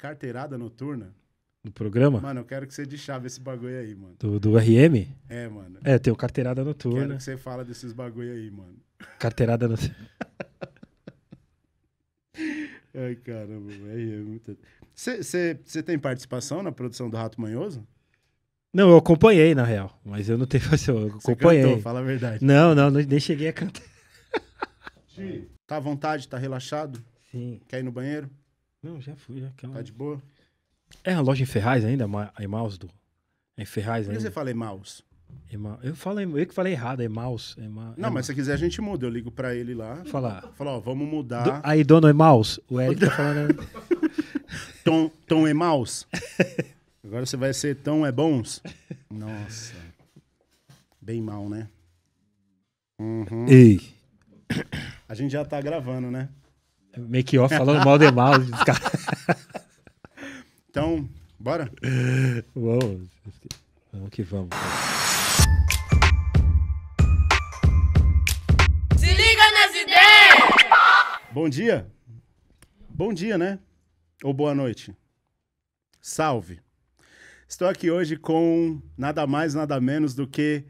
Carteirada Noturna. No programa? Mano, eu quero que você de chave esse bagulho aí, mano. Do, do RM? É, mano. É, tem o Carteirada Noturna. Quero que você fala desses bagulho aí, mano. Carteirada Noturna. Ai, caramba, velho. Você é tem participação na produção do Rato Manhoso? Não, eu acompanhei, na real. Mas eu não tenho. eu acompanhei. Cantou, fala a verdade. Não, não, nem cheguei a cantar. Tá à vontade, tá relaxado? Sim. Quer ir no banheiro? Não, já fui, já. Calma. Tá de boa? É a loja em Ferraz ainda, a Emaus do. em Ferraz Por que você fala Emaus? Ema... Eu, falei, eu que falei errado, Emaus. Ema... Não, Ema... mas se quiser a gente muda, eu ligo pra ele lá. Falar. Falar, ó, vamos mudar. Do... Aí, dono Emaus, o Eric tá falando. Tom, Tom Emaus. Agora você vai ser Tom é bons. Nossa. Bem mal, né? Uhum. Ei. A gente já tá gravando, né? Make off falando mal de mal. então, bora? Bom, vamos que vamos. Se liga nas ideias! Bom dia. Bom dia, né? Ou boa noite. Salve. Estou aqui hoje com nada mais, nada menos do que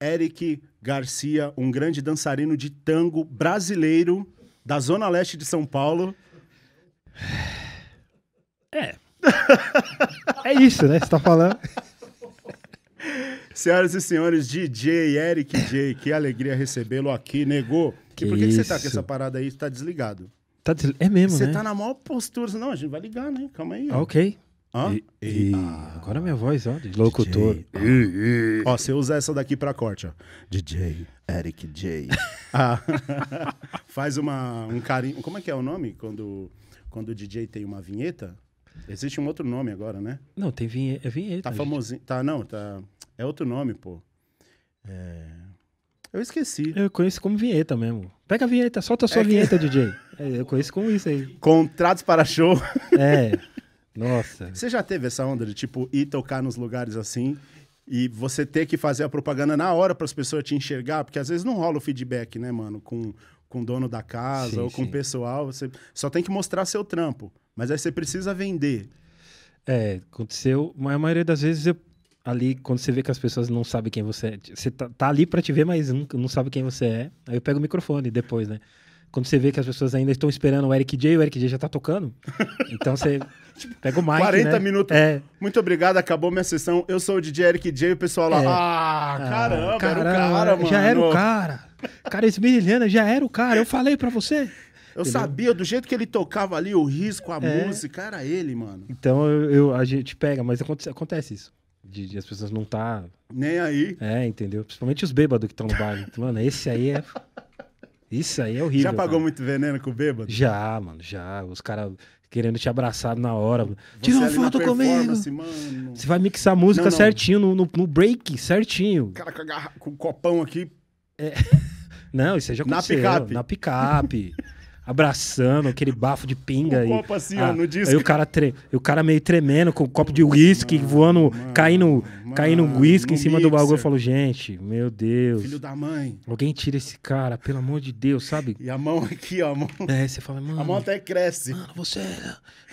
Eric Garcia, um grande dançarino de tango brasileiro da Zona Leste de São Paulo. É. é isso, né? Você tá falando. Senhoras e senhores, DJ Eric J, que alegria recebê-lo aqui, negou. Que por que, que você tá com essa parada aí? Tá desligado. Tá des... É mesmo, você né? Você tá na maior postura. Não, a gente vai ligar, né? Calma aí. Ah, ok. Hã? E, e... Ah. Agora minha voz, ó, de locutor. Ah. Ó, você usa essa daqui pra corte, ó. DJ Eric J. Ah. Faz uma, um carinho. Como é que é o nome? Quando, quando o DJ tem uma vinheta? Existe um outro nome agora, né? Não, tem vinhe... é vinheta. Tá famosinho. Tá, não, tá. É outro nome, pô. É... Eu esqueci. Eu conheço como vinheta mesmo. Pega a vinheta, solta a sua é vinheta, DJ. É, eu conheço como isso aí. Contratos para show. É. Nossa. Você já teve essa onda de tipo ir tocar nos lugares assim e você ter que fazer a propaganda na hora para as pessoas te enxergar? Porque às vezes não rola o feedback, né, mano? Com, com o dono da casa sim, ou com sim. o pessoal. Você só tem que mostrar seu trampo. Mas aí você precisa vender. É, aconteceu. Mas a maioria das vezes eu, ali, quando você vê que as pessoas não sabem quem você é. Você tá, tá ali para te ver, mas não, não sabe quem você é. Aí eu pego o microfone depois, né? quando você vê que as pessoas ainda estão esperando o Eric J, o Eric J já tá tocando. Então você tipo, pega o mic, 40 né? minutos. É. Muito obrigado, acabou minha sessão. Eu sou o DJ Eric J, o pessoal lá. É. Ah, caramba, ah, caramba, era o cara, mano. Já era o cara. Cara, esse já era o cara. Eu falei para você. Eu Entendeu? sabia, do jeito que ele tocava ali, o risco, a é. música, era ele, mano. Então eu, eu, a gente pega, mas acontece, acontece isso. De, de, as pessoas não tá. Nem aí. É, entendeu? Principalmente os bêbados que estão no bar. Mano, esse aí é. Isso aí é horrível. Já pagou muito veneno com o bêbado? Já, mano, já. Os caras querendo te abraçar na hora. Mano. Tira uma foto comigo. Você vai mixar a música não, não. certinho, no, no, no, break, certinho. Cara com, garra... com copão aqui. É. Não, isso aí já aconteceu. Na picape. Na picape. abraçando, aquele bafo de pinga. Um e, copo assim, ah, no disco. Aí o cara, tre, o cara meio tremendo, com um copo de uísque, voando, mano, caindo, mano, caindo uísque em cima mixer. do bagulho. Eu falo, gente, meu Deus. Filho da mãe. Alguém tira esse cara, pelo amor de Deus, sabe? E a mão aqui, ó. A mão... É, você fala, mano... A mão até cresce. Mano, você...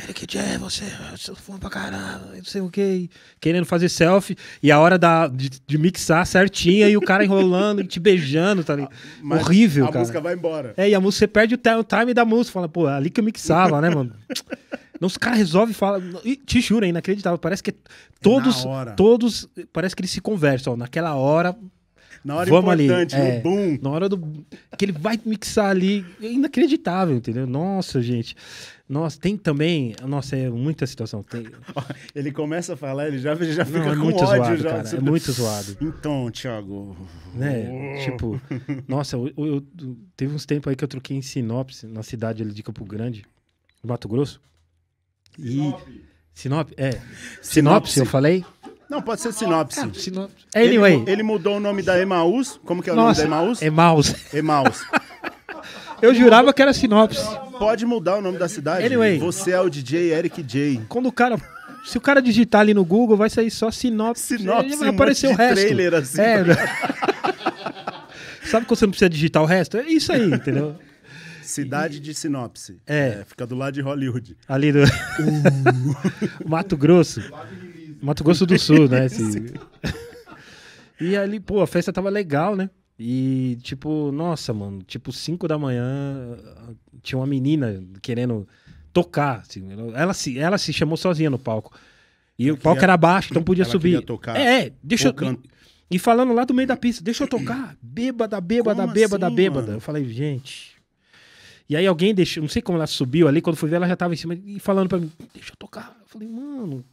Eric J, você... Você é fuma pra caralho, não sei o quê. Querendo fazer selfie. E a hora da, de, de mixar certinha e o cara enrolando e te beijando, tá ligado? Horrível, a cara. A música vai embora. É, e a música, você perde o time time da música. Fala, pô, é ali que eu mixava, né, mano? Não, os caras resolvem falar. te juro, é inacreditável. Parece que é todos. É todos. Parece que eles se conversam. Ó, naquela hora, na hora Vamos importante, ali. É, boom. Na hora do. que ele vai mixar ali. É inacreditável, entendeu? Nossa, gente. Nossa, tem também. Nossa, é muita situação. Tem... ele começa a falar, ele já, já fica Não, é muito ódio, zoado, já, Cara, É muito zoado. Então, Thiago. Né? Tipo, nossa, eu, eu, eu, teve uns tempos aí que eu troquei em Sinop, na cidade ali de Campo Grande, Mato Grosso. E. Sinop, Sinop é. Sinopse, Sinopse eu falei? Não, pode ser sinopse. É, sinopse. Anyway. Ele, ele, mudou o nome da Emaús. Como que é o Nossa, nome da Emaús? Emaús. Emaús. Eu jurava que era sinopse. Pode mudar o nome da cidade. Anyway. Você é o DJ Eric J. Quando o cara se o cara digitar ali no Google, vai sair só sinopse. Sinopse, vai aparecer um o resto. trailer assim. É. Tá Sabe quando você não precisa digitar o resto? É isso aí, entendeu? Cidade de Sinopse. É. é fica do lado de Hollywood. Ali do. Uh. Mato Grosso. Mato Grosso do Sul, né? Esse... Assim. e ali, pô, a festa tava legal, né? E, tipo, nossa, mano, tipo, 5 da manhã, tinha uma menina querendo tocar. Assim, ela, se, ela se chamou sozinha no palco. E ela o palco queria, era baixo, então podia subir. Tocar, é, é, deixa eu. Can... E, falando lá do meio da pista, deixa eu tocar. Bêbada, bêbada, como bêbada, assim, bêbada. Mano? Eu falei, gente. E aí alguém deixou, não sei como ela subiu ali, quando fui ver, ela já tava em cima e falando para mim, deixa eu tocar. Eu falei, mano,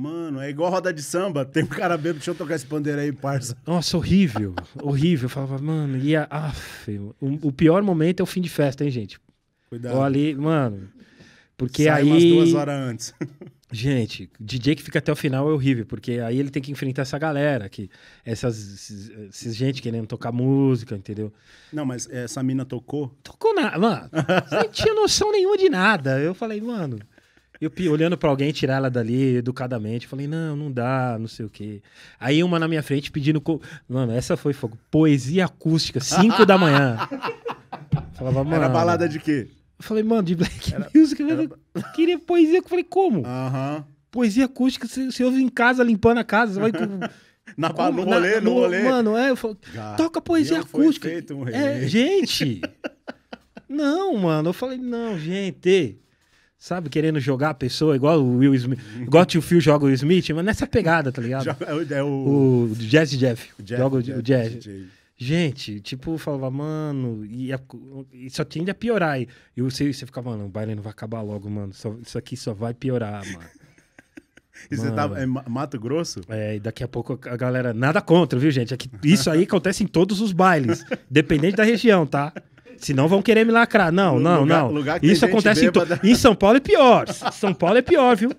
Mano, é igual roda de samba. Tem um cara bêbado, deixa eu tocar esse pandeiro aí, parça. Nossa, horrível. horrível. Eu falava, mano, ia. Aff, o, o, pior momento é o fim de festa, hein, gente? Cuidado. Ou ali, mano. Porque Sai aí. umas duas horas antes. Gente, DJ que fica até o final é horrível, porque aí ele tem que enfrentar essa galera, aqui, essas, essas gente querendo tocar música, entendeu? Não, mas essa mina tocou? Tocou nada, mano. não tinha noção nenhuma de nada. Eu falei, mano. Eu olhando para alguém tirar ela dali educadamente, falei, não, não dá, não sei o quê. Aí uma na minha frente pedindo. Co... Mano, essa foi fogo. Poesia acústica, 5 da manhã. Falava, mano. Era balada de quê? Eu falei, mano, de black era, music. Era... Eu queria poesia. Eu falei, como? Aham. Poesia acústica, você, você ouve em casa, limpando a casa, você vai. Com... Na, no rolê, na, no, no rolê. Mano, é, eu falo, toca poesia acústica. é, gente. não, mano, eu falei, não, gente. Sabe, querendo jogar a pessoa igual o Will Smith. igual o Phil joga o Smith, mas nessa pegada, tá ligado? É, é o... o Jazz Jeff. O Jeff joga o, Jeff, Jazz. Jeff. Gente, tipo, falava, mano, e, a, e, só tende a piorar. E você, você ficava, mano, o baile não vai acabar logo, mano. Só, isso aqui só vai piorar, mano. e você tava tá em Mato Grosso? É, e daqui a pouco a galera. Nada contra, viu, gente? É que isso aí acontece em todos os bailes, dependente da região, tá? Senão vão querer me lacrar. Não, não, lugar, não. Lugar Isso acontece em, to... em, São Paulo é pior. São Paulo é pior, viu?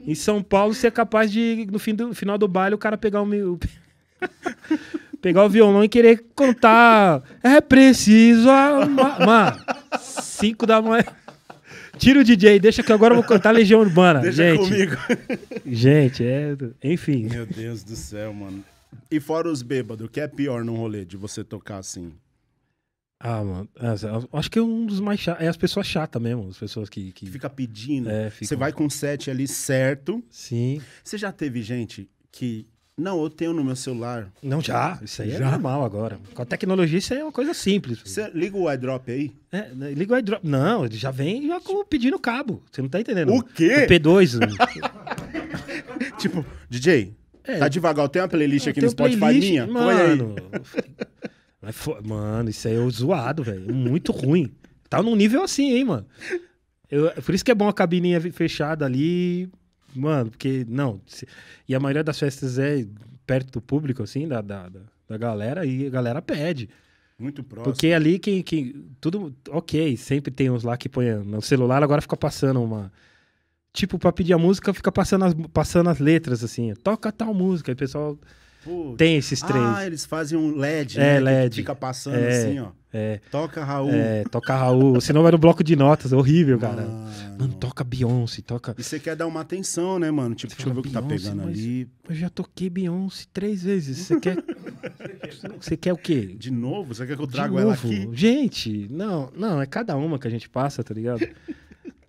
Em São Paulo você é capaz de, no, fim do, final do baile, o cara pegar o meu. pegar o violão e querer cantar. É preciso amar. cinco 5 da manhã. Tira o DJ, deixa que agora eu vou cantar Legião Urbana. Deixa gente, comigo. Gente, é. Enfim. Meu Deus do céu, mano. E fora os bêbados, o que é pior num rolê de você tocar assim? Ah, mano, acho que é um dos mais chatos. É as pessoas chatas mesmo, as pessoas que. que... Fica pedindo. É, fica... Você vai com o set ali certo. Sim. Você já teve gente que. Não, eu tenho no meu celular. Não, já. Isso aí é já. é normal agora. Com a tecnologia, isso aí é uma coisa simples. Você liga o iDrop aí? É, né, liga o iDrop. Não, ele já vem já pedindo cabo. Você não tá entendendo. O quê? O P2. tipo, DJ, é, tá devagar. Eu tenho uma playlist aqui no Spotify playlist, minha? Mano. Põe aí. Mas, mano, isso aí é zoado, velho. Muito ruim. Tá num nível assim, hein, mano. Eu, por isso que é bom a cabininha fechada ali. Mano, porque, não. Se, e a maioria das festas é perto do público, assim, da, da, da galera, e a galera pede. Muito próximo. Porque ali quem, quem. Tudo. Ok, sempre tem uns lá que põem no celular, agora fica passando uma. Tipo, pra pedir a música, fica passando as, passando as letras, assim. Toca tal música. Aí o pessoal Putz. Tem esses ah, três. Ah, eles fazem um LED, é, né, LED. fica passando é, assim, ó. É. Toca Raul. É, toca Raul. Senão vai no bloco de notas, horrível, cara. Mano, toca Beyoncé, toca. E você quer dar uma atenção, né, mano? Tipo, deixa eu ver o que tá pegando ali. Eu já toquei Beyoncé três vezes. Você quer. você quer o quê? De novo? Você quer que eu trago ela aqui? Gente, não, não, é cada uma que a gente passa, tá ligado?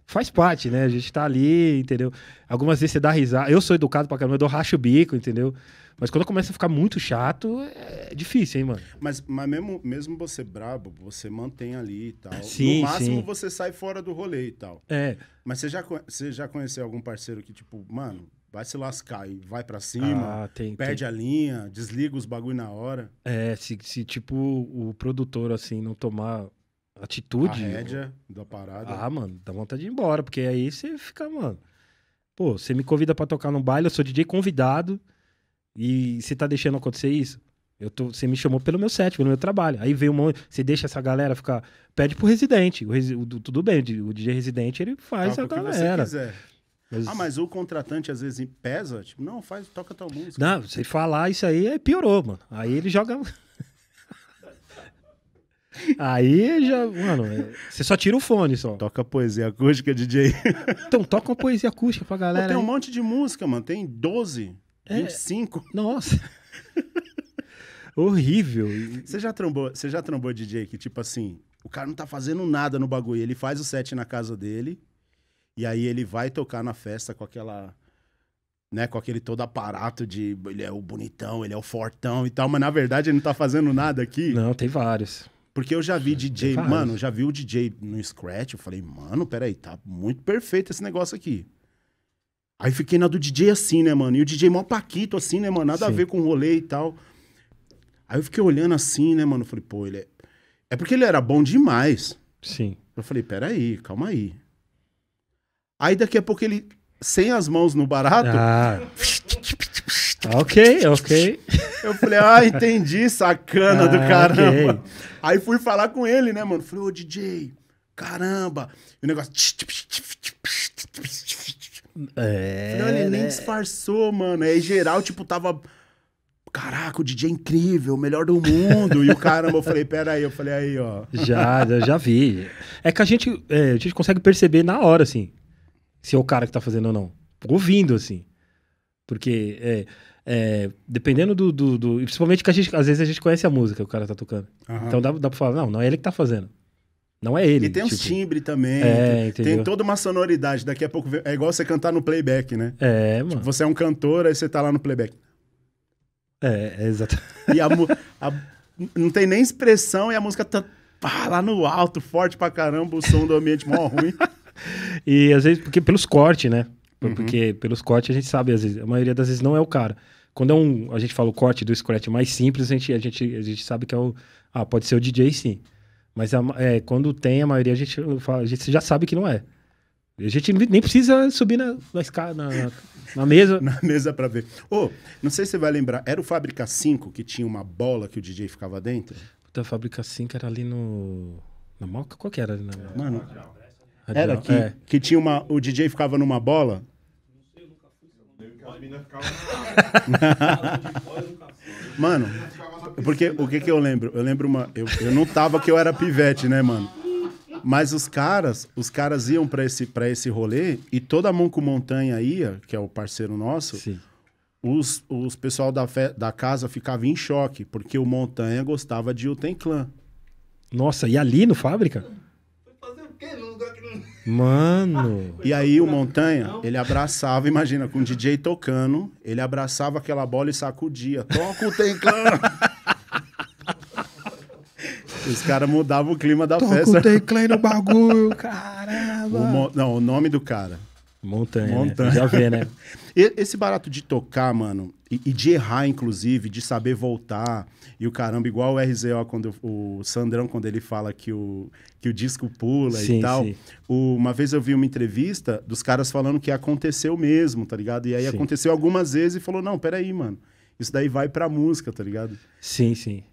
faz parte, né? A gente tá ali, entendeu? Algumas vezes você dá risada. Eu sou educado pra caramba, eu dou racho o bico, entendeu? Mas quando começa a ficar muito chato, é difícil, hein, mano? Mas, mas mesmo, mesmo você brabo, você mantém ali e tal. Sim, no máximo sim. você sai fora do rolê e tal. É. Mas você já, você já conheceu algum parceiro que, tipo, mano, vai se lascar e vai para cima, ah, tem, perde tem. a linha, desliga os bagulho na hora. É, se, se tipo o produtor assim não tomar atitude, a rédea da parada. Ah, mano, dá vontade de ir embora, porque aí você fica, mano. Pô, você me convida para tocar num baile, eu sou DJ convidado. E você tá deixando acontecer isso? Eu tô, você me chamou pelo meu set, pelo meu trabalho. Aí vem um monte. Você deixa essa galera ficar. Pede pro residente. O, resi, o tudo bem, o DJ residente ele faz Toca a galera. você quiser. Mas... Ah, mas o contratante às vezes pesa, tipo, não, faz, toca tal música. Não, você falar isso aí, aí é, piorou, mano. Aí ele joga. aí já, mano, é, você só tira o fone só. Toca poesia acústica, DJ. então toca uma poesia acústica pra galera. Pô, tem um aí. monte de música, mano, tem 12. É. 25? Nossa. Horrível. Você já trombou, você já trombou DJ que tipo assim, o cara não tá fazendo nada no bagulho, ele faz o set na casa dele e aí ele vai tocar na festa com aquela né, com aquele todo aparato de ele é o bonitão, ele é o fortão e tal, mas na verdade ele não tá fazendo nada aqui. Não, tem vários. Porque eu já vi DJ, mano, já vi o DJ no Scratch, eu falei, mano, peraí, tá muito perfeito esse negócio aqui. Aí fiquei na do DJ assim, né, mano? E o DJ mó paquito assim, né, mano? Nada Sim. a ver com o rolê e tal. Aí eu fiquei olhando assim, né, mano? Falei, pô, ele é... É porque ele era bom demais. Sim. Eu falei, peraí, calma aí. Aí daqui a pouco ele, sem as mãos no barato... Ah. ok, ok. Eu falei, ah, entendi, sacana ah, do caramba. Okay. Aí fui falar com ele, né, mano? Falei, ô, DJ, caramba. E o negócio... É, ele nem né? disfarçou, mano. Aí geral, tipo, tava. Caraca, o DJ é incrível, o melhor do mundo. e o caramba, eu falei, peraí, eu falei, aí, ó. Já, já vi. É que a gente, é, a gente consegue perceber na hora, assim, se é o cara que tá fazendo ou não. Ouvindo, assim. Porque, é, é, dependendo do, do, do, Principalmente que a gente, às vezes a gente conhece a música que o cara tá tocando. Uhum. Então dá, dá pra falar, não, não é ele que tá fazendo. Não é ele. E tem tipo... uns timbre também. É, tem, tem toda uma sonoridade. Daqui a pouco é igual você cantar no playback, né? É, tipo, mano. Tipo, você é um cantor, aí você tá lá no playback. É, é exato. E a, a, não tem nem expressão e a música tá pá, lá no alto, forte pra caramba, o som do ambiente mó ruim. e às vezes, porque pelos cortes, né? Uhum. Porque uhum. pelos cortes a gente sabe, às vezes, a maioria das vezes não é o cara. Quando é um, a gente fala o corte do scratch mais simples, a gente, a gente, a gente sabe que é o. Ah, pode ser o DJ sim. Mas a, é, quando tem, a maioria a gente, fala, a gente já sabe que não é. A gente nem precisa subir na, na na, na, mesa. na mesa para ver. Ô, oh, não sei se você vai lembrar, era o Fábrica 5 que tinha uma bola que o DJ ficava dentro? Puta, a Fábrica 5 era ali no. Na Moca? Qual que era ali na Moca? Mano. Era que, é. que tinha uma. O DJ ficava numa bola? Mano, porque o que que eu lembro? Eu lembro uma. Eu, eu não tava que eu era pivete, né, mano? Mas os caras, os caras iam para esse, pra esse rolê e toda a com Montanha ia, que é o parceiro nosso. Sim. Os, os pessoal da, fe, da casa ficava em choque, porque o Montanha gostava de Uten Clan. Nossa, e ali no fábrica? Mano. E aí o Montanha, ele abraçava, imagina, com o DJ tocando, ele abraçava aquela bola e sacudia. Toca o Tenclan! Os caras mudavam o clima da festa. o teclado no bagulho, caramba. O mo... Não, o nome do cara. Montanha. Né? Montanha. Já vê, né? Esse barato de tocar, mano, e, e, de errar, inclusive, de saber voltar e o caramba, igual o RZO, quando o Sandrão, quando ele fala que o, que o disco pula sim, e tal. O, uma vez eu vi uma entrevista dos caras falando que aconteceu mesmo, tá ligado? E aí sim. aconteceu algumas vezes e falou: não, peraí, mano, isso daí vai pra música, tá ligado? Sim, sim.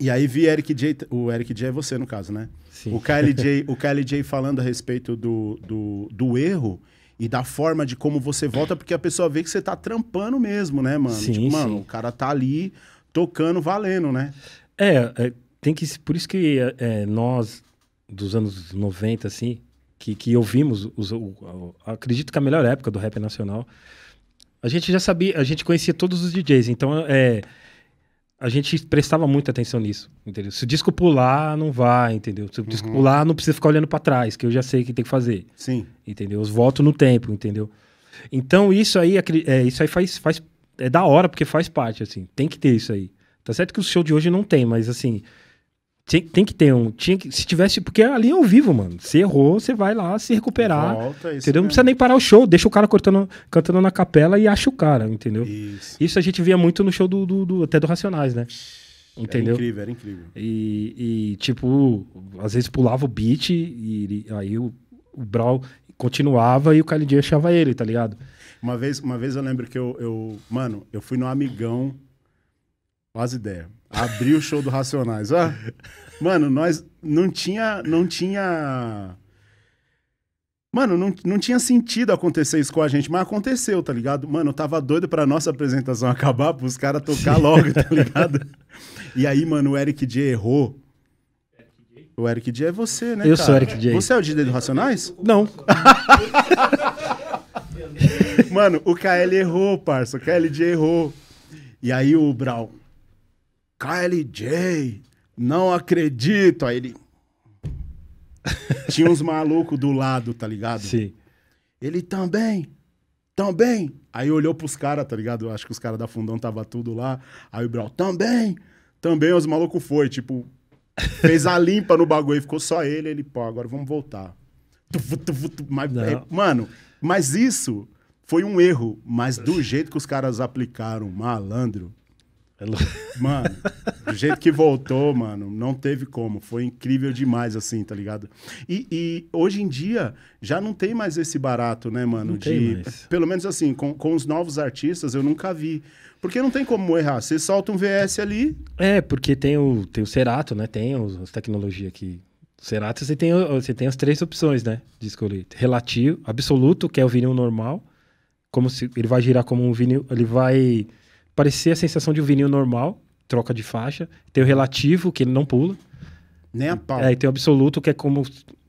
E aí vi Eric J, o Eric J é você no caso, né? Sim. O KLJ, o KLJ falando a respeito do, do, do erro e da forma de como você volta, porque a pessoa vê que você tá trampando mesmo, né, mano? Sim, tipo, mano, sim. o cara tá ali tocando, valendo, né? É, é tem que. Por isso que é, nós, dos anos 90, assim, que, que ouvimos, os, o, o, acredito que a melhor época do rap nacional, a gente já sabia, a gente conhecia todos os DJs, então é a gente prestava muita atenção nisso, entendeu? Se o disco pular, não vai, entendeu? Se o disco uhum. pular, não precisa ficar olhando para trás, que eu já sei o que tem que fazer. Sim. Entendeu? Os votos no tempo, entendeu? Então isso aí, é, isso aí faz, faz é da hora porque faz parte assim, tem que ter isso aí. Tá certo que o show de hoje não tem, mas assim, tem, tem que ter um. Tinha que, se tivesse. Porque ali é ao vivo, mano. Você errou, você vai lá se recuperar. Volta, entendeu? Não precisa nem parar o show. Deixa o cara cortando, cantando na capela e acha o cara, entendeu? Isso, isso a gente via muito no show do, do, do até do Racionais, né? Entendeu? Era incrível, era incrível. E, e, tipo, às vezes pulava o beat e, aí o, o Brawl continuava e o Khalid achava ele, tá ligado? Uma vez, uma vez eu lembro que eu, eu. Mano, eu fui no Amigão. Quase ideia. Abriu o show do Racionais. Ah, mano, nós não tinha. Não tinha. Mano, não, não tinha sentido acontecer isso com a gente, mas aconteceu, tá ligado? Mano, eu tava doido pra nossa apresentação acabar, pros caras tocar logo, tá ligado? e aí, mano, o Eric J errou. O Eric J é você, né? Eu cara? sou o Eric J. Você é o DJ do Racionais? Não. mano, o KL errou, parça. O KL errou. E aí o Brau, J não acredito. Aí ele. Tinha uns malucos do lado, tá ligado? Sim. Ele também, também. Aí olhou pros caras, tá ligado? Acho que os caras da Fundão tava tudo lá. Aí o Brau, também, também. Os malucos foi, tipo, fez a limpa no bagulho. Ficou só ele, ele, pô, agora vamos voltar. Mas, é, mano, mas isso foi um erro. Mas do jeito que os caras aplicaram, malandro, Mano, do jeito que voltou, mano, não teve como. Foi incrível demais, assim, tá ligado? E, e hoje em dia já não tem mais esse barato, né, mano? Não de, Pelo menos assim, com, com os novos artistas eu nunca vi. Porque não tem como errar. Você solta um VS ali. É, porque tem o, tem o Cerato, né? Tem os, as tecnologias que. Cerato, você tem, você tem as três opções, né? De escolher. Relativo, absoluto, que é o vinil normal. Como se ele vai girar como um vinil. Ele vai parecia a sensação de um vinil normal, troca de faixa. Tem o relativo, que ele não pula. Nem a pau. É, e tem o absoluto, que é como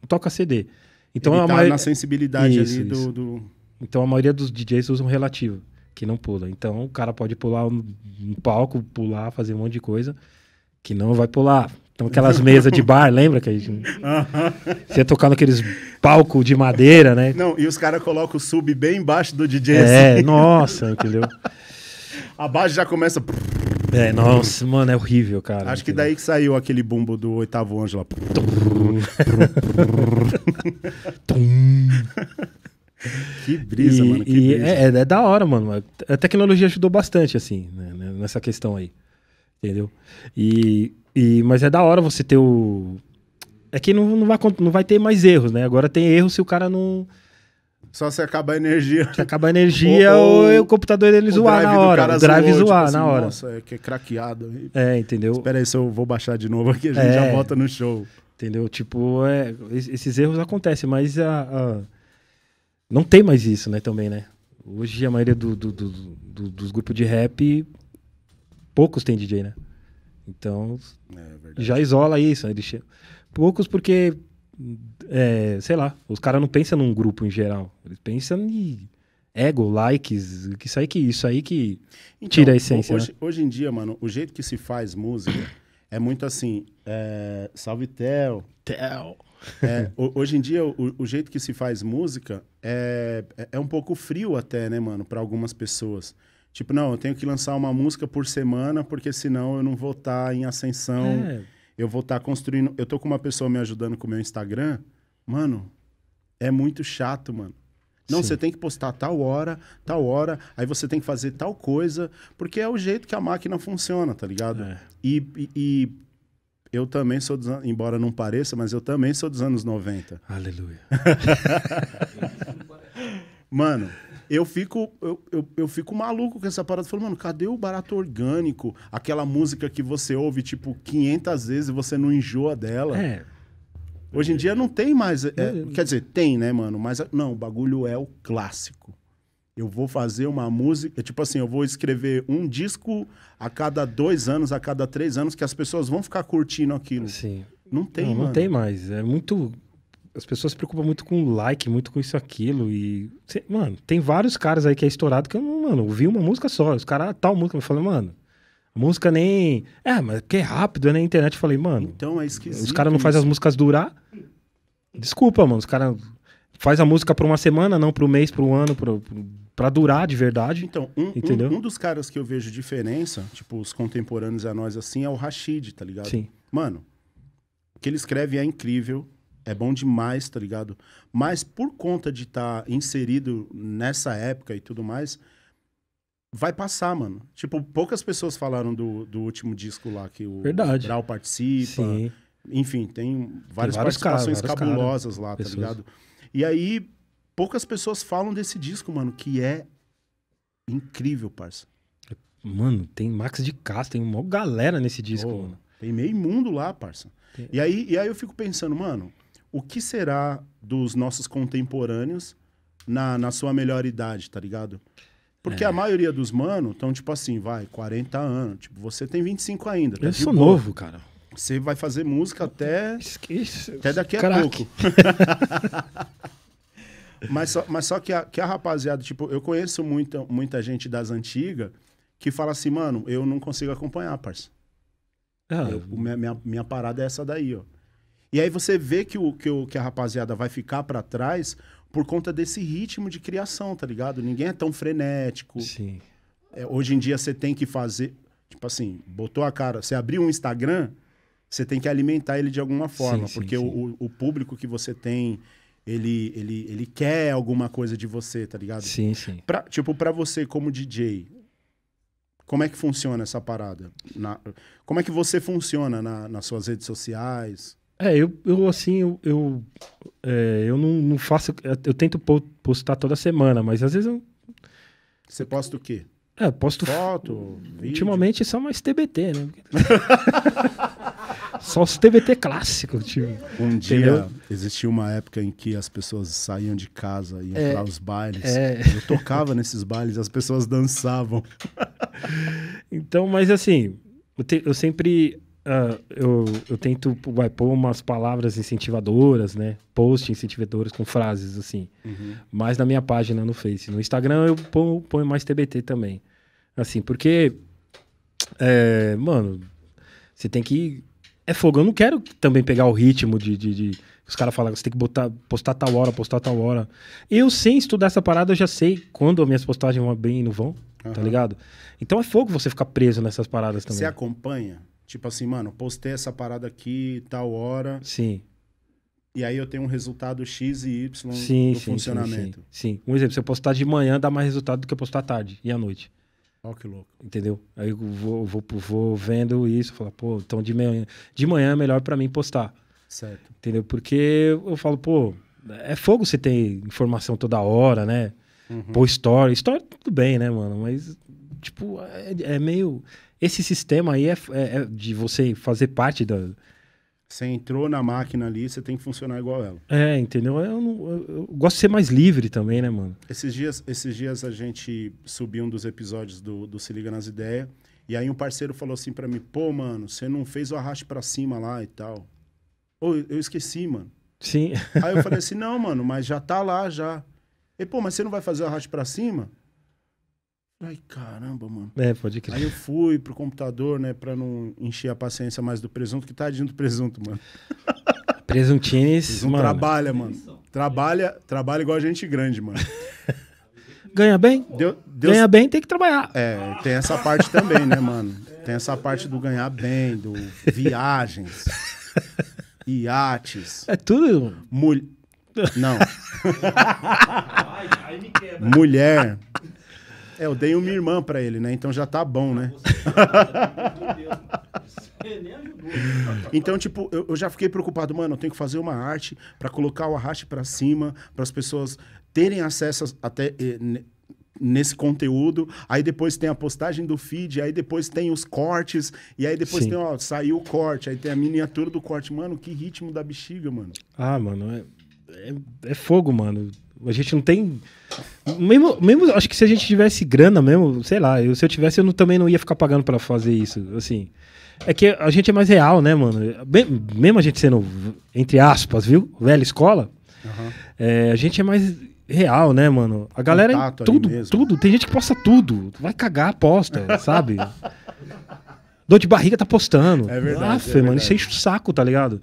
toca CD. Então ele a tá maioria... na sensibilidade isso, ali Do, do, Então a maioria dos DJs usam relativo, que não pula. Então o cara pode pular um, um palco, pular, fazer um monte de coisa, que não vai pular. Então aquelas mesas de bar, lembra que a gente... Você ia tocar naqueles palco de madeira, né? Não, e os caras colocam o sub bem embaixo do DJ. É, assim. nossa, entendeu? a base já começa. É, nossa, mano, é horrível, cara. Acho que daí que saiu aquele bumbo do oitavo anjo lá. que brisa, e, mano. Que brisa. É, é, é, da hora, mano. A tecnologia ajudou bastante, assim, né, né, nessa questão aí. Entendeu? E, e, mas é da hora você ter o. É que não, não, vai, não vai ter mais erros, né? Agora tem erro se o cara não, só se acabar a energia. Se acabar a energia ou, ou, ou o computador dele o zoar na hora. O drive zoou, zoar tipo na assim, hora. Nossa, é que é craqueado. É, entendeu? Espera aí, se eu vou baixar de novo aqui, a gente é, já volta no show. Entendeu? Tipo, é, esses erros acontecem, mas a, a, não tem mais isso, né, também, né? Hoje a maioria do, do, do, dos grupos de rap, poucos tem DJ, né? Então, é já isola isso. Né? Poucos porque é, sei lá, os caras não pensam num grupo em geral. Eles pensam em ego, likes, que isso aí que, isso aí que então, tira a essência. Hoje, né? hoje, em dia, mano, o jeito que se faz música é muito assim. É, salve Theo. Theo. É, hoje em dia, o, o, jeito que se faz música é, é, é um pouco frio até, né, mano, para algumas pessoas. Tipo, não, eu tenho que lançar uma música por semana, porque senão eu não vou estar tá em ascensão. É. Eu vou estar tá construindo. Eu tô com uma pessoa me ajudando com o meu Instagram. Mano, é muito chato, mano. Não, Sim. você tem que postar tal hora, tal hora, aí você tem que fazer tal coisa, porque é o jeito que a máquina funciona, tá ligado? É. E, e, e, eu também sou, dos, embora não pareça, mas eu também sou dos anos 90. Aleluia. mano, eu fico, eu, eu, eu, fico maluco com essa parada. Falando, mano, cadê o barato orgânico? Aquela música que você ouve, tipo, 500 vezes e você não enjoa dela. É. Hoje em dia não tem mais. É, quer dizer, tem, né, mano? Mas não, o bagulho é o clássico. Eu vou fazer uma música. É tipo assim, eu vou escrever um disco a cada dois anos, a cada três anos, que as pessoas vão ficar curtindo aquilo. Sim. Não tem, não, mano. Não tem mais. É muito. As pessoas se preocupam muito com like, muito com isso aquilo. E. Mano, tem vários caras aí que é estourado que eu, mano, ouvi uma música só. Os caras, tal música, me falei, mano, Música nem. É, mas que é rápido, né? na internet eu falei, mano. Então é esquisito. Os caras não fazem as músicas durar. Desculpa, mano. Os caras faz a música por uma semana, não pro mês, pro ano, pro, pra durar de verdade. Então, um, entendeu? Um, um, dos caras que eu vejo diferença, tipo, os contemporâneos a nós assim, é o Rashid, tá ligado? Sim. Mano, o que ele escreve é incrível. É bom demais, tá ligado? Mas por conta de estar tá inserido nessa época e tudo mais, vai passar, mano. Tipo, poucas pessoas falaram do, do último disco lá que o Verdade. Brau participa. Sim. Enfim, tem várias tem participações caras, cabulosas lá, tá pessoas. tá ligado? E aí, poucas pessoas falam desse disco, mano, que é incrível, parça. Mano, tem Max de Castro, tem uma galera nesse disco, oh, mano. Tem meio mundo lá, parça. E, aí, e aí eu fico pensando, mano, o que será dos nossos contemporâneos na, na sua melhor idade, tá ligado? Porque é. a maioria dos manos estão, tipo assim, vai, 40 anos. Tipo, você tem 25 ainda. Tá eu sou boa. novo, cara. Você vai fazer música até. Esqueça. Até daqui a Caraca. pouco. mas, só, mas só que a, que a rapaziada, tipo, eu conheço muita, muita gente das antigas que fala assim, mano, eu não consigo acompanhar, parça. Ah, eu, minha, minha, minha parada é essa daí, ó. E aí você vê que, o, que, o, que a rapaziada vai ficar para trás por conta desse ritmo de criação, tá ligado? Ninguém é tão frenético. Sim. É, hoje em dia você tem que fazer. Tipo assim, botou a cara. Você abriu um Instagram, você tem que alimentar ele de alguma forma. Sim, porque sim, o, o, público que você tem, ele, ele, ele quer alguma coisa de você, tá ligado? Sim, sim. Pra, tipo, pra você como DJ, como é que funciona essa parada? Na, como é que você funciona na, nas suas redes sociais? É, eu, eu assim, eu, eu, é, eu não, não faço. Eu tento postar toda semana, mas às vezes eu. Você posta o quê? É, posto foto. Vídeo. Ultimamente são mais TBT, né? só os TBT clássicos, tipo. Um dia existia uma época em que as pessoas saíam de casa e iam é, para os bailes. É. Eu tocava nesses bailes, as pessoas dançavam. então, mas assim, eu, te, eu sempre uh, eu, eu tento vai, pôr umas palavras incentivadoras, né? Post incentivadoras com frases, assim. Uhum. Mas na minha página no Face. No Instagram eu ponho, ponho mais TBT também. Assim, porque. É, mano, você tem que. É fogo. Eu não quero também pegar o ritmo de, de, de os caras falam, você tem que botar, postar tal hora, postar tal hora. Eu, sem estudar essa parada, eu já sei quando as minhas postagens vão bem e não vão, uhum. tá ligado? Então é fogo você ficar preso nessas paradas também. Você acompanha? Tipo assim, mano, postei essa parada aqui, tal hora. Sim. E aí eu tenho um resultado X e Y sim, no sim, funcionamento. Sim, sim, Um exemplo, se eu postar de manhã, dá mais resultado do que eu postar à tarde e à noite. Ó, que louco. Entendeu? Aí eu vou, vou, vou vendo isso, falo, pô, então de manhã, de manhã é melhor para mim postar. Certo. Entendeu? Porque eu falo, pô, é fogo você ter informação toda hora, né? Uhum. Pô, história. História, tudo bem, né, mano? Mas, tipo, é, é meio. Esse sistema aí é, é, é de você fazer parte da. Você entrou na máquina ali, você tem que funcionar igual ela. É, entendeu? Eu, não, eu, gosto de ser mais livre também, né, mano? Esses dias, esses dias a gente subiu um dos episódios do, do Se Liga nas Ideias. E aí um parceiro falou assim para mim: pô, mano, você não fez o arraste para cima lá e tal. Ou eu, eu esqueci, mano. Sim. aí eu falei assim: não, mano, mas já tá lá já. E pô, mas você não vai fazer o arraste para cima? Ai, caramba, mano. É, pode crer. Aí eu fui pro computador, né, pra não encher a paciência mais do presunto, que tadinho do presunto, mano. Presuntines, Presunto mano. Trabalha, mano. Trabalha, trabalha igual a gente grande, mano. Ganha bem? Deu, Ganha bem, tem que trabalhar. É, tem essa parte também, né, mano? Tem essa parte do ganhar bem, do viagens, iates. É tudo. Mul... Não. Mulher, é, eu dei uma irmã para ele, né? Então já tá bom, né? Tá então, tipo, eu, eu, já fiquei preocupado, mano, eu tenho que fazer uma arte para colocar o arraste para cima, para as pessoas terem acesso até eh, nesse conteúdo, aí depois tem a postagem do feed, aí depois tem os cortes, e aí depois Sim. tem, ó, saiu o corte, aí tem a miniatura do corte. Mano, que ritmo da bexiga, mano. Ah, mano, é, é, é fogo, mano. A gente não tem. Mesmo, mesmo, acho que se a gente tivesse grana mesmo, sei lá, eu, se eu tivesse, eu não, também não ia ficar pagando para fazer isso, assim. É que a gente é mais real, né, mano? Bem, mesmo a gente sendo, entre aspas, viu? Velha escola, uhum. é, a gente é mais real, né, mano? A galera tudo, tudo. Tem gente que posta tudo. Vai cagar, aposta sabe? Dor de barriga tá postando. É verdade. é verdade. mano, isso enche o saco, tá ligado?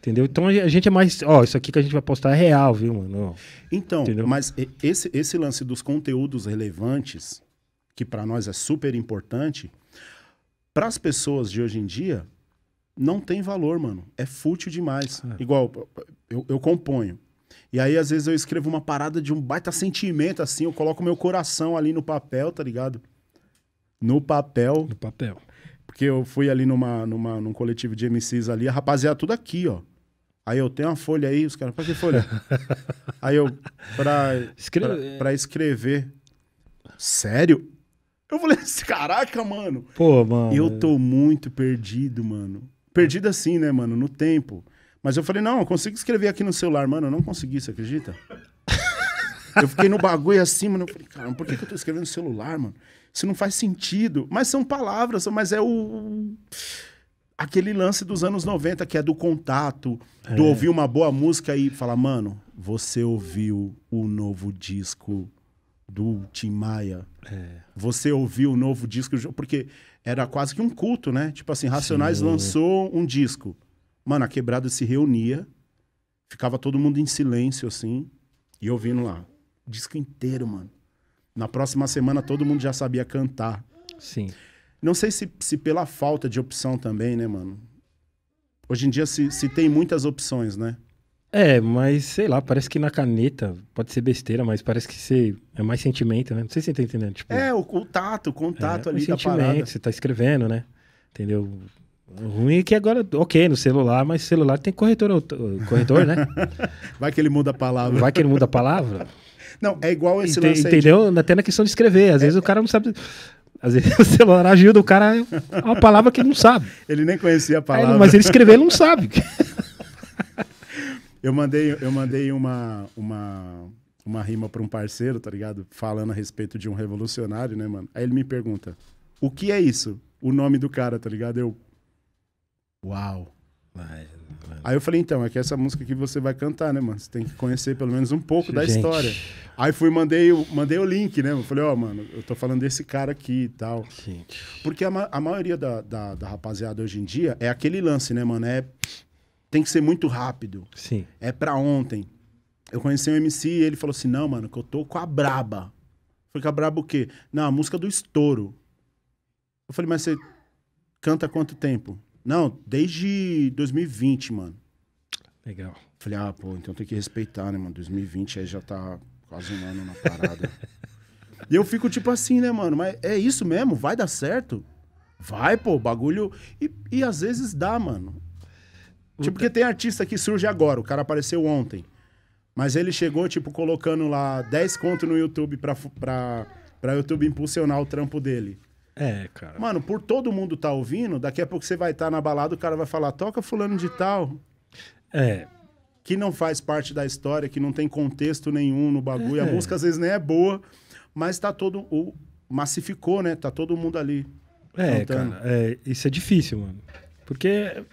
Entendeu? Então a gente é mais. Ó, isso aqui que a gente vai postar é real, viu, mano? Então, entendeu? mas esse, esse lance dos conteúdos relevantes, que para nós é super importante, para as pessoas de hoje em dia, não tem valor, mano. É fútil demais. É. Igual, eu, eu componho. E aí, às vezes, eu escrevo uma parada de um baita sentimento, assim, eu coloco meu coração ali no papel, tá ligado? No papel. No papel. Porque eu fui ali numa, numa, num coletivo de MCs ali, a rapaziada, tudo aqui, ó. Aí eu tenho uma folha aí, os caras, pra que folha? aí eu, pra, Escreve... pra, pra escrever. Sério? Eu falei assim, caraca, mano. Pô, mano. Eu tô muito perdido, mano. Perdido assim, né, mano? No tempo. Mas eu falei, não, eu consigo escrever aqui no celular, mano. Eu não consegui, você acredita? eu fiquei no bagulho assim, mano. Eu falei, cara, por que, que eu tô escrevendo no celular, mano? Isso não faz sentido. Mas são palavras, mas é o aquele lance dos anos 90, que é do contato, é. do ouvir uma boa música e falar, mano, você ouviu o novo disco do Tim Maia. É. Você ouviu o novo disco, porque era quase que um culto, né? Tipo assim, Racionais Sim. lançou um disco. Mano, a quebrada se reunia, ficava todo mundo em silêncio, assim, e ouvindo lá. Disco inteiro, mano. Na próxima semana todo mundo já sabia cantar. Sim. Não sei se, se pela falta de opção também, né, mano? Hoje em dia se, se tem muitas opções, né? É, mas sei lá, parece que na caneta, pode ser besteira, mas parece que você, é mais sentimento, né? Não sei se você tá entendendo. Tipo, é, o contato, o contato é, ali da sentimento, parada. Você tá escrevendo, né? Entendeu? O ruim é que agora, ok, no celular, mas celular tem corretor, corretor né? Vai que ele muda a palavra. Vai que ele muda a palavra. Não, é igual esse Ente, lance Entendeu? De... Até na questão de escrever. Às é, vezes o cara não sabe. Às vezes o celular ajuda o cara é uma palavra que ele não sabe. Ele nem conhecia a palavra. Aí, mas ele escreveu ele não sabe. eu mandei, eu mandei uma, uma, uma rima para um parceiro, tá ligado? Falando a respeito de um revolucionário, né, mano? Aí ele me pergunta: "O que é isso?" O nome do cara, tá ligado? Eu Uau. Mas... Aí eu falei, então, é que essa música que você vai cantar, né, mano? Você tem que conhecer pelo menos um pouco Gente. da história. Aí fui, mandei, mandei o link, né? Eu falei, ó, oh, mano, eu tô falando desse cara aqui e tal. Gente. Porque a, a maioria da, da, da, rapaziada hoje em dia é aquele lance, né, mano? É, tem que ser muito rápido. Sim. É pra ontem. Eu conheci um MC e ele falou assim, não, mano, que eu tô com a braba. Falei, com a braba o quê? Não, a música do estouro. Eu falei, mas você canta quanto tempo? Não, desde 2020, mano. Legal. Falei, ah, pô, então tem que respeitar, né, mano? 2020 aí já tá quase um ano na parada. e eu fico tipo assim, né, mano? Mas é isso mesmo? Vai dar certo? Vai, pô, bagulho. E, e às vezes dá, mano. Puta. Tipo, porque tem artista que surge agora, o cara apareceu ontem. Mas ele chegou, tipo, colocando lá 10 conto no YouTube pra, pra, pra YouTube impulsionar o trampo dele. É, cara. Mano, por todo mundo tá ouvindo, daqui a pouco você vai estar tá na balada, o cara vai falar, toca fulano de tal. É. Que não faz parte da história, que não tem contexto nenhum no bagulho. É. A música às vezes nem é boa, mas tá todo. O, massificou, né? Tá todo mundo ali. É, cantando. cara. É, isso é difícil, mano. Porque.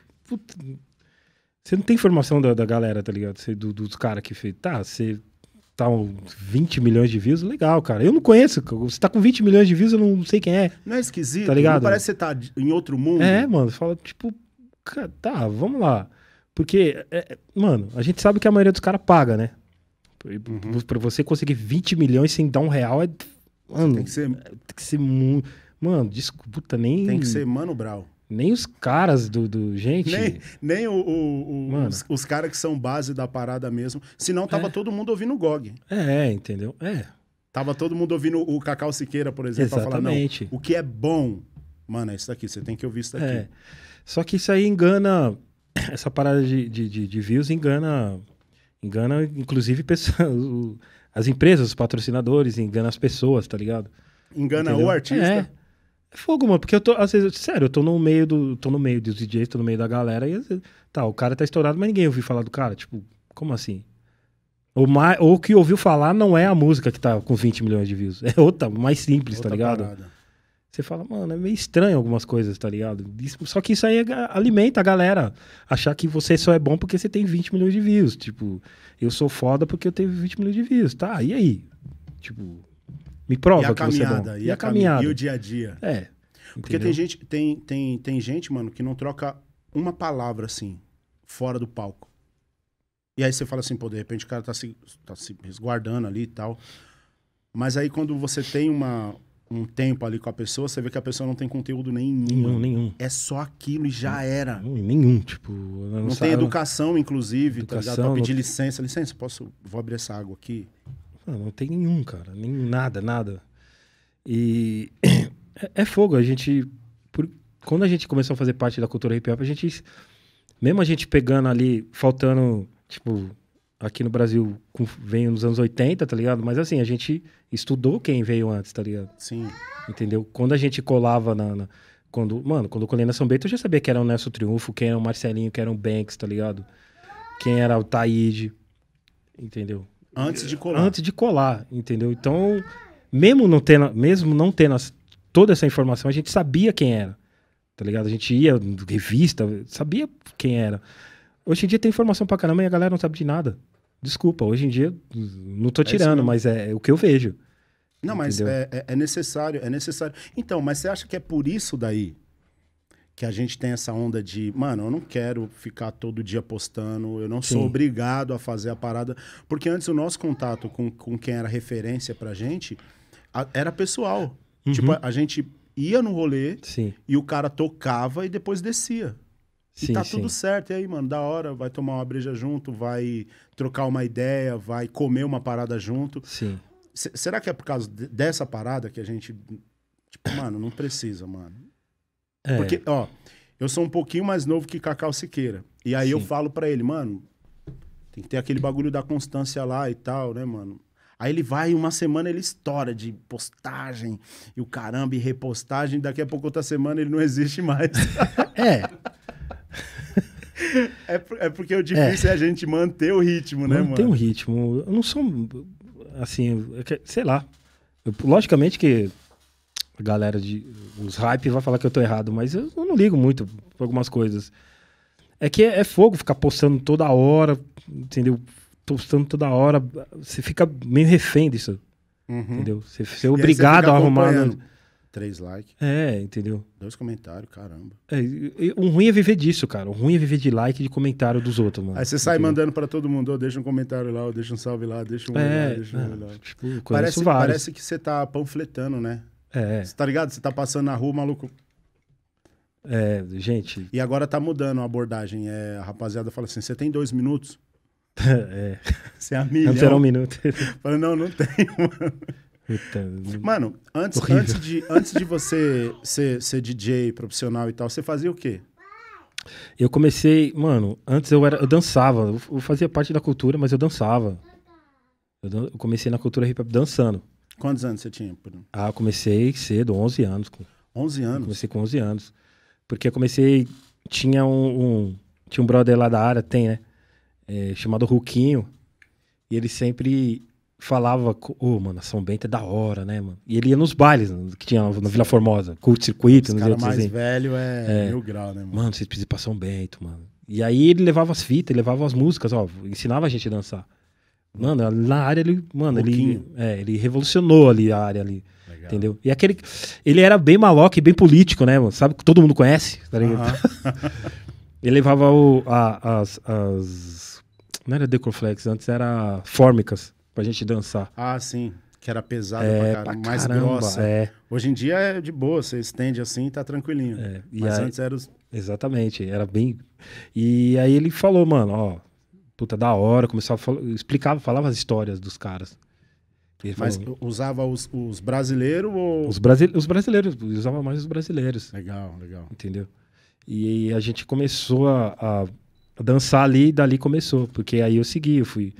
Você não tem informação da, da galera, tá ligado? Você, do, dos caras que fez. Tá, você tá um 20 milhões de views, legal, cara. Eu não conheço. Você tá com 20 milhões de views, eu não sei quem é. Não é esquisito? Tá ligado? Não parece que você tá em outro mundo. É, mano. Fala, tipo, cara, tá, vamos lá. Porque, é, mano, a gente sabe que a maioria dos caras paga, né? Uhum. Pra você conseguir 20 milhões sem dar um real é. Mano, tem que ser. É, tem que ser muito. Mano, desculpa, nem. Tem que ser Mano Brown. Nem os caras do. do... Gente. Nem, nem o, o, o os, os caras que são base da parada mesmo. Senão tava é. todo mundo ouvindo o GOG. É, entendeu? É. Tava todo mundo ouvindo o Cacau Siqueira, por exemplo, Exatamente. falar, não, o que é bom, mano, é isso daqui, você tem que ouvir isso daqui. É. Só que isso aí engana, essa parada de, de, de views engana, engana inclusive pessoas, as empresas, os patrocinadores, engana as pessoas, tá ligado? Engana Entendeu? o artista. É, é fogo, mano, porque eu tô, às vezes, sério, eu tô no meio do. tô no meio dos DJs, tô no meio da galera, e às vezes, tá, o cara tá estourado, mas ninguém ouviu falar do cara. Tipo, como assim? Ou, mais, ou que ouviu falar não é a música que tá com 20 milhões de views. É outra, mais simples, tá outra tá ligado? Parada. Você fala, mano, é meio estranho algumas coisas, tá ligado? Isso, só que isso aí alimenta a galera. Achar que você só é bom porque você tem 20 milhões de views. Tipo, eu sou foda porque eu tenho 20 milhões de views. Tá, e aí? Tipo, me prova que você é bom. E, e a, caminhada. E o dia a dia. É. Porque tem gente, tem, tem, tem gente, mano, que não troca uma palavra assim, fora do palco. E aí você fala assim, pô, de repente o cara tá se, tá se resguardando ali e tal. Mas aí quando você tem uma, um tempo ali com a pessoa, você vê que a pessoa não tem conteúdo nenhum. Nenhum, nenhum. É só aquilo e já era. Nenhum, nenhum tipo. Não, não tem educação, inclusive, educação, tá ligado? Pra pedir não... licença. Licença, posso. Vou abrir essa água aqui. Não, não tem nenhum, cara. Nem nada, nada. E é, é, fogo. A gente. Por, quando a gente começou a fazer parte da cultura hip hop, a gente. Mesmo a gente pegando ali, faltando, tipo, aqui no Brasil com, veio nos anos 80, tá ligado? Mas assim, a gente estudou quem veio antes, tá ligado? Sim. Entendeu? Quando a gente colava na. na quando, mano, quando eu colei na São Bento, eu já sabia que era o Nelson Triunfo, quem era o Marcelinho, quem era o Banks, tá ligado? Quem era o Taíde, entendeu? Antes de colar. Antes de colar, entendeu? Então, mesmo não tendo, mesmo não tendo toda essa informação, a gente sabia quem era. Tá ligado? A gente ia, revista, sabia quem era. Hoje em dia tem informação pra caramba e a galera não sabe de nada. Desculpa, hoje em dia não tô é tirando, é mas é, é o que eu vejo. Não, mas é, é, é, necessário, é necessário. Então, mas você acha que é por isso daí que a gente tem essa onda de, mano, eu não quero ficar todo dia postando, eu não Sim. sou obrigado a fazer a parada. Porque antes o nosso contato com, com quem era referência pra gente a, era pessoal. Uhum. Tipo, a, a, gente ia no rolê Sim. e o cara tocava e depois descia. Sim, tá sim. tudo certo. E aí, mano, da hora, vai tomar uma breja junto, vai trocar uma ideia, vai comer uma parada junto. Sim. será que é por causa dessa parada que a gente. Tipo, mano, não precisa, mano. É. Porque, ó, eu sou um pouquinho mais novo que Cacau Siqueira. E aí Sim. eu falo para ele, mano, tem que ter aquele bagulho da constância lá e tal, né, mano? Aí ele vai, uma semana ele estoura de postagem e o caramba, e repostagem. Daqui a pouco, outra semana, ele não existe mais. é. é, é porque o difícil é. é. a gente manter o ritmo, né, manter mano? Manter o ritmo. Eu não sou. Assim, sei lá. Eu, logicamente que galera de os hype vai falar que eu tô errado, mas eu não ligo muito pra algumas coisas. É que é, é fogo ficar postando toda hora, entendeu? Postando toda hora, você fica meio refém disso. Uhum. Entendeu? Você, você é obrigado a arrumar. Né? Três likes. É, entendeu? Dois comentários, caramba. É, o ruim é viver disso, cara. O ruim é viver de like e de comentário dos outros, mano. Aí você sai mandando para todo mundo, oh, deixa um comentário lá, oh, deixa um salve lá, deixa um é, lá, deixa um é, lá. Tipo, parece, parece que você tá panfletando, né? É. Você tá ligado? Você tá passando na rua, maluco. É, gente. E agora tá mudando a abordagem. É, a rapaziada fala assim: você tem dois minutos? é. Você é milhão. Antes era um minuto. Fala, não, não tenho, mano. mano, antes, antes, de, antes de você ser, ser DJ profissional e tal, você fazia o quê? Eu comecei, mano, antes eu era, eu dançava, eu fazia parte da cultura, mas eu dançava. Eu, dan eu comecei na cultura hip hop dançando. Quantos anos você tinha? Ah, eu comecei cedo, 11 anos. 11 anos? Eu comecei com 11 anos. Porque eu comecei, tinha um, um, tinha um brother lá da área, tem, né? É, chamado Ruquinho. E ele sempre falava, ô, oh, mano, São Bento é da hora, né, mano? E ele ia nos bailes né, que tinha na Vila Formosa, curto-circuito, não sei mais assim. velho é, é mil grau, né, mano? Mano, vocês precisam ir pra São Bento, mano. E aí ele levava as fitas, levava as músicas, ó, ensinava a gente a dançar. Mano, na área ele, mano, um ele, é, ele revolucionou ali a área ali. Legal. Entendeu? E aquele. Ele era bem maloca e bem político, né, mano? Sabe que todo mundo conhece, tá ligado? ele levava o, a, as, as. Não era Decorflex, antes era Fórmicas, pra gente dançar. Ah, sim. Que era pesada é, pra, mais caramba, grossa. É. Hoje em dia é de boa, você estende assim e tá tranquilinho. É, Mas aí, antes era os... Exatamente, era bem. E aí ele falou, mano, ó, puta, da hora, começava, explicava, falava as histórias dos caras. Ele Mas falou, usava os, os brasileiros ou... Os, brasi os brasileiros, usava mais os brasileiros. Legal, legal. Entendeu? E, e a gente começou a, a dançar ali, e dali começou, porque aí eu segui, eu fui...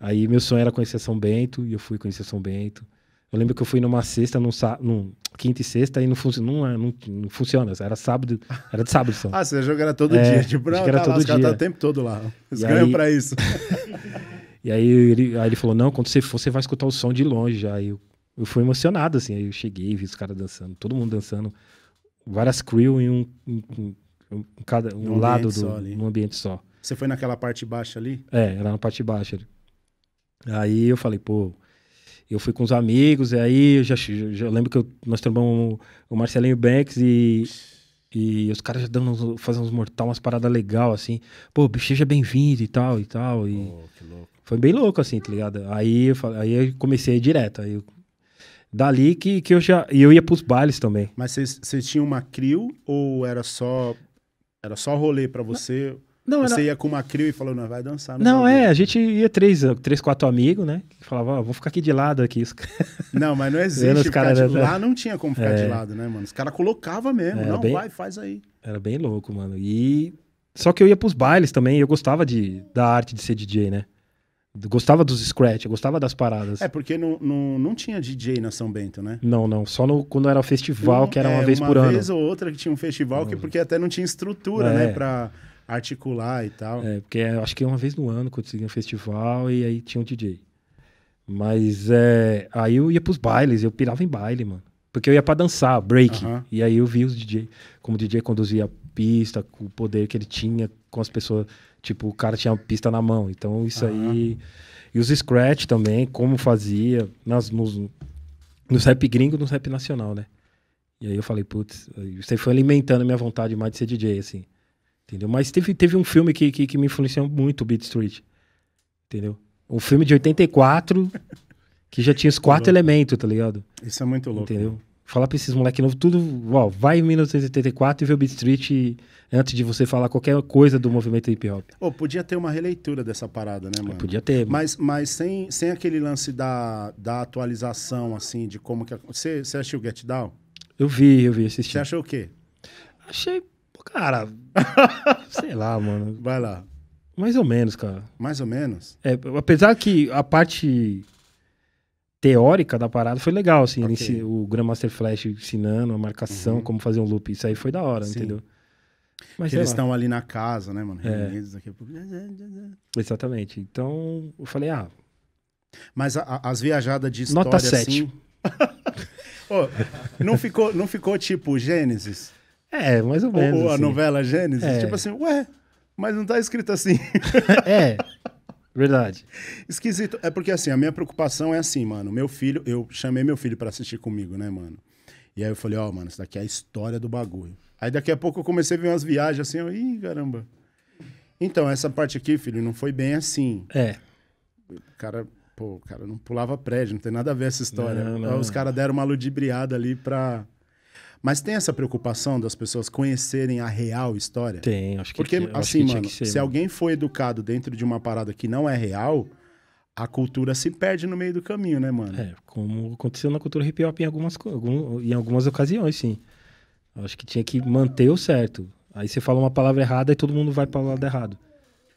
Aí meu sonho era conhecer São Bento, e eu fui conhecer São Bento. Eu lembro que eu fui numa sexta, num, num quinta e sexta, e não, func não, é, não, não, funciona. Era sábado, era de sábado só. ah, você joga era todo é, dia. Tipo, não, era tá todo lá, os dia. Tá o tempo todo lá. Eles e ganham aí... pra isso. e aí ele, aí ele falou, não, quando você for, você vai escutar o som de longe. Já. Aí eu, eu fui emocionado, assim. Aí eu cheguei, vi os caras dançando, todo mundo dançando. Várias crew em um, em, em, um, cada, um, um lado do um ambiente só. Você foi naquela parte baixa ali? É, era na parte baixa. Aí eu falei, pô eu fui com os amigos, e aí eu já, já lembro que eu, nós trombamos o Marcelinho Banks e, e os caras já dando uns, fazendo uns mortal, umas paradas legal assim. Pô, seja bem-vindo e tal, e tal. E oh, que louco. Foi bem louco, assim, tá ligado? Aí eu, aí eu comecei direto. Aí eu, dali que, que eu já. E eu ia pros bailes também. Mas vocês tinham uma crew ou era só. Era só rolê para você? Não. Não, Você era... ia com uma criu e falou, não, vai dançar. Não, é, a gente ia três, três quatro amigos, né? Que falava, ó, oh, vou ficar aqui de lado aqui. Não, mas não existe. Os cara de... Lá não tinha como ficar é. de lado, né, mano? Os caras colocavam mesmo. Era não, bem... vai, faz aí. Era bem louco, mano. E... Só que eu ia pros bailes também, eu gostava de, da arte de ser DJ, né? Gostava dos scratch, gostava das paradas. É, porque não, não, não tinha DJ na São Bento, né? Não, não. Só no, quando era o festival, não, que era é, uma vez uma por vez ano. Uma vez ou outra que tinha um festival, não. que, porque até não tinha estrutura, né, é. né? Pra, articular e tal. É, porque é, acho que é uma vez no ano quando eu consegui um festival e aí tinha um DJ. Mas é, aí eu ia pros bailes, eu pirava em baile, mano. Porque eu ia para dançar, break. E aí eu vi os DJ, como o DJ conduzia a pista, o poder que ele tinha com as pessoas. Tipo, o cara tinha a pista na mão. Então isso aí. E os scratch também, como fazia, nas, nos, nos rap gringo e no rap nacional, né? E aí eu falei, putz, você foi alimentando a minha vontade mais de ser DJ, assim. Entendeu? Mas teve, teve um filme que, que, que me influenciou muito, Beat Street. Entendeu? Um filme de 84 que já tinha os quatro elementos, tá ligado? Isso é muito louco. Entendeu? Né? Falar pra esses moleque novo, tudo, ó, vai em 1984 e vê o Beat Street e, antes de você falar qualquer coisa do movimento hip hop. Oh, podia ter uma releitura dessa parada, né, mano? Podia ter. Mas, mas sem, sem aquele lance da, da atualização, assim, de como que... Você, você achou o Get Down? Eu vi, eu vi, assisti. Você achou o quê? Achei Cara, sei lá, mano. Vai lá. Mais ou menos, cara. Mais ou menos? É, apesar que a parte teórica da parada foi legal, assim. Okay. Ensin... o Grandmaster Flash ensinando a marcação, uhum. como fazer um loop. Isso aí foi da hora, Sim. entendeu? Mas eles estão ali na casa, né, mano? É. Reunidos é. daqui a pouco. Exatamente. Então, eu falei, ah. Mas a, a, as viajadas de história Nota 7. assim. oh, não, ficou, não ficou tipo Gênesis? É, mais ou menos. Ou, ou a assim. novela Gênesis. É. Tipo assim, ué, mas não tá escrito assim. é. Verdade. Esquisito. É porque assim, a minha preocupação é assim, mano. Meu filho, eu chamei meu filho para assistir comigo, né, mano? E aí eu falei, ó, oh, mano, isso daqui é a história do bagulho. Aí daqui a pouco eu comecei a ver umas viagens assim, eu, ih, caramba. Então, essa parte aqui, filho, não foi bem assim. É. O cara, pô, o cara não pulava prédio, não tem nada a ver essa história. Não, não. Os caras deram uma ludibriada ali pra. Mas tem essa preocupação das pessoas conhecerem a real história? Tem, acho que Porque, tinha, assim, que mano, ser, se mano. alguém foi educado dentro de uma parada que não é real, a cultura se perde no meio do caminho, né, mano? É, como aconteceu na cultura hip hop em algumas, em algumas ocasiões, sim. Acho que tinha que manter o certo. Aí você fala uma palavra errada e todo mundo vai para o lado errado. Tá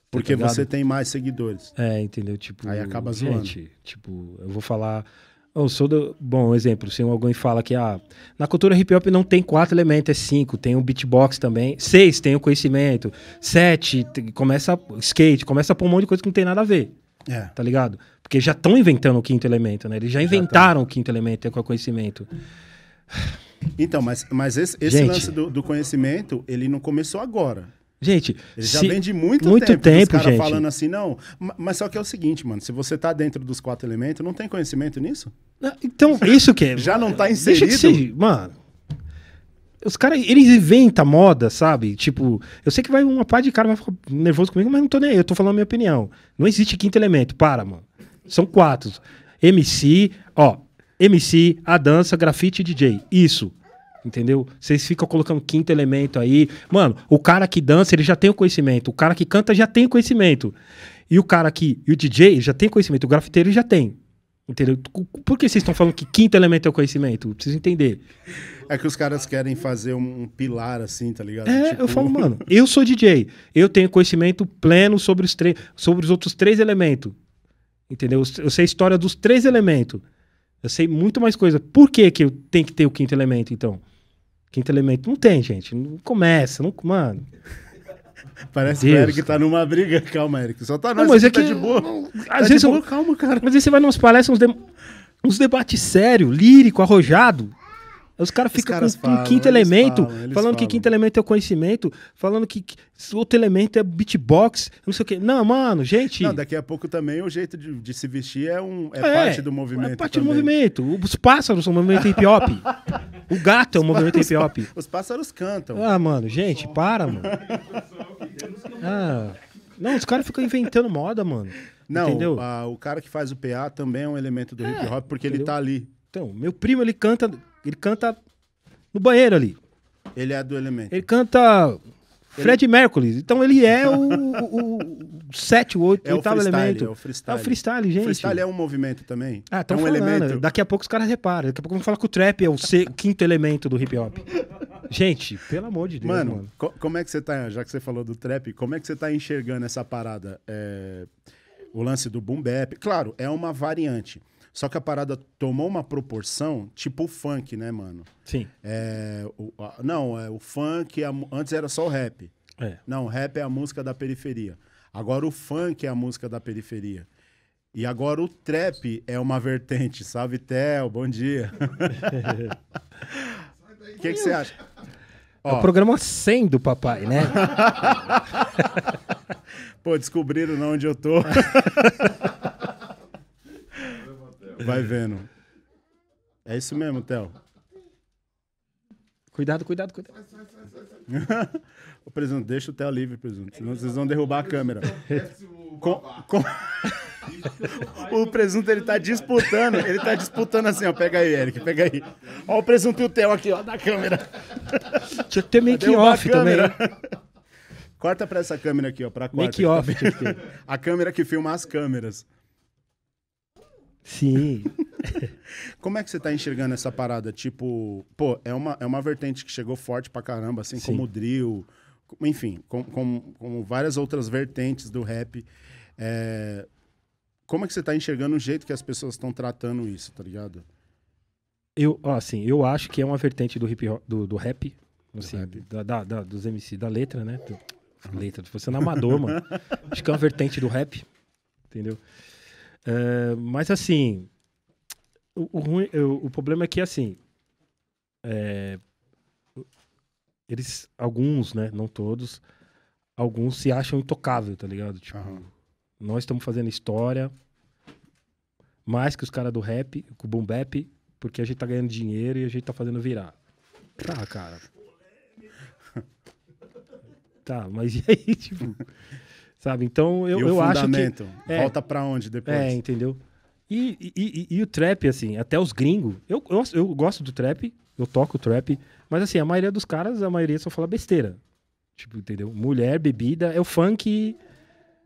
Porque tá você tem mais seguidores. É, entendeu? Tipo, aí acaba gente, zoando. Tipo, eu vou falar eu sou do. Bom, exemplo, se alguém fala que ah, na cultura hip hop não tem quatro elementos, é cinco, tem o beatbox também, seis, tem o conhecimento, sete, começa skate, começa a pôr um monte de coisa que não tem nada a ver. É. Tá ligado? Porque já estão inventando o quinto elemento, né? Eles já inventaram já o quinto elemento é com o conhecimento. Então, mas, mas esse, esse lance do, do conhecimento, ele não começou agora. Gente, ele já vem de muito, muito tempo, tempo os caras falando assim, não. Mas só que é o seguinte, mano, se você tá dentro dos quatro elementos, não tem conhecimento nisso? Ah, então, isso que é. já não tá inserido? Deixa ser, mano. Os caras, eles inventam moda, sabe? Tipo, eu sei que vai uma parte de cara vai ficar nervoso comigo, mas não tô nem aí, eu tô falando a minha opinião. Não existe quinto elemento, para, mano. São quatro. MC, ó, MC, a dança, grafite e DJ. Isso. Entendeu? Vocês ficam colocando quinto elemento aí. Mano, o cara que dança, ele já tem o conhecimento. O cara que canta já tem o conhecimento. E o cara que. E o DJ já tem conhecimento. O grafiteiro já tem. Entendeu? Por que vocês estão falando que quinto elemento é o conhecimento? preciso entender. É que os caras querem fazer um, um pilar assim, tá ligado? É, tipo... eu falo, mano, eu sou DJ. Eu tenho conhecimento pleno sobre os, sobre os outros três elementos. Entendeu? Eu sei a história dos três elementos. Eu sei muito mais coisa. Por que, que eu tenho que ter o quinto elemento, então? Quinto elemento. Não tem, gente. Não começa, não. Mano. Parece Deus, que o Eric cara. tá numa briga. Calma, Eric. Só tá na não, é tá que, tá de boa. Não, tá às vezes boa, eu... calma, cara. Mas aí você vai numas palestras, uns, de... uns debates sério, lírico, arrojado. Os caras ficam com falam, quinto elemento, falam, falando falam. que quinto elemento é o conhecimento, falando que outro elemento é beatbox, não sei o quê. Não, mano, gente. Não, daqui a pouco também o jeito de, de se vestir é, um, é, é, parte do é movimento. É parte também. do movimento. Os pássaros são um movimento hip hop. o gato é um movimento hip hop. Os pássaros cantam. Ah, mano, gente, para, mano. ah. Não, os caras ficam inventando moda, mano. Não, a, o cara que faz o PA também é um elemento do é, hip hop, porque entendeu? ele tá ali então, meu primo, ele canta, ele canta no banheiro ali. Ele é do elemento. Ele canta Fred ele... Mercury. Então ele é o, o, o sete, o oito, é oitavo o elemento. É o freestyle. É o freestyle, gente. freestyle é um movimento também. Ah, então é um falando. elemento. Daqui a pouco os caras reparam. Daqui a pouco vão falar que o trap é o quinto elemento do hip hop. Gente, pelo amor de Deus. Mano, mano. Co como é que você tá, já que você falou do trap, como é que você tá enxergando essa parada? É... O lance do boom bap. Claro, é uma variante. Só que a parada tomou uma proporção, tipo o funk, né, mano? Sim. É, o, a, não, é, o funk, é a, antes era só o rap. É. Não, rap é a música da periferia. Agora o funk é a música da periferia. E agora o trap é uma vertente. Salve, Theo, bom dia. O que você acha? É Ó. o programa 100 do papai, né? Pô, descobriram não onde eu tô. Vai vendo. É isso mesmo, Theo. Cuidado, cuidado, cuidado. o presunto, deixa o Theo livre, presunto. Senão vocês vão derrubar a câmera. Com, com... o presunto, ele tá disputando. Ele tá disputando assim, ó. Pega aí, Eric, pega aí. Ó o presunto e o Theo aqui, ó, da câmera. Tinha que ter make-off também. Corta pra essa câmera aqui, ó, pra quarta. Make-off. A câmera que filma as câmeras. Sim. Como é que você tá enxergando essa parada? Tipo, pô, é uma, é uma vertente que chegou forte pra caramba, assim Sim. como o drill, enfim, como com, com várias outras vertentes do rap. É... Como é que você tá enxergando o jeito que as pessoas estão tratando isso, tá ligado? Eu, assim, eu acho que é uma vertente do hip do, do rap, assim, do rap. Da, da, da, dos MC, da letra, né? Do, letra, você é amador, mano. Acho que é uma vertente do rap, entendeu? Eh, mas assim, o, o, ruim, o, o, problema é que assim, é, eles, alguns, né, não todos, alguns se acham intocável, tá ligado? Tipo, uhum. nós estamos fazendo história mais que os caras do rap, com o boom bap, porque a gente tá ganhando dinheiro e a gente tá fazendo virar. Tá, cara. tá, mas e aí, tipo... Sabe? Então eu, e eu acho que. É, volta para onde depois? É, entendeu? E, e, e, e, o trap, assim, até os gringos. Eu, eu, eu, gosto do trap, eu toco trap, mas assim, a maioria dos caras, a maioria só fala besteira. Tipo, entendeu? Mulher, bebida, é o funk.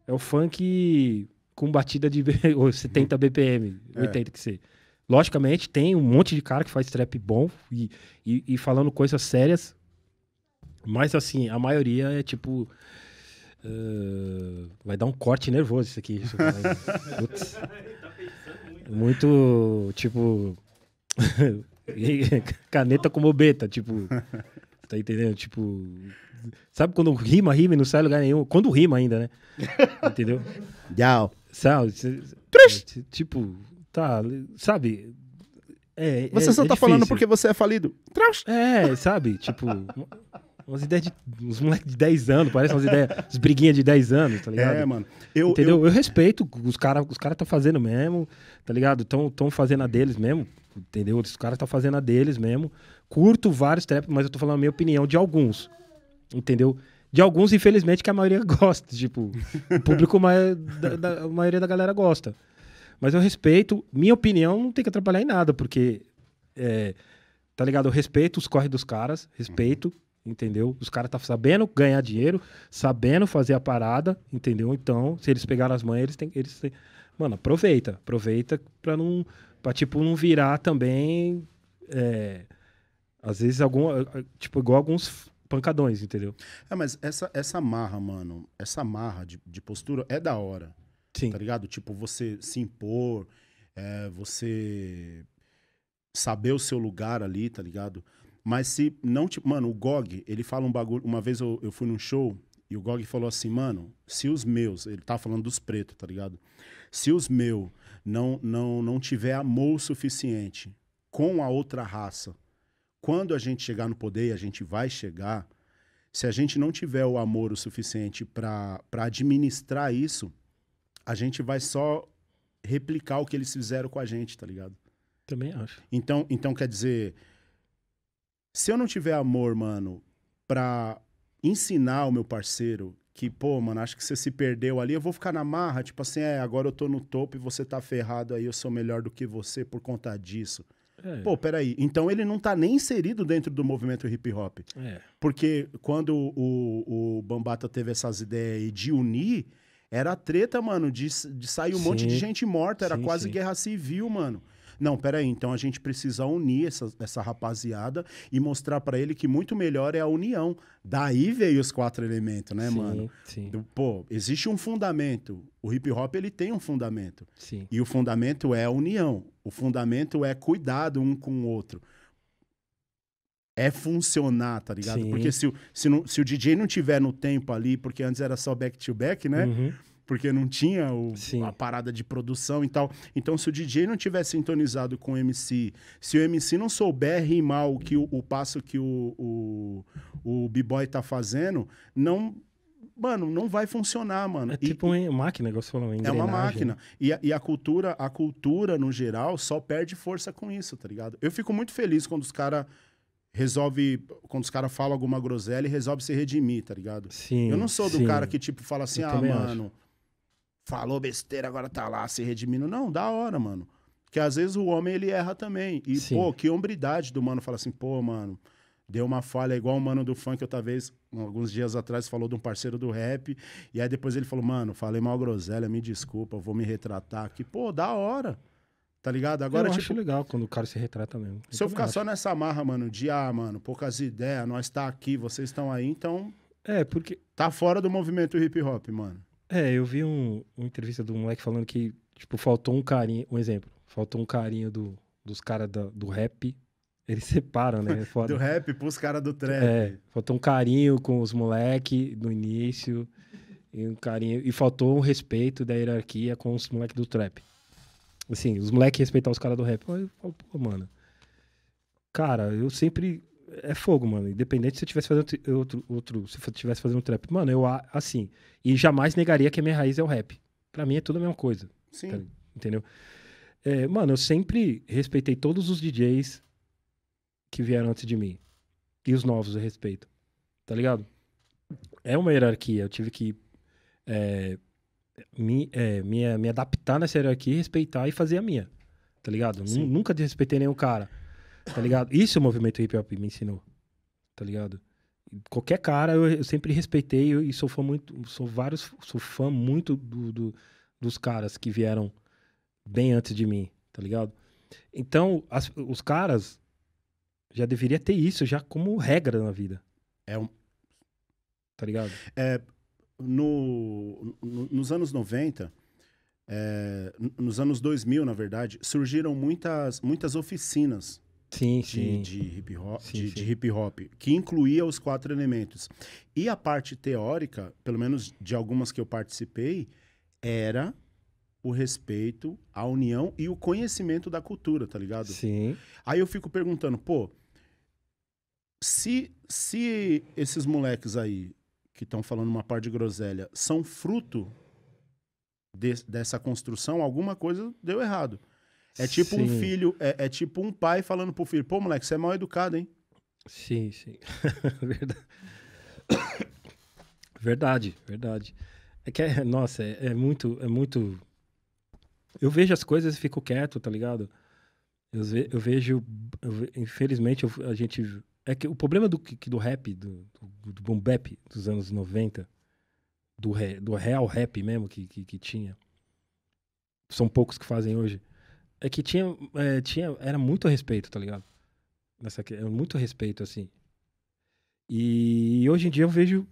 É o funk com batida de 70 BPM, é. 80 que ser. Logicamente, tem um monte de cara que faz trap bom e, e, e falando coisas sérias, mas assim, a maioria é tipo ah, vai dar um corte nervoso isso aqui. Isso né? Putz. Tá muito, tipo. caneta como beta, tipo. Tá entendendo? Tipo. Sabe quando rima, rima e não sai lugar nenhum? Quando rima ainda, né? Entendeu? Tchau. Sabe? Tipo, tá. Sabe? É, você é, só é tá difícil. falando porque você é falido. É, sabe? Tipo. Umas ideias de. Uns moleques de 10 anos, parece umas ideias. As briguinhas de 10 anos, tá ligado? É, mano. Eu, Entendeu? Eu, eu respeito, os caras os cara tá fazendo mesmo, tá ligado? Estão tão fazendo a deles mesmo, entendeu? Os caras tá fazendo a deles mesmo. Curto vários trap, mas eu tô falando a minha opinião de alguns, entendeu? De alguns, infelizmente, que a maioria gosta, tipo, o público mais, da, da, a maioria da galera gosta. Mas eu respeito, minha opinião não tem que atrapalhar em nada, porque. É, tá ligado? Eu respeito os corre dos caras, respeito. Uhum entendeu? Os caras tá sabendo ganhar dinheiro, sabendo fazer a parada, entendeu? Então, se eles pegaram as mães, eles têm, eles têm... mano, aproveita, aproveita para não, para tipo não virar também, é... às vezes algum, tipo igual alguns pancadões, entendeu? É, mas essa essa marra, mano, essa marra de, de postura é da hora. Sim. Tá ligado? Tipo você se impor, é, você saber o seu lugar ali, tá ligado? Mas se não, tipo, mano, o GOG, ele fala um bagulho. Uma vez eu, eu fui num show e o GOG falou assim, mano, se os meus, ele tá falando dos pretos, tá ligado? Se os meus não, não, não tiver amor suficiente com a outra raça, quando a gente chegar no poder, a gente vai chegar, se a gente não tiver o amor o suficiente para administrar isso, a gente vai só replicar o que eles fizeram com a gente, tá ligado? Também acho. Então, então quer dizer se eu não tiver amor, mano, pra ensinar o meu parceiro que, pô, mano, acho que você se perdeu ali, eu vou ficar na marra, tipo assim, é, agora eu tô no topo e você tá ferrado aí, eu sou melhor do que você por conta disso. É. Pô, peraí. Então ele não tá nem inserido dentro do movimento hip hop. É. Porque quando o, o Bambata teve essas ideias aí de unir, era treta, mano, de, de sair um sim. monte de gente morta, era sim, quase sim. guerra civil, mano não, peraí, então a gente precisa unir essa, essa rapaziada e mostrar para ele que muito melhor é a união. Daí veio os quatro elementos, né, sim, mano? Sim. Pô, existe um fundamento. O hip hop ele tem um fundamento. Sim. E o fundamento é a união. O fundamento é cuidado um com o outro é funcionar, tá ligado? Sim. Porque se, se, não, se, o DJ não tiver no tempo ali, porque antes era só back-to-back, né? Uhum porque não tinha o, a parada de produção e tal. Então, se o DJ não tiver sintonizado com o MC, se o MC não souber rimar o, que, o, o passo que o, o, o B-Boy tá fazendo, não mano, não vai funcionar, mano. É tipo e, uma máquina, igual você falou, uma É uma máquina. Né? E a, e a, cultura, a cultura no geral, só perde força com isso, tá ligado? Eu fico muito feliz quando os caras resolve quando os caras falam alguma groselha e resolve se redimir, tá ligado? Sim. Eu não sou do sim. cara que tipo fala assim: "Ah, mano, acho falou besteira, agora tá lá se redimindo. Não, da hora, mano. Que às vezes o homem ele erra também. E, Sim. pô, que hombridade do mano falar assim, pô, mano, deu uma falha igual o mano do funk, outra vez, alguns dias atrás, falou de um parceiro do rap. E aí depois ele falou, mano, falei mal groselha, me desculpa, vou me retratar aqui. Pô, da hora. Tá ligado? Agora, eu tipo, acho legal quando o cara se retrata mesmo. Eu se eu ficar acho. só nessa marra, mano, de ah, mano, poucas ideias, nós tá aqui, vocês estão aí, então. É, porque. Tá fora do movimento hip hop, mano. É, eu vi um, uma entrevista do moleque falando que, tipo, faltou um carinho. Um exemplo, faltou um carinho do, dos caras do rap. Eles separam, né? É foda. do rap pros caras do trap. É, faltou um carinho com os moleques no início. E um carinho. E faltou um respeito da hierarquia com os moleques do trap. Assim, os moleques respeitar os caras do rap. Eu falo, pô, mano. Cara, eu sempre é fogo, mano. Independente se eu tivesse fazendo outro, outro se eu tivesse fazendo trap, mano, eu assim, e jamais negaria que a minha raiz é o rap. Para mim é tudo a mesma coisa. Sim. Tá, entendeu? É, mano, eu sempre respeitei todos os DJs que vieram antes de mim. E os novos eu respeito. Tá ligado? É uma hierarquia. Eu tive que é, me, é, me, me adaptar nessa hierarquia, respeitar e fazer a minha. Tá ligado? Nunca desrespeitei nenhum cara. Tá ligado? Isso é o movimento hip hop me ensinou. Tá ligado? Qualquer cara, eu, eu sempre respeitei eu, e sou fã muito. Sou vários. Sou fã muito do, do, dos caras que vieram bem antes de mim, tá ligado? Então, as, os caras já deveria ter isso já como regra na vida. É um. Tá ligado? É, no, no, nos anos 90, é, nos anos 2000, na verdade, surgiram muitas, muitas oficinas Sim, de, sim. De hip hop, sim, de, sim. de, hip hop, que incluía os quatro elementos. E a parte teórica, pelo menos de algumas que eu participei, era o respeito, a união e o conhecimento da cultura, tá ligado? Sim. Aí eu fico perguntando, pô, se se esses moleques aí que estão falando uma parte de groselha são fruto de, dessa construção, alguma coisa deu errado. É tipo sim. um filho, é, é, tipo um pai falando pro filho, pô, moleque, você é mal educado, hein? Sim, sim. verdade. verdade, verdade. É que é, nossa, é, é, muito, é muito. Eu vejo as coisas e fico quieto, tá ligado? Eu, ve, eu vejo, eu infelizmente, eu, a gente. É que o problema do, que, do rap, do, do, do boom bap dos anos 90, do, re, do real rap mesmo que, que, que tinha, são poucos que fazem hoje é que tinha, é, tinha, era muito respeito, tá ligado? Nessa, era muito respeito, assim. E hoje em dia eu vejo,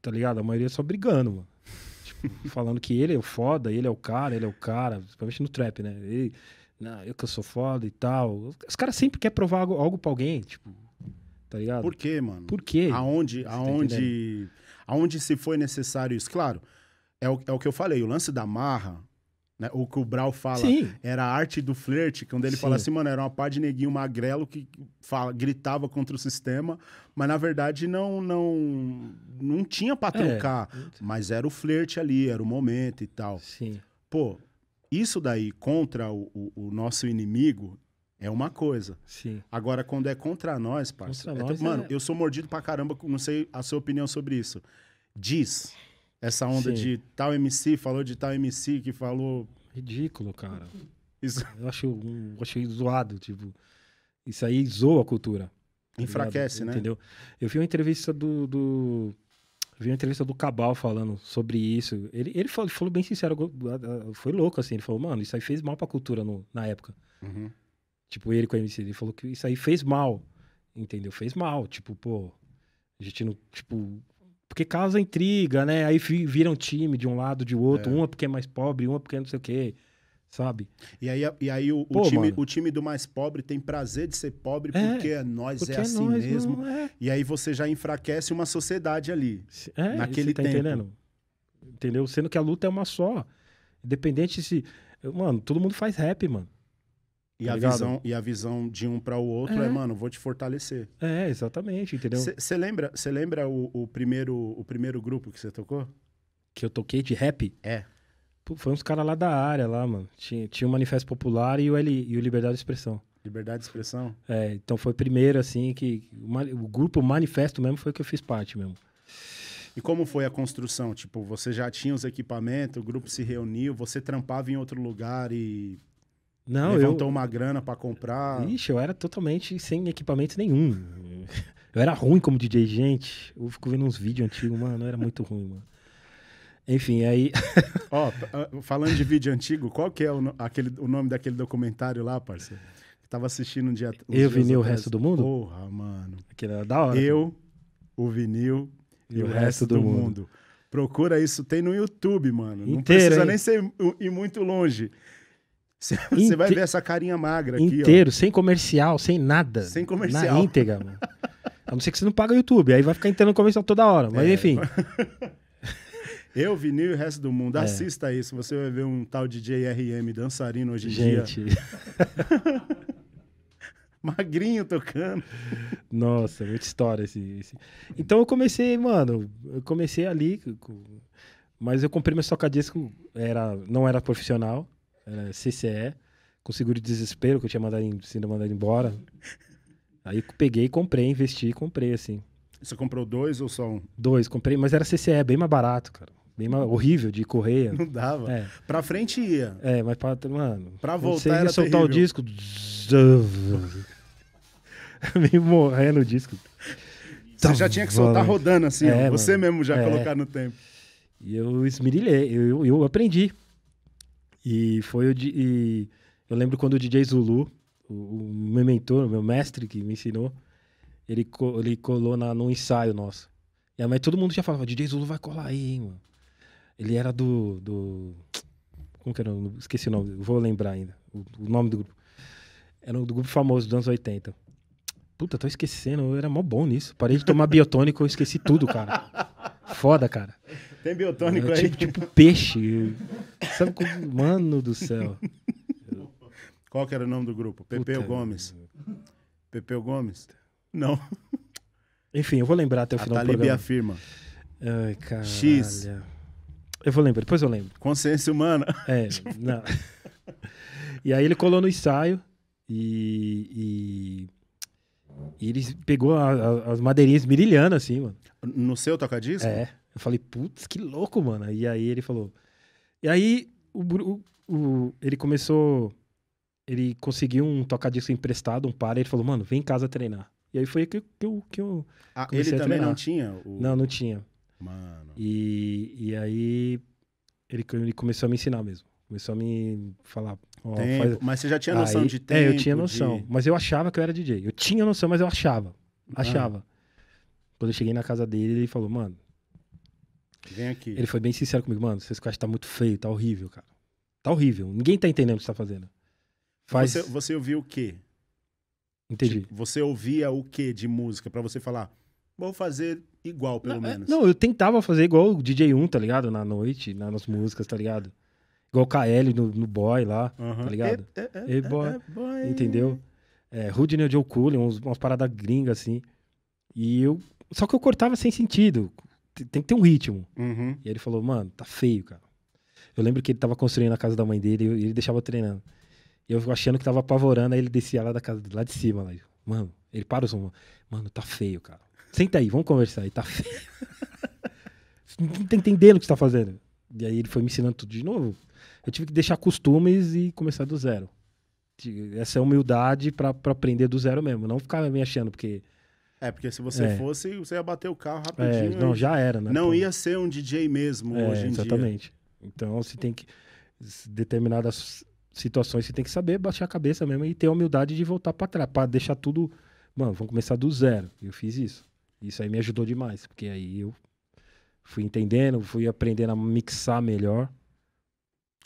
tá ligado? A maioria só brigando, mano. Tipo, falando que ele é o foda, ele é o cara, ele é o cara, principalmente no trap, né? Ele, não, eu que eu sou foda e tal. Os caras sempre querem provar algo, algo pra alguém, tipo, tá ligado? Por quê, mano? Por quê? Aonde, Você tá aonde, tá aonde se foi necessário isso? Claro, é o, é o que eu falei, o lance da marra né? que o Brau fala, Sim. era a arte do flerte, quando ele Sim. fala assim, mano, era uma pá de neguinho magrelo que fala, gritava contra o sistema, mas na verdade não não não tinha pra é. trocar, é. mas era o flerte ali, era o momento e tal. Sim. Pô, isso daí contra o, o, o nosso inimigo é uma coisa. Sim. Agora, quando é contra nós, parceiro. É, mano, é... eu sou mordido pra caramba, não sei a sua opinião sobre isso. Diz essa onda Sim. de tal MC falou de tal MC que falou. Ridículo, cara. Isso. Eu acho, eu achei zoado, tipo. Isso aí zoa a cultura. Tá Enfraquece, né? Entendeu? Eu vi uma entrevista do, do. Vi uma entrevista do Cabal falando sobre isso. Ele, ele falou, falou bem sincero, foi louco, assim. Ele falou, mano, isso aí fez mal pra cultura no, na época. Uhum. Tipo, ele com a MC, ele falou que isso aí fez mal. Entendeu? Fez mal. Tipo, pô, a gente não. Tipo, porque causa intriga, né? Aí viram time de um lado, de outro. É. Uma porque é mais pobre, uma porque é não sei o quê. Sabe? E aí, e aí o, Pô, o time, o time do mais pobre tem prazer de ser pobre é, porque é nós porque é, é assim nós mesmo. Não, e aí você já enfraquece uma sociedade ali. É, naquele tá tempo. Entendendo? Entendeu? Sendo que a luta é uma só. Independente se. Mano, todo mundo faz rap, mano. E, tá a visão, e a visão de um para o outro é. é. mano, vou te fortalecer. É, exatamente, entendeu? Você lembra, cê lembra o, o, primeiro, o primeiro grupo que você tocou? Que eu toquei de rap? É. Pô, foi uns caras lá da área, lá, mano. Tinha, tinha o Manifesto Popular e o, L, e o Liberdade de Expressão. Liberdade de Expressão? É, então foi primeiro, assim, que. O, o grupo Manifesto mesmo foi o que eu fiz parte mesmo. E como foi a construção? Tipo, você já tinha os equipamentos, o grupo se reuniu, você trampava em outro lugar e não, Levantou eu... uma grana para comprar. Ixi, eu era totalmente sem equipamento nenhum. Eu era ruim como DJ, gente. Eu fico vendo uns vídeos antigos, mano. Eu era muito ruim, mano. Enfim, aí. Ó, oh, falando de vídeo antigo, qual que é o, aquele, o nome daquele documentário lá, parceiro? Que tava assistindo um dia. Eu, vinil, o resto do mundo? Porra, mano. Aquele era da hora. Eu, o vinil e, o, o resto, resto, do, do mundo. mundo. Procura isso, tem no YouTube, mano. Inteiro, Não precisa hein? nem ser, ir muito longe. Você vai ver essa carinha magra inteiro, aqui. Inteiro, sem comercial, sem nada. Sem comercial. Na íntegra, mano. A não ser que você não paga o YouTube, aí vai ficar entrando comercial toda hora. Mas é. enfim. Eu, vinil e o resto do mundo. É. Assista isso. Você vai ver um tal de JRM dançarino hoje em Gente. dia. Magrinho tocando. Nossa, muita história. Esse, esse, Então eu comecei, mano. Eu comecei ali, mas eu comprei meu tocadiscos. Era, não era profissional. É, CCE, com seguro de desespero, que eu tinha mandado, sido mandado embora. Aí peguei, comprei, investi, comprei, assim. Você comprou dois ou só um? Dois, comprei, mas era CCE, bem mais barato, cara. Bem mais, horrível, de correia. Não dava. É. Pra frente ia. É, mas pra, mano... Pra voltar você ia era soltar terrível. o disco... Meio morrendo o disco. Você já tinha que soltar rodando, assim, é, ó, você mesmo já é. colocar no tempo. E eu esmirilhei, eu, eu aprendi. E foi o. E eu lembro quando o DJ Zulu, o, o meu mentor, o meu mestre que me ensinou, ele, co, ele colou na, num ensaio nosso. E a mãe, todo mundo já falava: DJ Zulu vai colar aí, hein, mano. Ele era do. do como que era? Esqueci o nome, vou lembrar ainda. O, o nome do grupo. Era do grupo famoso dos anos 80. Puta, tô esquecendo, eu era mó bom nisso. Parei de tomar biotônico, eu esqueci tudo, cara. Foda, cara. Tem biotônico é aí? Tipo, tipo peixe. Sabe como... Mano do céu. Qual que era o nome do grupo? Puta Pepeu Gomes. Pepeu Gomes? Não. Enfim, eu vou lembrar até o final Atalibi do programa. afirma. Ai, caralho. X. Eu vou lembrar, depois eu lembro. Consciência humana. É, não. E aí ele colou no ensaio e... e... E ele pegou a, a, as madeirinhas mirilhando, assim, mano. No seu tocadisco? É. Eu falei, putz, que louco, mano. E aí ele falou. E aí o, o, o ele começou. Ele conseguiu um toca emprestado, um par, e ele falou, mano, vem em casa treinar. E aí foi que, que eu. Que eu ah, ele também treinar. não tinha? O... Não, não tinha. Mano. E, e aí ele, ele começou a me ensinar mesmo. Começou a me falar. Oh, faz... Mas você já tinha noção aí, de tempo? É, eu tinha noção. De... Mas eu achava que eu era DJ. Eu tinha noção, mas eu achava. Ah. Achava. Ah. Quando eu cheguei na casa dele, ele falou, mano, Vem aqui. Ele foi bem sincero comigo, mano, esse squat tá muito feio, tá horrível, cara. Tá horrível. Ninguém tá entendendo o que você tá fazendo. Faz... Você, você ouviu o quê? Entendi. Tipo, você ouvia o quê de música para você falar, vou fazer igual, pelo não, é, menos? É, não, eu tentava fazer igual o DJ 1, tá ligado? Na noite, na, nas músicas, tá ligado? Igual o KL no, no Boy lá, uhum. tá ligado? É, é, é, boy. É, é, boy. Entendeu? É, Rudineo Joe Cooley, umas, umas paradas gringas assim. E eu. Só que eu cortava sem sentido tem que ter um ritmo. Uhum. E ele falou, mano, tá feio, cara. Eu lembro que ele tava construindo a casa da mãe dele e ele deixava treinando. E eu achando que tava apavorando, aí ele descia lá da casa, lá de cima. Lá. Mano, ele para o som. Mano, tá feio, cara. Senta aí, vamos conversar aí, tá feio. não tá entendendo o que você tá fazendo. E aí ele foi me ensinando tudo de novo. Eu tive que deixar costumes e começar do zero. Essa é humildade para aprender do zero mesmo. Não ficar me achando, porque é, porque se você é. fosse, você ia bater o carro é, rapidinho. É, não, já era, né? Não Pô. ia ser um DJ mesmo é, hoje em exatamente. dia. Exatamente. Então, você tem que. Determinadas situações, você tem que saber baixar a cabeça mesmo e ter a humildade de voltar para trás, para deixar tudo. Mano, vamos começar do zero. Eu fiz isso. Isso aí me ajudou demais, porque aí eu fui entendendo, fui aprendendo a mixar melhor.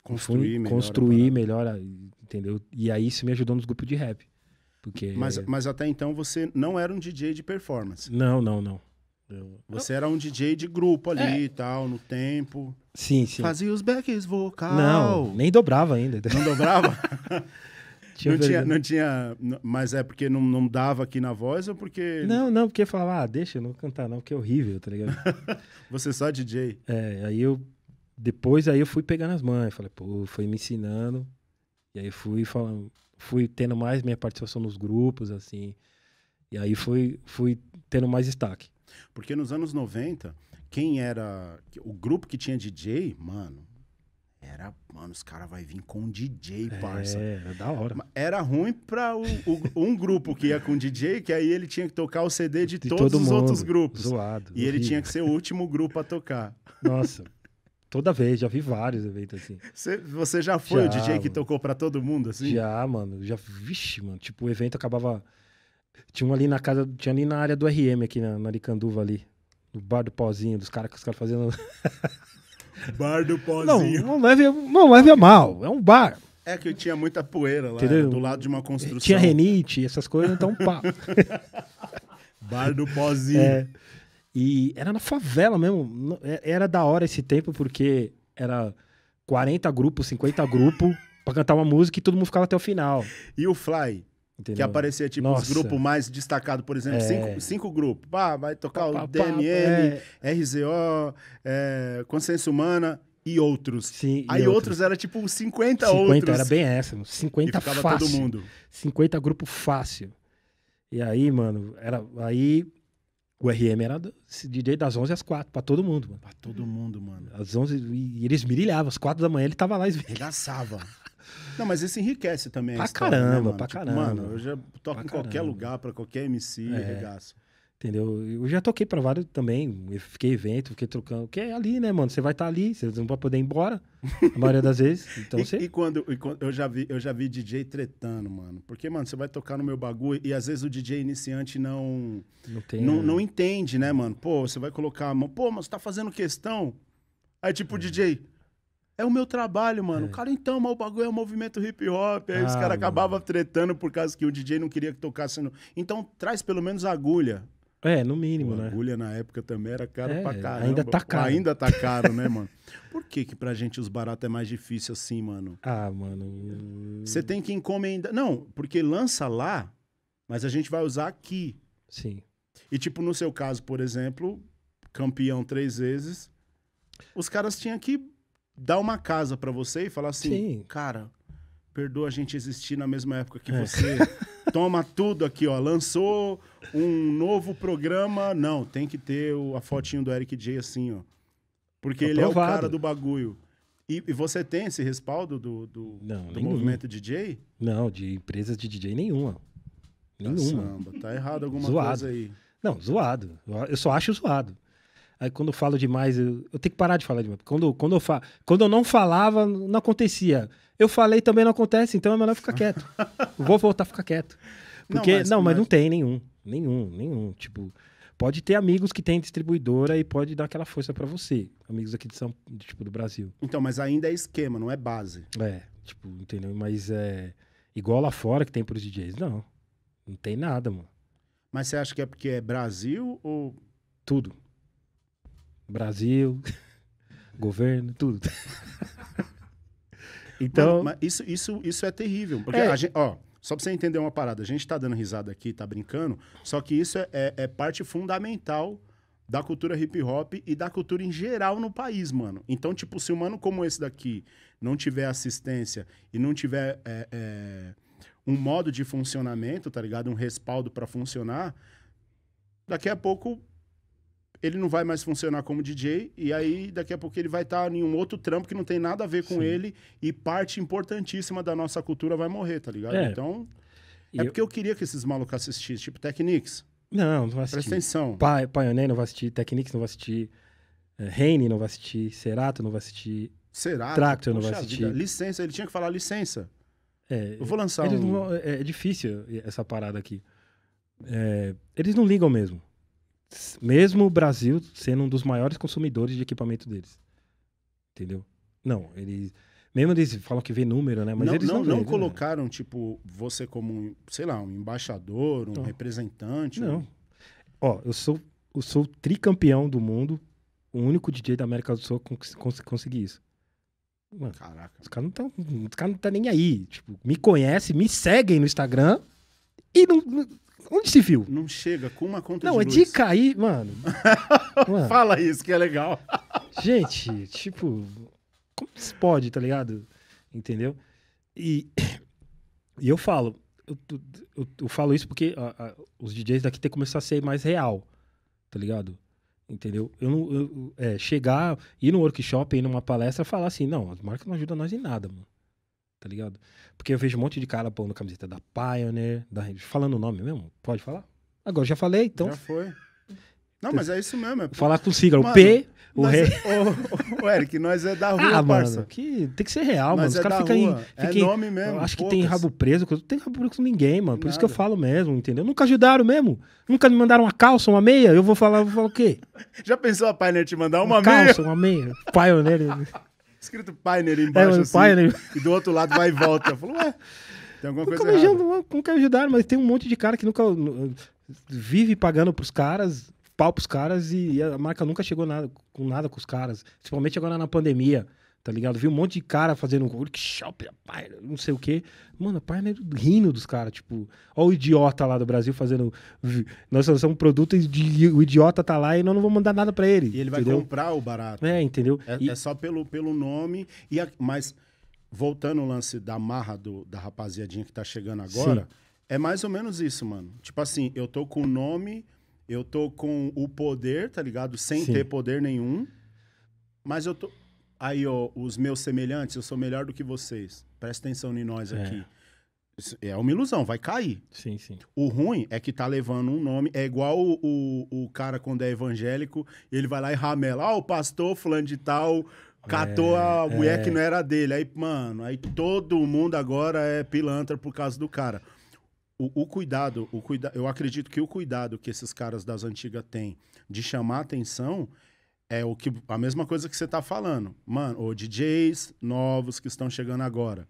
Construir fui melhor. Construir melhor, entendeu? E aí isso me ajudou nos grupos de rap. Porque... Mas, mas até então você não era um DJ de performance. Não, não, não. Eu... Você era um DJ de grupo ali é. e tal, no tempo. Sim, sim. Fazia os backs vocal. Não, nem dobrava ainda. Não dobrava? Tinha não, tinha, não, tinha, Mas é porque não, não dava aqui na voz ou porque. Não, não, porque falava, ah, deixa, eu não cantar, não, porque é horrível, tá ligado? Você é só DJ. É, aí eu. Depois aí eu fui pegando as mães, falei, pô, foi me ensinando. E aí fui falando, fui tendo mais minha participação nos grupos, assim. E aí fui, fui tendo mais destaque. Porque nos anos 90, quem era. O grupo que tinha DJ, mano. Era, mano, os caras vai vir com DJ, parça. É, era é da hora. Era ruim pra o, o, um grupo que ia com DJ, que aí ele tinha que tocar o CD de, de todos os mundo, outros grupos. Zoado. E horrível. ele tinha que ser o último grupo a tocar. Nossa, Toda vez, já vi vários eventos assim. Você, você já foi já, o DJ mano. que tocou para todo mundo, assim? Já, mano. Já, vixe, mano. Tipo, o evento acabava. Tinha um ali na casa, tinha ali na área do RM, aqui na, na Licanduva, ali. No bar do pozinho, dos caras que os caras fazendo. bar do pozinho. Não, não leve, não leve a mal. É um bar. É que eu tinha muita poeira lá, do lado de uma construção. Tinha renite, essas coisas, então pá. bar do pozinho. É. E era na favela mesmo. É, era da hora esse tempo, porque era 40 grupos, 50 grupos pra cantar uma música e todo mundo ficava até o final. E o Fly? Entendeu? Que aparecia, tipo, Nossa. os grupos mais destacados, por exemplo, é. cinco, cinco grupos. Pá, vai tocar pá, pá, é. o DML, é. RZO, é, Consciência Humana e outros. Sim, Aí outros. outros era tipo 50, 50 outros. era bem essa, 50 e fácil. todo mundo. 50 grupos fácil. E aí, mano, era aí o RM era DJ das 11 às 4, pra todo mundo, mano. Pra todo mundo, mano. Às 11, e ele mirilhavam. Às 4 da manhã ele tava lá esmirilhando. Regaçava. Não, mas isso enriquece também pra a história, né, caramba, né, Pra tipo, caramba, Mano, eu já toco pra em qualquer caramba. lugar, pra qualquer MC, é. regaço. Entendeu? Eu já toquei para vários também. Eu fiquei evento, fiquei trocando. Que é ali, né, mano? Você vai estar tá ali, você não vai poder ir embora. A maioria das vezes. Então, e, você... e, quando, e quando eu, já vi, eu já vi DJ tretando, mano. Porque, mano, você vai tocar no meu bagulho e às vezes o DJ iniciante não. Não, tem, não, né? não entende, né, mano? Pô, você vai colocar a mão. Pô, mas você tá fazendo questão. Aí, tipo, é. DJ. É o meu trabalho, mano. É. Cara, então, mas o bagulho é o movimento hip hop. Aí ah, os caras acabavam tretando por causa que o DJ não queria que tocasse. No... Então, traz pelo menos agulha é, no mínimo, né? Agulha na época também era caro é, pra caramba. Ainda tá caro. Ainda tá caro, né, mano? Por que que pra gente os baratos é mais difícil assim, mano? Ah, mano. Hum. Você tem que encomendar. Não, porque lança lá, mas a gente vai usar aqui. Sim. E tipo, no seu caso, por exemplo, campeão três vezes, os caras tinham que dar uma casa para você e falar assim, Sim. cara, perdoa a gente existir na mesma época que é. você. toma tudo aqui, ó. Lançou um novo programa. Não, tem que ter a fotinho do Eric J assim, ó. Porque Aprovado. ele é o cara do bagulho. E, e você tem esse respaldo do, do, não, do movimento DJ? Não, de empresas de DJ nenhuma. Tá nenhuma. Samba, tá errado alguma zoado. coisa aí. Não, zoado. Eu só acho zoado. Aí quando eu falo demais, eu, eu tenho que parar de falar demais. Quando, quando, eu fa... quando eu não falava, não acontecia. Eu falei, também não acontece, então é melhor ficar quieto. Vou voltar a ficar quieto. Porque, não, mas não, mas não é tem nenhum. Nenhum, nenhum. Tipo, pode ter amigos que têm distribuidora e pode dar aquela força para você. Amigos aqui de São, tipo, do Brasil. Então, mas ainda é esquema, não é base. É, tipo, entendeu? Mas é igual lá fora que tem pros DJs. Não. Não tem nada, mano. Mas você acha que é porque é Brasil ou tudo? Brasil, governo, tudo. Então. isso, isso, isso é terrível. Porque é. Gente, ó, só pra você entender uma parada, a gente tá dando risada aqui, tá brincando, só que isso é, é, é parte fundamental da cultura hip hop e da cultura em geral no país, mano. Então, tipo, se um mano como esse daqui não tiver assistência e não tiver é, é, um modo de funcionamento, tá ligado? Um respaldo para funcionar, daqui a pouco ele não vai mais funcionar como DJ, e aí daqui a pouco ele vai estar tá em um outro trampo que não tem nada a ver com Sim. ele, e parte importantíssima da nossa cultura vai morrer, tá ligado? É. Então. é eu... porque eu queria que esses malucos assistissem, tipo Technics. Não, não vai assistir. Presta atenção. Pa Pioneer não vai assistir, Technics não vai assistir, eh, Reine não vai assistir, Cerato não vai assistir. Cerato? Tractor não vai assistir. Vida. Licença, ele tinha que falar licença. É, eu vou lançar um... é, é difícil essa parada aqui. É, eles não ligam mesmo. Mesmo o Brasil sendo um dos maiores consumidores de equipamento deles. Entendeu? Não, eles. Mesmo eles falam que vê número, né? Mas não, eles não, não, vê, né? colocaram, né? tipo, você como, um, sei lá, um embaixador, um não. representante. Não. Um... Ó, eu sou, eu sou tricampeão do mundo, o único DJ da América do Sul cons cons conseguir isso. Mano, Caraca. Os caras não estão cara não tá nem aí. Tipo, me conhecem, me seguem no Instagram e não, Onde se viu? Não chega com uma conta não, de Não, é de cair, mano. mano. Fala isso que é legal. Gente, tipo, como se pode, tá ligado? Entendeu? E, e eu falo, eu, eu, eu falo isso porque a, a, os DJs daqui tem que começar a ser mais real, tá ligado? Entendeu? Eu não eu, é, chegar, ir num workshop, ir numa palestra, falar assim, não, as marcas não ajudam nós em nada, mano tá ligado? Porque eu vejo um monte de cara pondo camiseta da Pioneer, da... falando o nome mesmo, pode falar? Agora já falei, então. Já foi. Não, mas é isso mesmo. É... Falar com o sigla, o P, o R. É, o, Eric, nós é da rua, ah, parça. Mano, que, tem que ser real, nós mano. Os é caras ficam em. Fica é nome mesmo. Acho poucas. que tem rabo preso, não tem rabo preso com ninguém, mano. Por Nada. isso que eu falo mesmo, entendeu? Nunca ajudaram mesmo. Nunca me mandaram uma calça, uma meia. Eu vou falar, vou falar o quê? Já pensou a Pioneer te mandar uma, uma meia? calça, uma meia. Pioneer. escrito Pioneer é, embaixo, é, assim, Pioneer. e do outro lado vai e volta. Eu falo, ué, tem alguma nunca coisa errada. Nunca ajudaram, mas tem um monte de cara que nunca vive pagando pros caras, pau pros caras, e a marca nunca chegou nada, com nada com os caras. Principalmente agora na pandemia tá ligado? Vi um monte de cara fazendo um workshop, não sei o quê. Mano, a Pioneer rindo dos caras, tipo, ó o idiota lá do Brasil fazendo. Nós somos produtos de o idiota tá lá e nós não vamos mandar nada para ele. E ele vai comprar o barato. É, entendeu? É, e... é só pelo, pelo nome. e a, Mas, voltando ao lance da marra do, da rapaziadinha que tá chegando agora, Sim. é mais ou menos isso, mano. Tipo assim, eu tô com o nome, eu tô com o poder, tá ligado? Sem Sim. ter poder nenhum. Mas eu tô Aí, ó, os meus semelhantes, eu sou melhor do que vocês. Presta atenção em nós é. aqui. É uma ilusão, vai cair. Sim, sim. O ruim é que tá levando um nome. É igual o, o, o cara quando é evangélico, ele vai lá e ramela. Ah, o pastor fulano de tal catou é, a é. mulher é. que não era dele. Aí, mano, aí todo mundo agora é pilantra por causa do cara. O, o, cuidado, o cuida... eu acredito que o cuidado que esses caras das antigas têm de chamar atenção é o que a mesma coisa que você está falando. Mano, ou DJs novos que estão chegando agora.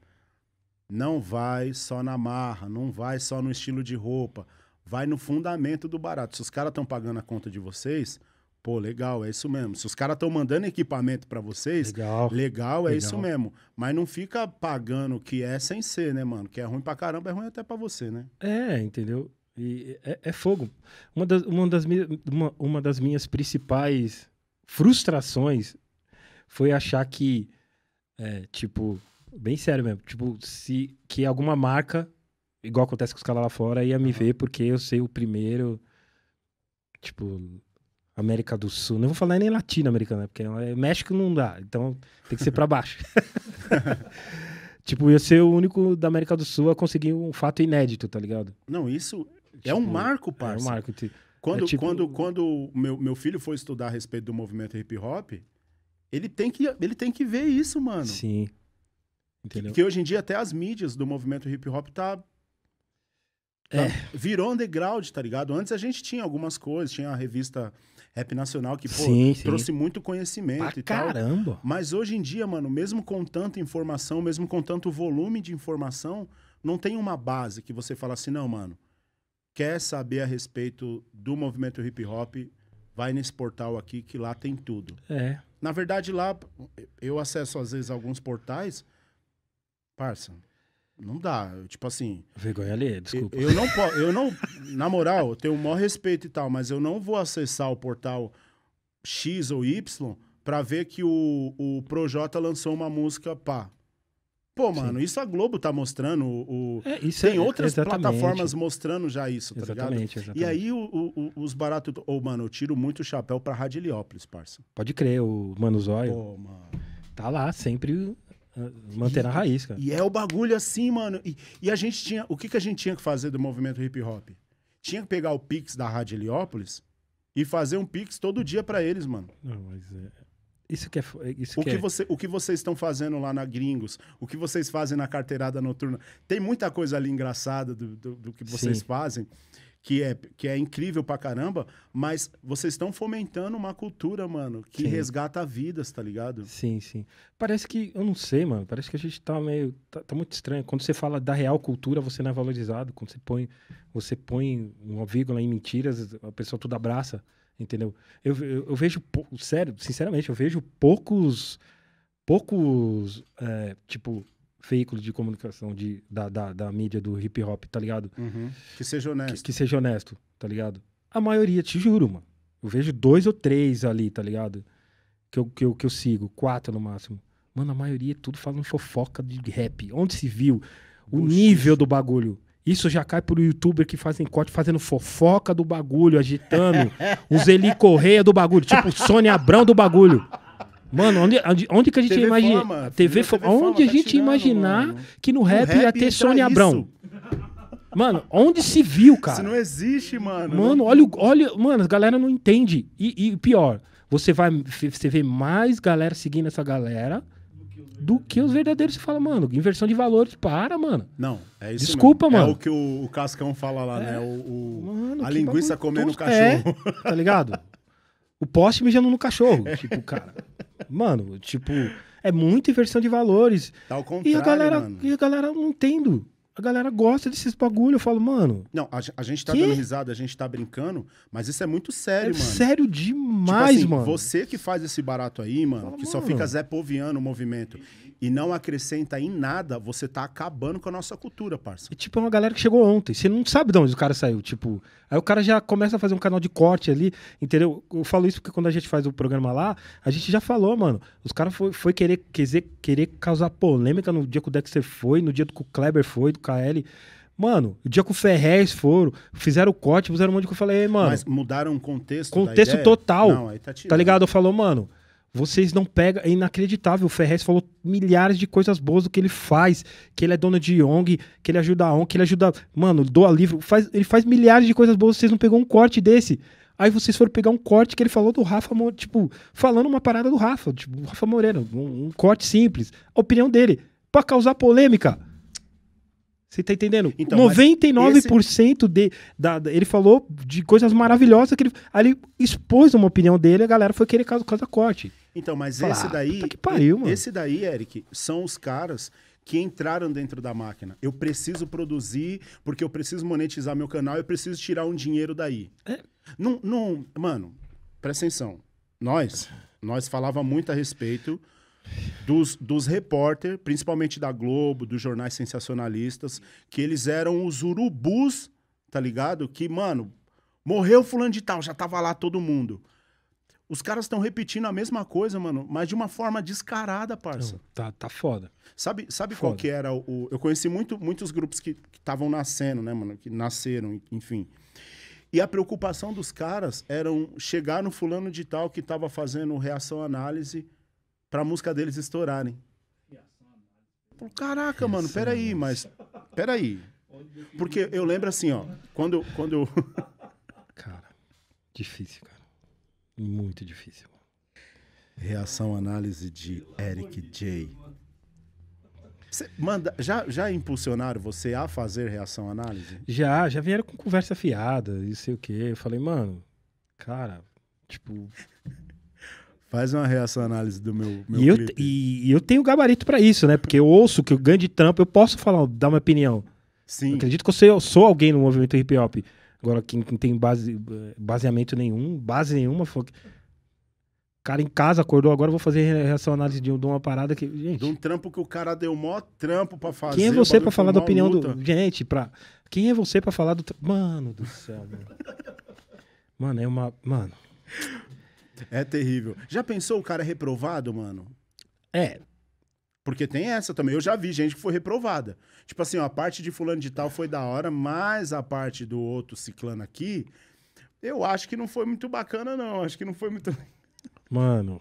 Não vai só na marra, não vai só no estilo de roupa. Vai no fundamento do barato. Se os caras estão pagando a conta de vocês, pô, legal, é isso mesmo. Se os caras estão mandando equipamento para vocês, legal, legal é legal. isso mesmo. Mas não fica pagando o que é sem ser, né, mano? Que é ruim pra caramba, é ruim até para você, né? É, entendeu? E é, é fogo. Uma das, uma, das, uma, uma das minhas principais frustrações foi achar que, é, tipo, bem sério mesmo, tipo, se que alguma marca, igual acontece com os caras lá fora, ia me ver porque eu sei o primeiro, tipo, América do Sul. Não vou falar nem latino-americana, né, porque é, México não dá, então tem que ser para baixo. tipo, eu ser o único da América do Sul a conseguir um fato inédito, tá ligado? Não, isso é tipo, é um marco, parça. É um marco. Tipo, quando, é tipo... quando, quando meu, meu filho foi estudar a respeito do movimento hip hop, ele tem que, ele tem que ver isso, mano. Sim. Entendeu? Que, que hoje em dia até as mídias do movimento hip hop tá, tá É. Virou underground, tá ligado? Antes a gente tinha algumas coisas, tinha a revista Rap Nacional que, pô, sim, sim. trouxe muito conhecimento pra e caramba. tal. Mas hoje em dia, mano, mesmo com tanta informação, mesmo com tanto volume de informação, não tem uma base que você fala assim, não, mano, quer saber a respeito do movimento hip hop, vai nesse portal aqui que lá tem tudo. É. Na verdade, lá eu acesso às vezes alguns portais. Parça, não dá. Tipo assim. Vergonha ali, desculpa. Eu, eu não posso. Eu não. Na moral, eu tenho o maior respeito e tal, mas eu não vou acessar o portal X ou Y para ver que o, o Projota lançou uma música pá. Pô, mano, Sim. isso a Globo tá mostrando. O, é, isso tem é, outras exatamente. plataformas mostrando já isso, tá exatamente, ligado? Exatamente. E aí o, o, os baratos. Ô, oh, mano, eu tiro muito o chapéu pra Radiliópolis, parça. Pode crer, o Mano Zóio. Pô, mano. Tá lá, sempre uh, manter a raiz, cara. E é o bagulho assim, mano. E, e a gente tinha. O que, que a gente tinha que fazer do movimento hip hop? Tinha que pegar o Pix da Radiliópolis e fazer um Pix todo dia para eles, mano. Não, mas é. Isso que é. é isso o, que, é... Você, o que vocês estão fazendo lá na Gringos, o que vocês fazem na carteirada noturna. Tem muita coisa ali engraçada do, do, do que vocês Sim. fazem, que é, que é incrível pra caramba, mas vocês estão fomentando uma cultura, mano, que sim. resgata vidas, tá ligado? Sim, sim. Parece que, eu não sei, mano, parece que a gente tá meio. Tá, tá, muito estranho. Quando você fala da real cultura, você não é valorizado. Quando você põe, você põe uma vírgula em mentiras, a pessoa tudo abraça entendeu? Eu, eu, eu vejo, sério, sinceramente, eu vejo poucos, poucos, é, tipo, veículos de comunicação de, da, da, da, mídia do hip hop, tá ligado? Uhum. Que seja honesto. Que, que, seja honesto, tá ligado? A maioria, te juro, mano. Eu vejo dois ou três ali, tá ligado? Que eu, que eu, que eu sigo, quatro no máximo. Mano, a maioria é tudo falando fofoca de rap. Onde se viu o nível do bagulho? Isso já cai pro youtuber que fazem corte, fazendo fofoca do bagulho, agitando. os Eli Correia do bagulho, tipo Sônia Abrão do bagulho. Mano, onde, onde, onde que a gente TV imagina. Fama, TV, TV Fama, onde tá a gente tirando, imaginar mano. que no rap, no rap ia ter é Sônia Abrão? Mano, onde se viu, cara? Isso não existe, mano. Mano, olha, olha, mano, a galera não entende. E, e pior, você vai você vê mais galera seguindo essa galera do que os verdadeiros. Você fala, mano, inversão de valores, para, mano. Não, é isso Desculpa, mesmo. É mano. É o que o, o Cascão fala lá, né? é. né? O, o mano, a linguiça comendo o é, cachorro. É, tá ligado? o poste mijando no cachorro. É. Tipo, cara. Mano, tipo, é muita inversão de valores. Tá ao contrário, e a galera, mano. E a galera não entendo. A galera gosta desses bagulho. Eu falo, mano. Não, a, a gente tá que? dando risada, a gente tá brincando, mas isso é muito sério, é mano. Sério demais, tipo assim, mano. Você que faz esse barato aí, mano, falo, que mano. só fica Zé Poviano o movimento e não acrescenta em nada, você tá acabando com a nossa cultura, parça. E é tipo é uma galera que chegou ontem. Você não sabe de onde o cara saiu. Tipo, aí o cara já começa a fazer um canal de corte ali, entendeu? Eu falo isso porque quando a gente faz o programa lá, a gente já falou, mano. Os caras foi, foi querer, querer, querer causar polêmica no dia que o Dexter foi, no dia que o Kleber foi, do KL. Mano, o dia que o Ferrez foram, fizeram o corte, fizeram um monte de coisa. Eu falei, mano. Mas mudaram o contexto. Contexto total. Não, aí tá, tirando. tá ligado? Eu falo, mano. Vocês não pegam. É inacreditável. O Ferrez falou milhares de coisas boas do que ele faz. Que ele é dono de ONG, que ele ajuda a ONG, que ele ajuda. Mano, doa livro. Faz, ele faz milhares de coisas boas. Vocês não pegou um corte desse. Aí vocês foram pegar um corte que ele falou do Rafa, tipo, falando uma parada do Rafa, tipo, Rafa Moreira, um, um corte simples. A opinião dele, para causar polêmica. Você tá entendendo? Então, 99% esse... de, da, da, ele falou de coisas maravilhosas que ele, ali expôs uma opinião dele, a galera foi querer causar corte. Então, mas Fala, esse daí. que pariu, é, mano. Esse daí, Eric, são os caras que entraram dentro da máquina. Eu preciso produzir, porque eu preciso monetizar meu canal, eu preciso tirar um dinheiro daí. É. não, mano, presta atenção. Nós, nós falava muito a respeito dos, dos repórter, principalmente da Globo, dos jornais sensacionalistas, que eles eram os urubus, tá ligado? Que, mano, morreu fulano de tal, já tava lá todo mundo. Os caras estão repetindo a mesma coisa, mano, mas de uma forma descarada, parça. Não, tá, tá foda. Sabe, sabe foda. qual que era o, Eu conheci muito, muitos grupos que estavam nascendo, né, mano? Que nasceram, enfim. E a preocupação dos caras era chegar no fulano de tal que estava fazendo reação análise pra música deles estourarem. Pô, caraca, mano, peraí, mas. Peraí. Porque eu lembro assim, ó, quando. quando... cara, difícil, cara. Muito difícil. Reação análise de Eric J. Você manda, já, já impulsionaram você a fazer reação análise? Já, já vieram com conversa fiada e sei o quê. Eu falei, mano, cara, tipo. Faz uma reação análise do meu, meu e, eu, e, e, eu tenho gabarito para isso, né? Porque eu ouço que o ganho de trampo, eu posso falar, dar uma opinião. Sim. Eu acredito que eu sou, eu sou alguém no movimento hip hop. Agora, quem não tem base, baseamento nenhum, base nenhuma, foi cara em casa acordou agora, vou fazer reação análise de, uma parada que. Gente, de um trampo que o cara deu mó trampo pra fazer. Quem é você pra falar da opinião luta? do. Gente, pra. Quem é você pra falar do. Mano do céu, mano. mano, é uma. Mano. É terrível. Já pensou o cara reprovado, mano? É. Porque tem essa também. Eu já vi gente que foi reprovada. Tipo assim, ó, a parte de fulano de tal foi da hora, mas a parte do outro ciclano aqui, eu acho que não foi muito bacana, não. Acho que não foi muito. Mano.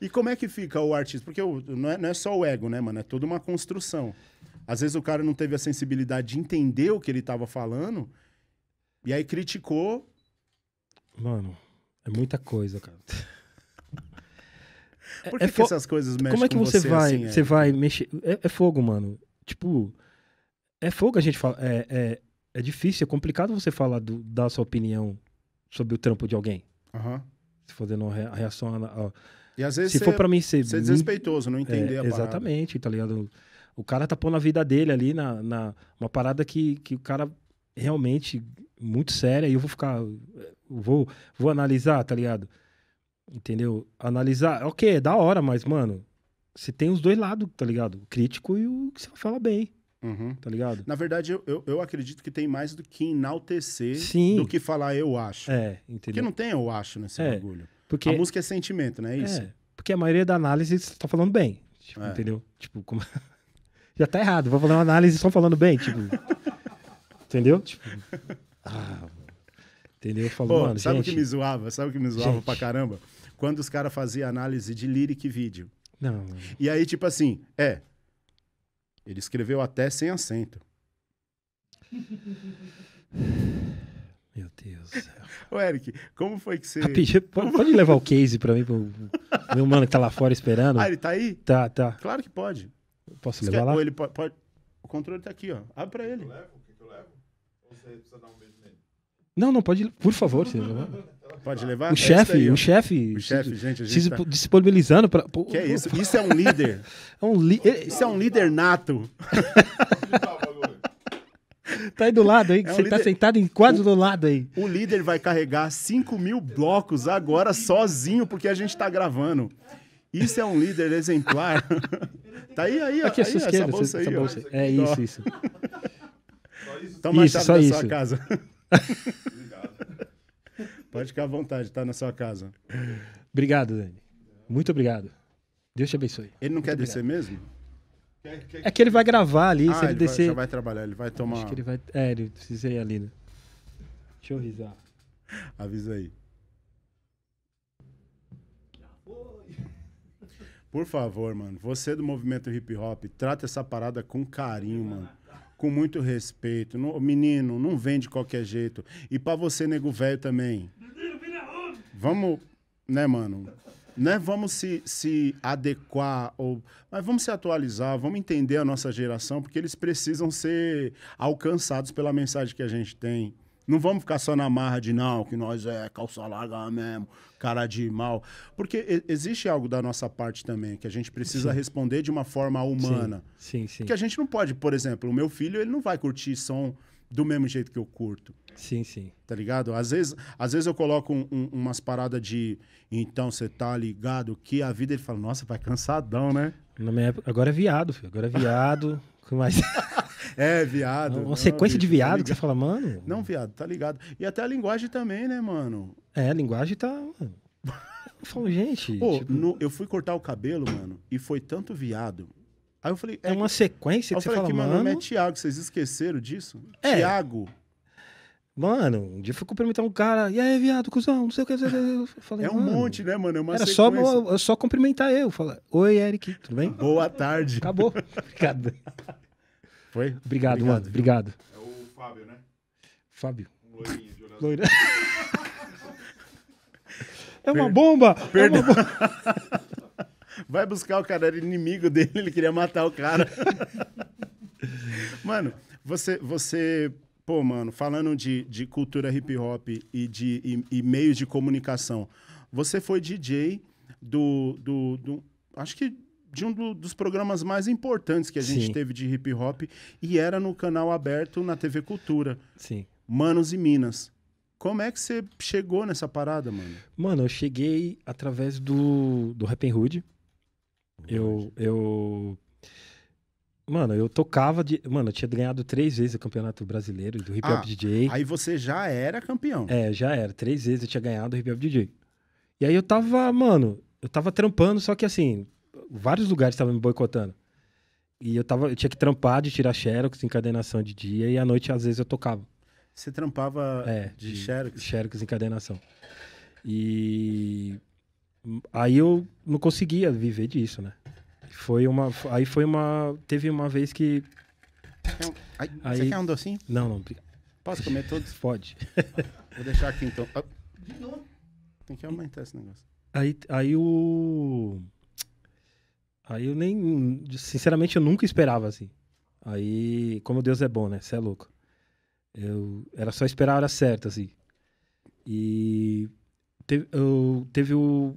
E como é que fica o artista? Porque não é, não é só o ego, né, mano? É toda uma construção. Às vezes o cara não teve a sensibilidade de entender o que ele estava falando e aí criticou. Mano, é muita coisa, cara. Por que, é que essas coisas mexem Como é que com você, você vai, assim, você é? vai mexer? É, é, fogo, mano. Tipo, é fogo a gente fala. É, é, é difícil, é complicado você falar do, da sua opinião sobre o trampo de alguém. Uhum. Se fazendo uma reação a, a... E às vezes se cê, for para mim ser cê desrespeitoso, não é, entender é, a parada. Exatamente, tá ligado? O cara tá pondo a vida dele ali na, na uma parada que, que o cara realmente muito séria e eu vou ficar eh, vou vou analisar, tá ligado? Entendeu? Analisar, ok, é da hora, mas, mano, você tem os dois lados, tá ligado? O crítico e o que você fala bem. Uhum. Tá ligado? Na verdade, eu, eu, eu, acredito que tem mais do que enaltecer Sim. do que falar eu acho. É, entendeu? Porque não tem eu acho nesse é, Porque... A música é sentimento, não é isso? É, porque a maioria da análise você tá falando bem. Tipo, é. Entendeu? Tipo, como... já tá errado. Vou fazer uma análise só falando bem. Tipo... entendeu? Tipo... Ah, entendeu? Falou, Pô, mano, sabe o que me zoava? Sabe o que me zoava gente. pra caramba? quando os caras faziam análise de lyric vídeo. Não. E aí, tipo assim, é. Ele escreveu até sem acento. Meu Deus do céu. Ô, Eric, como foi que você. Rapidinho, pode, pode levar o case pra mim, pro meu mano que tá lá fora esperando? Ah, ele tá aí? Tá, tá. Claro que pode. Posso Você levar quer- lá? ou ele pode, O controle tá aqui, ó. Abre pra ele. Eu levo? O que eu levo? Ou você precisa dar um beijo nele? Não, não, pode. Por favor, senhor. Pode tá. levar? O é chefe, é o chefe. O chefe, gente. A gente se tá... disponibilizando para. Que é isso? Isso é um líder. é um li... Isso é um líder nato. tá aí do lado aí, é um você tá líder... tá sentado em quase o, do lado aí. O líder vai carregar 5 mil blocos agora sozinho, porque a gente tá gravando. Isso é um líder exemplar. tá aí, aí, ó. Aqui, é aí, esquerda, essa bolsa aí, essa é bolsa. Ó. É isso, isso. Toma isso, a chave da sua casa. Obrigado. Pode ficar à vontade, tá na sua casa. Obrigado, Dani. Muito obrigado. Deus te abençoe. Ele não Muito quer obrigado. descer mesmo? É que ele vai gravar ali, ah, se ele, ele descer. Ele já vai trabalhar, ele vai tomar. Acho que ele vai. É, ele precisa ir ali, né? Deixa eu risar. Avisa aí. Por favor, mano, você do movimento hip hop, trata essa parada com carinho, mano. Com muito respeito. menino, não vem de qualquer jeito. E para você, nego velho, também. Vamos, né, mano? Né, vamos se, se adequar, ou, mas vamos se atualizar, vamos entender a nossa geração, porque eles precisam ser alcançados pela mensagem que a gente tem. Não vamos ficar só na marra de não, que nós é calça larga mesmo, cara de mal. Porque existe algo da nossa parte também, que a gente precisa sim. responder de uma forma humana. Sim, sim, sim. Que a gente não pode, por exemplo, o meu filho, ele não vai curtir som do mesmo jeito que eu curto. Sim, sim. Tá ligado? Às vezes, às vezes eu coloco um, um, umas paradas de. Então você tá ligado que a vida ele fala, nossa, vai cansadão, né? Na minha época, agora é viado, filho. Agora é viado. mais? É, viado. Uma não, sequência de tá viado tá que você fala, mano. Não, viado, tá ligado. E até a linguagem também, né, mano? É, a linguagem tá. Eu falo, gente. Pô, tipo... no, eu fui cortar o cabelo, mano, e foi tanto viado Aí eu falei. É, é uma que... sequência que você falei, fala, que mano. Meu nome é Tiago, vocês esqueceram disso? É. Mano, um dia fui cumprimentar um cara, e aí, viado, cuzão, não sei o que. Falei, é um monte, né, mano? É uma era só, só cumprimentar eu. Falar, oi, Eric, tudo bem? Boa tarde. Acabou. Obrigado. Foi? Obrigado, obrigado mano. Viu? Obrigado. É o Fábio, né? Fábio. Um loirinho de olhar. Loira. é uma bomba! Perdão. É uma bomba. Vai buscar o cara, era inimigo dele, ele queria matar o cara. mano, você, você pô, mano, falando de, de cultura hip hop e de e, e meios de comunicação, você foi DJ do, do, do acho que de um do, dos programas mais importantes que a gente Sim. teve de hip hop e era no canal aberto na TV Cultura. Sim. Manos e Minas. Como é que você chegou nessa parada, mano? Mano, eu cheguei através do, do Rap Hood. Eu, eu. Mano, eu tocava de. Mano, eu tinha ganhado três vezes o campeonato brasileiro do Hip Hop ah, DJ. Aí você já era campeão. É, já era. Três vezes eu tinha ganhado o Hip Hop DJ. E aí eu tava, mano, eu tava trampando, só que assim, vários lugares estavam me boicotando. E eu tava, eu tinha que trampar de tirar xerox, encadenação de dia, e à noite às vezes eu tocava. Você trampava é, de, de xerox? Xerox, encadenação. E aí eu não conseguia viver disso, né? Foi uma. Aí foi uma. Teve uma vez que. Você quer um, aí, aí, você quer um docinho? Não, não. Posso comer todos? Pode. Vou deixar aqui então. Ah. De novo. Tem que aumentar esse negócio. Aí, aí o. Aí eu nem. Sinceramente, eu nunca esperava assim. Aí, como Deus é bom, né? Você é louco. Eu, era só esperar a hora certa, assim. E teve, eu, teve o,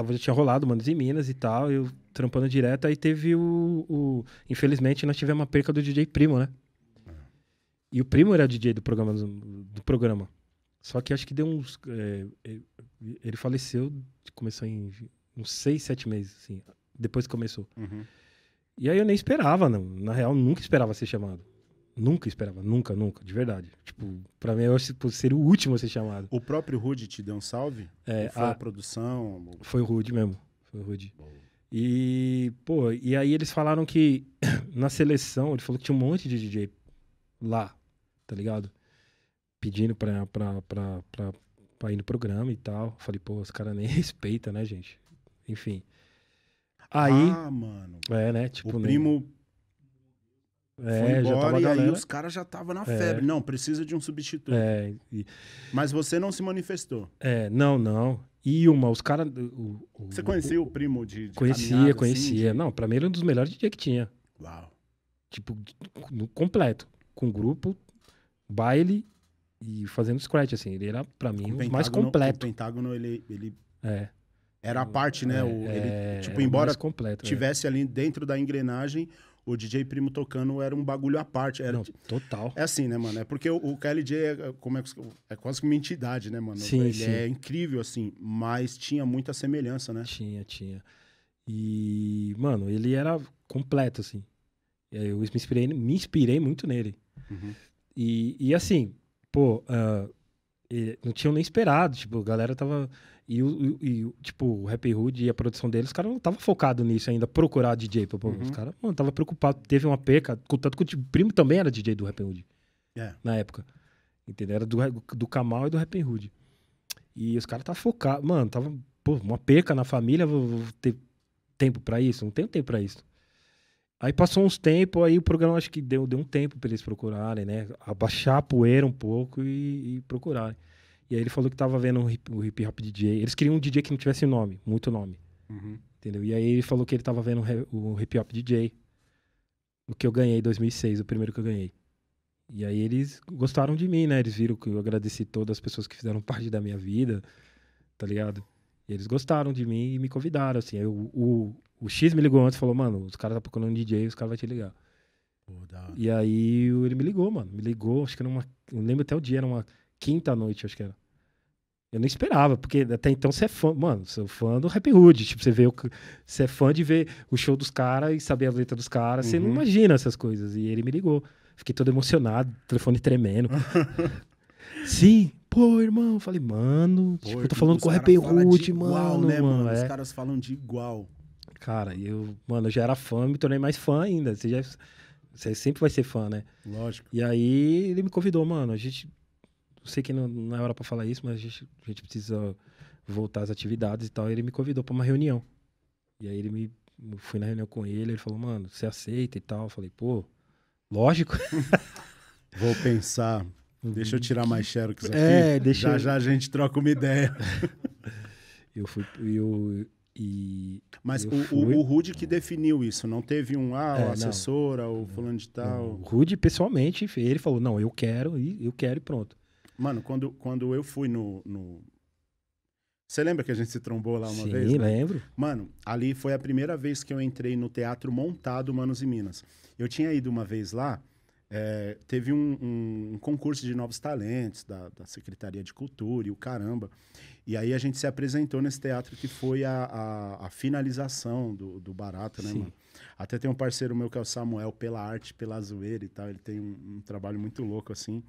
tava, já tinha rolado Manos em Minas e tal, eu trampando direto. Aí teve o, o, Infelizmente, nós tivemos uma perca do DJ Primo, né? E o Primo era DJ do programa. Do programa. Só que acho que deu uns. É, é, ele faleceu, começou em uns seis, sete meses, assim, depois que começou. Uhum. E aí eu nem esperava, não. na real, nunca esperava ser chamado. Nunca esperava, nunca, nunca, de verdade. Tipo, pra mim eu acho que seria o último a ser chamado. O próprio Rude te deu um salve? É, foi a, a, produção? Foi o Rude mesmo. Foi o Rude. E, pô, e aí eles falaram que na seleção, ele falou que tinha um monte de DJ lá, tá ligado? Pedindo pra, pra, pra, pra, pra ir no programa e tal. Falei, pô, os caras nem respeitam, né, gente? Enfim. Aí. Ah, mano. É, né? Tipo, o primo. Nem... É, foi embora e aí os caras já estavam na é. febre. Não, precisa de um substituto. É, e... Mas você não se manifestou. É, não, não. E uma, os caras. Você conhecia o, o, primo de. de conhecia, assim, conhecia. Assim, de... Não, pra mim era um dos melhores DJ que tinha. Uau. Tipo, completo. Com grupo, baile e fazendo scratch, assim. Ele era, pra mim, o, mais completo. O Pentágono, ele. ele... É. Era a parte, né? O, ele, é, tipo, embora completo, é. tivesse ali dentro da engrenagem, o DJ Primo tocando era um bagulho à parte. Era... Não, total. É assim, né, mano? É porque o, o KLJ é, é, como é, é quase que uma entidade, né, mano? Sim, Ele sim. é incrível, assim, mas tinha muita semelhança, né? Tinha, tinha. E, mano, ele era completo, assim. Eu me inspirei, me inspirei muito nele. Uhum. E, e, assim, pô, uh, não tinham nem esperado, tipo, a galera tava. E, e, e tipo, o Happy Hood e a produção deles, os caras não tava focado nisso ainda, procurar DJ. Pô, uhum. Os caras, mano, tava preocupado. Teve uma perca, tanto que o tipo, primo também era DJ do Happy Hood. É. Na época. Entendeu? Era do, do Kamal e do Happy Hood. E os caras tava focado Mano, tava, pô, uma perca na família, vou, vou ter tempo para isso? Não tenho tempo para isso. Aí passou uns tempos, aí o programa acho que deu, deu um tempo para eles procurarem, né? Abaixar a poeira um pouco e, e procurarem. E aí ele falou que tava vendo o hip, hip hop DJ. Eles queriam um DJ que não tivesse nome, muito nome. Uhum. Entendeu? E aí ele falou que ele tava vendo o hip hop DJ. O que eu ganhei em 2006, o primeiro que eu ganhei. E aí eles gostaram de mim, né? Eles viram que eu agradeci todas as pessoas que fizeram parte da minha vida, tá ligado? E eles gostaram de mim e me convidaram, assim. o, o X me ligou antes e falou, mano, os caras tá procurando um DJ, os caras vão te ligar. E aí ele me ligou, mano. Me ligou, acho que era uma. lembro até o dia, era uma quinta noite, acho que era. Eu não esperava, porque até então você é fã, mano, você é fã do Rap Hood. Tipo, você vê o. Você é fã de ver o show dos caras e saber a letra dos caras. Uhum. Você não uhum. imagina essas coisas. E ele me ligou. Fiquei todo emocionado, telefone tremendo. Sim, pô, irmão. Falei, mano, pô, tipo, eu tô falando com o Rap Hood, mano. Igual, né, mano? É. Os caras falam de igual. Cara, eu, mano, eu já era fã, me tornei mais fã ainda. Você, já, você sempre vai ser fã, né? Lógico. E aí ele me convidou, mano. A gente. Não sei que não, não é hora pra falar isso, mas a gente, a gente precisa voltar às atividades e tal. E ele me convidou pra uma reunião. E aí ele me. fui na reunião com ele, ele falou, mano, você aceita e tal. Eu falei, pô, lógico. Vou pensar. Deixa eu tirar mais xerox aqui. É, deixa já, eu... já a gente troca uma ideia. eu fui. Eu, e Mas o, fui... o, Rude que definiu isso, não teve um ah, é, assessora ou fulano de tal. O Rude pessoalmente, ele falou: "Não, eu quero e eu quero e pronto". Mano, quando, quando eu fui no, no... Você lembra que a gente se trombou lá uma Sim, vez? Sim, né? lembro. Mano, ali foi a primeira vez que eu entrei no teatro montado Manos e Minas. Eu tinha ido uma vez lá é, teve um, um, um, concurso de novos talentos da, da, Secretaria de Cultura e o caramba. E aí a gente se apresentou nesse teatro que foi a, a, a finalização do, do Barata, né, Sim. mano? Até tem um parceiro meu que é o Samuel, pela arte, pela zoeira e tal. Ele tem um, um trabalho muito louco, assim.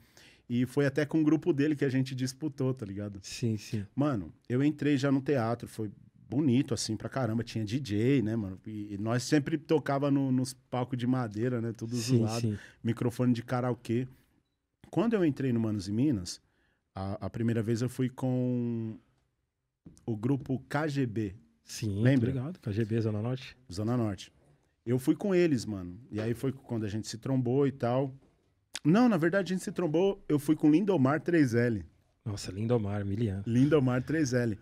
E foi até com o grupo dele que a gente disputou, tá ligado? Sim, sim. Mano, eu entrei já no teatro, foi bonito, assim, pra caramba. Tinha DJ, né, mano? E, e nós sempre tocava no, nos palcos de madeira, né? Tudo zoado. Microfone de karaokê. Quando eu entrei no Manos e Minas, a, a, primeira vez eu fui com o grupo KGB. Sim, lembra? Obrigado. KGB Zona Norte. Zona Norte. Eu fui com eles, mano. E aí foi quando a gente se trombou e tal. Não, na verdade a gente se trombou, eu fui com Lindomar 3L. Nossa, Lindomar, Milian. Lindomar 3L.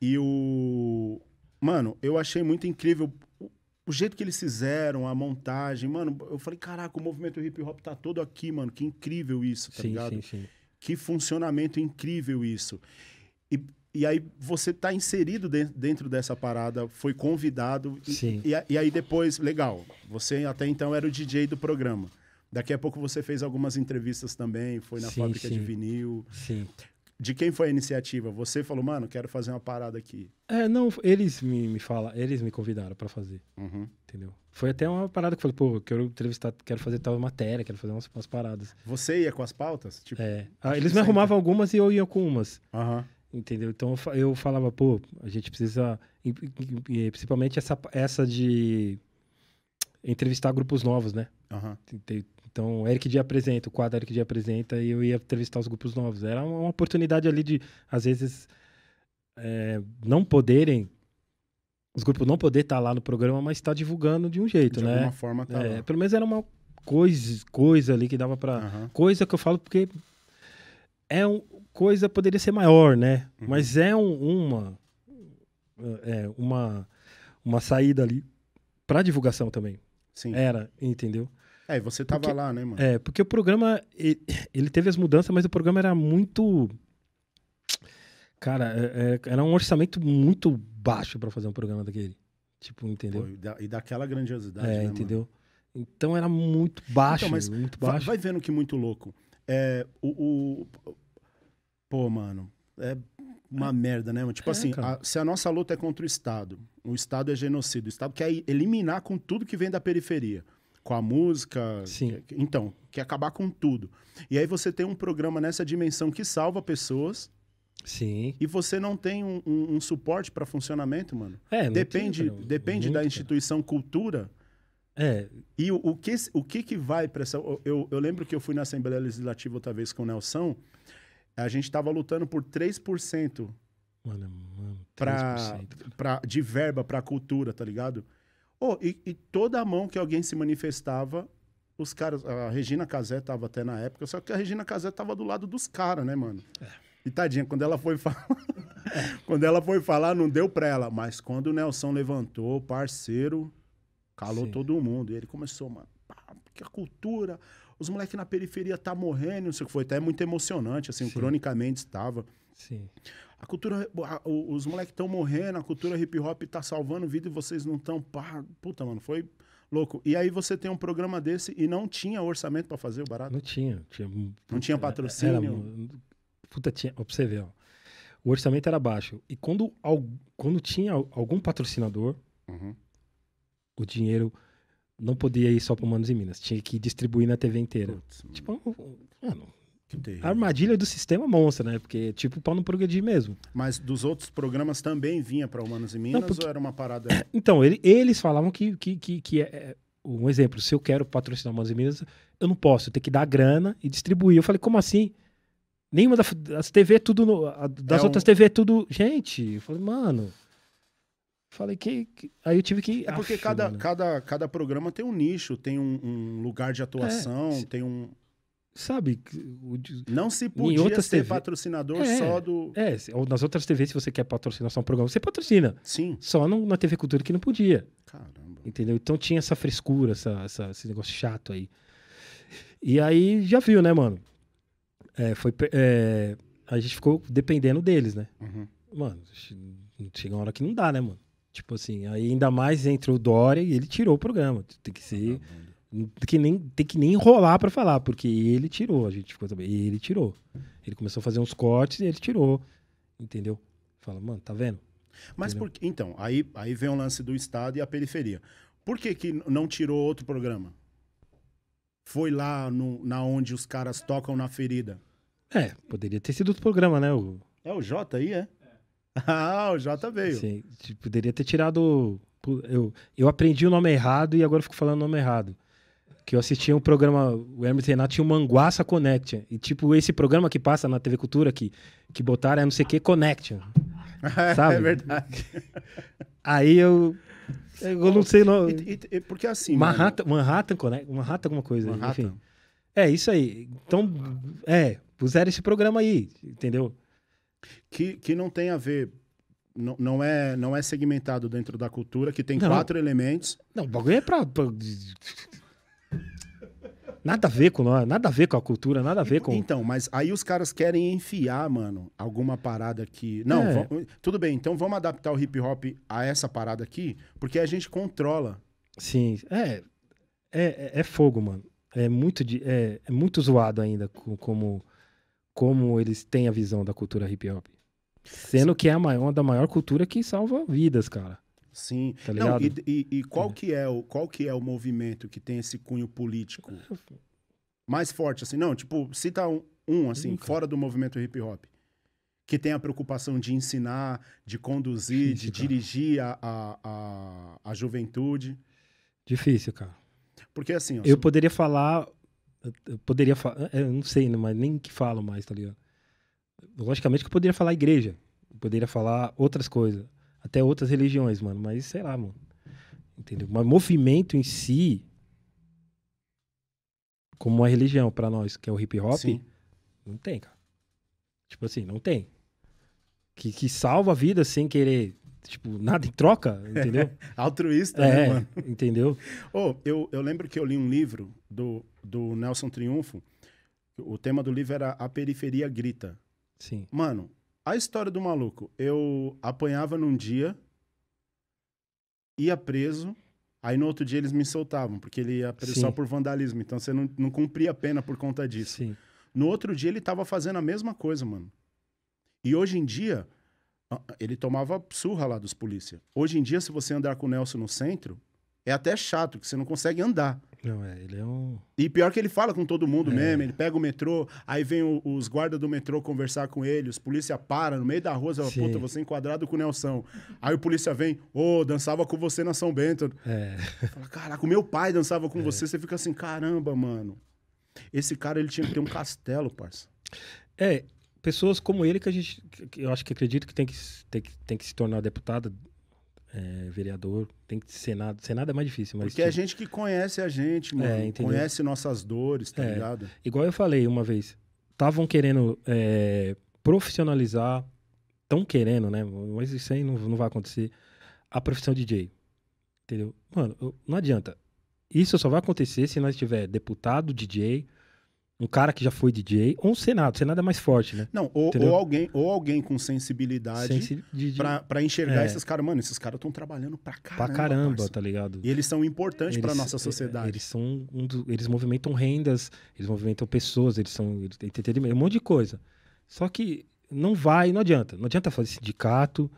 E o. Mano, eu achei muito incrível o jeito que eles fizeram, a montagem. Mano, eu falei, caraca, o movimento hip hop tá todo aqui, mano. Que incrível isso, tá sim, ligado? Sim, sim. Que funcionamento incrível isso. E, e aí você tá inserido de, dentro dessa parada, foi convidado. E, Sim. E, e, aí depois, legal, você até então era o DJ do programa. Daqui a pouco você fez algumas entrevistas também, foi na sim, fábrica sim. de vinil. Sim de quem foi a iniciativa? Você falou, mano, quero fazer uma parada aqui. É, não, eles me, me falam, eles me convidaram para fazer. Uhum. Entendeu? Foi até uma parada que eu falei, pô, quero entrevistar, quero fazer tal matéria, quero fazer umas, umas paradas. Você ia com as pautas? Tipo, é. Tipo ah, eles me arrumavam algumas e eu ia com umas. Uhum. Entendeu? Então eu falava, pô, a gente precisa. Principalmente essa, essa de entrevistar grupos novos, né? Uhum. Tem, tem, então, Eric Dia apresenta, o quadro Eric Dia apresenta, e eu ia entrevistar os grupos novos. Era uma oportunidade ali de, às vezes, é, não poderem os grupos não poderem estar tá lá no programa, mas estar tá divulgando de um jeito, de né? De alguma forma tá é, Pelo menos era uma coisa, coisa ali que dava para uhum. coisa que eu falo porque é um coisa poderia ser maior, né? Uhum. Mas é um, uma é, uma uma saída ali para divulgação também. Sim. Era, entendeu? É, você tava porque, lá, né, mano? É, porque o programa, ele, teve as mudanças, mas o programa era muito... Cara, é, é era um orçamento muito baixo para fazer um programa daquele. Tipo, entendeu? Pô, e, da, e, daquela grandiosidade, é, né, entendeu? Mano? Então era muito então, baixo, então, muito baixo. Vai, vendo que muito louco. É, o, o... Pô, mano, é uma é. merda, né? Tipo é, assim, a, se a nossa luta é contra o Estado, o Estado é genocídio, o Estado quer eliminar com tudo que vem da periferia com a música. Sim. Então, quer é acabar com tudo. E aí você tem um programa nessa dimensão que salva pessoas. Sim. E você não tem um, um, um suporte para funcionamento, mano. É, depende, tem, depende Muito, da instituição cara. cultura. É. E o, o, que, o que que vai para essa. Eu, eu lembro que eu fui na Assembleia Legislativa outra vez com o Nelson. A gente estava lutando por 3%. Mano, é mano, 3%. Pra, pra, de verba para cultura, tá ligado? Oh, e, e, toda a mão que alguém se manifestava, os caras. A Regina Casé estava até na época, só que a Regina Casé estava do lado dos caras, né, mano? É. E tadinha, quando ela foi falar. quando ela foi falar, não deu pra ela. Mas quando o Nelson levantou, parceiro, calou Sim. todo mundo. E ele começou, mano, que a cultura. Os moleques na periferia tá morrendo, não sei o que foi. Até é muito emocionante, assim, Sim. cronicamente estava. Sim a cultura, a, os moleques estão morrendo, a cultura hip hop tá salvando vida e vocês não estão, puta, mano, foi louco. E aí você tem um programa desse e não tinha orçamento para fazer o barato? Não tinha. tinha não tinha patrocínio? Era, puta, tinha, ó, pra você ver, ó. O orçamento era baixo. E quando, quando tinha algum patrocinador, uhum. o dinheiro não podia ir só para Manos e Minas. Tinha que distribuir na TV inteira. Putz, tipo, mano, a armadilha do sistema é monstra, né? Porque tipo pau no progredir mesmo. Mas dos outros programas também vinha para Humanos e Minas Não, porque... ou era uma parada? Então, ele, eles falavam que, que, que, que é, é, um exemplo, se eu quero patrocinar Humanos e Minas, eu não posso, eu tenho que dar grana e distribuir. Eu falei, como assim? Nenhuma das, das TV é tudo no, a, das é outras um... TV tudo, gente, eu falei, mano, Falei que, que, Aí eu tive que. É porque Aff, cada, cada, cada programa tem um nicho, tem um, um lugar de atuação, é, tem um sabe? não se podia ser TV... patrocinador é, só do. É, ou nas outras TVs, se você quer patrocinar só um programa, você patrocina. Sim. Só no, na TV Cultura que não podia. Caramba. Entendeu? Então tinha essa frescura, essa, essa esse negócio chato aí. E aí já viu, né, mano? É, foi, é, a gente ficou dependendo deles, né? Uhum. Mano, chega uma hora que não dá, né, mano? Tipo assim, aí ainda mais entre o Dória e ele tirou o programa. Tem que ser. Caramba que nem, tem que nem enrolar para falar, porque ele tirou, a gente ficou também, ele tirou. Ele começou a fazer uns cortes e ele tirou, entendeu? Fala, mano, tá vendo? Mas por então, aí, aí vem o lance do Estado e a periferia. Por que que não tirou outro programa? Foi lá no, na onde os caras tocam na ferida. É, poderia ter sido outro programa, né? O... É o J aí, é? é. ah, o J veio. Sim, poderia ter tirado... Eu, eu aprendi o nome errado e agora fico falando o nome errado que eu assistia um programa, o Hermes Renato tinha o Manguaça Connect E tipo, esse programa que passa na TV Cultura, que, que botaram é não sei o que Connect é Sabe? é verdade. Aí eu. Eu não sei. Não... E, e, porque assim. Né? Manhattan, mano... Manhattan Connection, Manhattan alguma coisa. Manhattan. Enfim. É, isso aí. Então, é, puseram esse programa aí, entendeu? Que, que não tem a ver não, não, é, não é segmentado dentro da cultura, que tem não. quatro elementos. Não, o bagulho é pra, pra Nada a ver com nós, nada a ver com a cultura, nada a ver então, com. Então, mas aí os caras querem enfiar, mano, alguma parada que. Não, é. vamos... tudo bem, então vamos adaptar o hip hop a essa parada aqui, porque a gente controla. Sim, é. É, é fogo, mano. É muito, de... é, é muito zoado ainda como, como eles têm a visão da cultura hip hop. Sendo que é a maior, da maior cultura que salva vidas, cara. Sim. Tá ligado? Não, e, e, e qual, é. que é o, qual que é o movimento que tem esse cunho político mais forte, assim? Não, tipo, cita um, um assim, Nunca. fora do movimento hip hop. Que tem a preocupação de ensinar, de conduzir, Difícil, de cara. dirigir a, a, a, a, juventude. Difícil, cara. Porque assim. eu poderia falar. Eu poderia falar. É, é, eu não sei, né, mas nem que falo mais, tá ligado? Logicamente que eu poderia falar igreja. Eu poderia falar outras coisas até outras religiões, mano. Mas sei lá, mano. Entendeu? Mas movimento em si, como uma religião para nós, que é o hip hop, Sim. não tem, cara. Tipo assim, não tem. Que, que salva a vida sem querer, tipo, nada em troca, entendeu? Altruísta, é, né, mano? Entendeu? oh, eu, eu lembro que eu li um livro do, do Nelson Triunfo. O tema do livro era A Periferia Grita. Sim. Mano, a história do maluco. Eu apanhava num dia, ia preso, aí no outro dia eles me soltavam, porque ele ia preso Sim. só por vandalismo. Então você não, não cumpria a pena por conta disso. Sim. No outro dia ele tava fazendo a mesma coisa, mano. E hoje em dia, ele tomava surra lá dos polícia. Hoje em dia, se você andar com o Nelson no centro, é até chato, que você não consegue andar. Não, é, ele é um. E pior que ele fala com todo mundo é. mesmo, ele pega o metrô, aí vem o, os guardas do metrô conversar com ele, os polícia para no meio da rua, fala, puta, você é enquadrado com o Nelson. Aí o polícia vem, ô, oh, dançava com você na São Bento. É. Fala, caraca, o meu pai dançava com é. você, você fica assim, caramba, mano. Esse cara, ele tinha que ter um castelo, parça. É, pessoas como ele que a gente, que eu acho que acredito que tem que, tem que, tem que se tornar deputado é, vereador, tem que ser Senado. Senado é mais difícil, mas. Porque tipo... é gente que conhece a gente, mano. Né? É, conhece nossas dores, tá é, ligado? Igual eu falei uma vez, estavam querendo é, profissionalizar, tão querendo, né? Mas isso aí não, não vai acontecer. A profissão de DJ. Entendeu? Mano, eu, não adianta. Isso só vai acontecer se nós tiver deputado, DJ, um cara que já foi DJ, ou um Senado. O Senado é mais forte, né? Não, ou, ou alguém, ou alguém com sensibilidade Sensi Pra, enxergar é. esses caras. Mano, esses caras estão trabalhando pra caramba. Pra caramba, parça. tá ligado? E eles são importantes eles, pra nossa é, sociedade. Eles são um do, Eles movimentam rendas, eles movimentam pessoas, eles são eles, um monte de coisa. Só que não vai, não adianta. Não adianta fazer sindicato,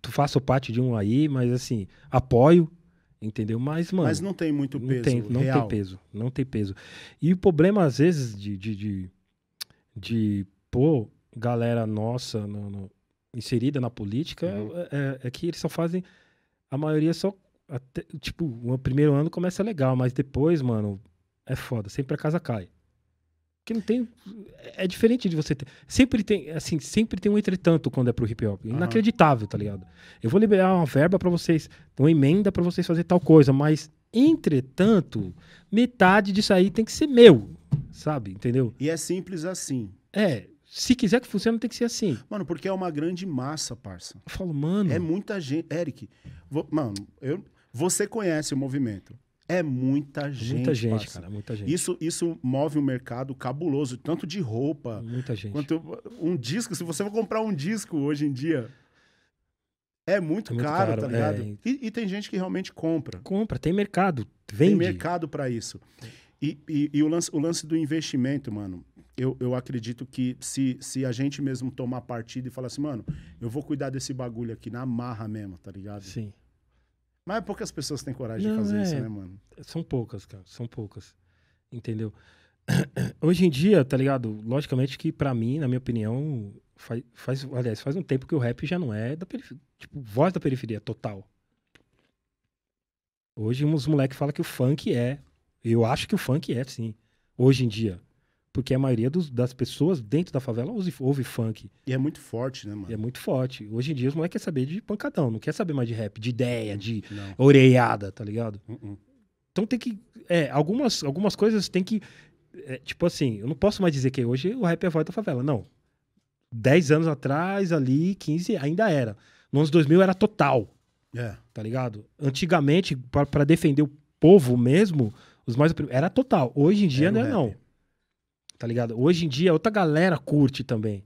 tu faça parte de um aí, mas assim, apoio, Entendeu? Mas, mano. Mas não tem muito não peso. Tem, não real. tem peso. Não tem peso. E o problema, às vezes, de, de, de, de pô, galera nossa no, no, inserida na política uhum. é. É, é, que eles só fazem. A maioria só. Até, tipo, o primeiro ano começa legal, mas depois, mano, é foda. Sempre a casa cai. Porque não tem. É diferente de você ter. Sempre tem, assim, sempre tem um entretanto quando é pro hip hop. Inacreditável, uhum. tá ligado? Eu vou liberar uma verba para vocês, uma emenda para vocês fazer tal coisa, mas, entretanto, metade disso aí tem que ser meu, sabe? Entendeu? E é simples assim. É. Se quiser que funcione, tem que ser assim. Mano, porque é uma grande massa, parça. Eu falo, mano. É muita gente. Eric, vou... mano, eu, você conhece o movimento. É, é muita gente. Muita gente, cara, muita gente. Isso, isso move um mercado cabuloso, tanto de roupa. Muita gente. Quanto um disco, se você for comprar um disco hoje em dia, é muito, é muito caro, caro, tá ligado? É... E, e, tem gente que realmente compra. Compra, tem mercado, vende. Tem mercado para isso. E, e, e, o, lance, o lance do investimento, mano, eu, eu acredito que se, se a gente mesmo tomar partido e falar assim, mano, eu vou cuidar desse bagulho aqui na marra mesmo, tá ligado? Sim. Mas poucas pessoas têm coragem não, de fazer é... isso, né, mano? São poucas, cara. São poucas. Entendeu? Hoje em dia, tá ligado? Logicamente que para mim, na minha opinião, faz, faz, aliás, faz um tempo que o rap já não é da periferia, tipo, voz da periferia total. Hoje uns moleques falam que o funk é. Eu acho que o funk é, sim. Hoje em dia. Porque a maioria dos, das pessoas dentro da favela ouve, ouve, funk. E é muito forte, né, mano? E é muito forte. Hoje em dia os moleques querem saber de pancadão, não quer saber mais de rap, de ideia, de não. orelhada, tá ligado? Uh -uh. Então tem que. É, algumas, algumas coisas tem que. É, tipo assim, eu não posso mais dizer que hoje o rap é a voz da favela. Não. dez anos atrás, ali, 15, ainda era. No anos 2000 era total. É. Tá ligado? Antigamente, para defender o povo mesmo, os mais era total. Hoje em dia era né, não é, não tá ligado? Hoje em dia, outra galera curte também,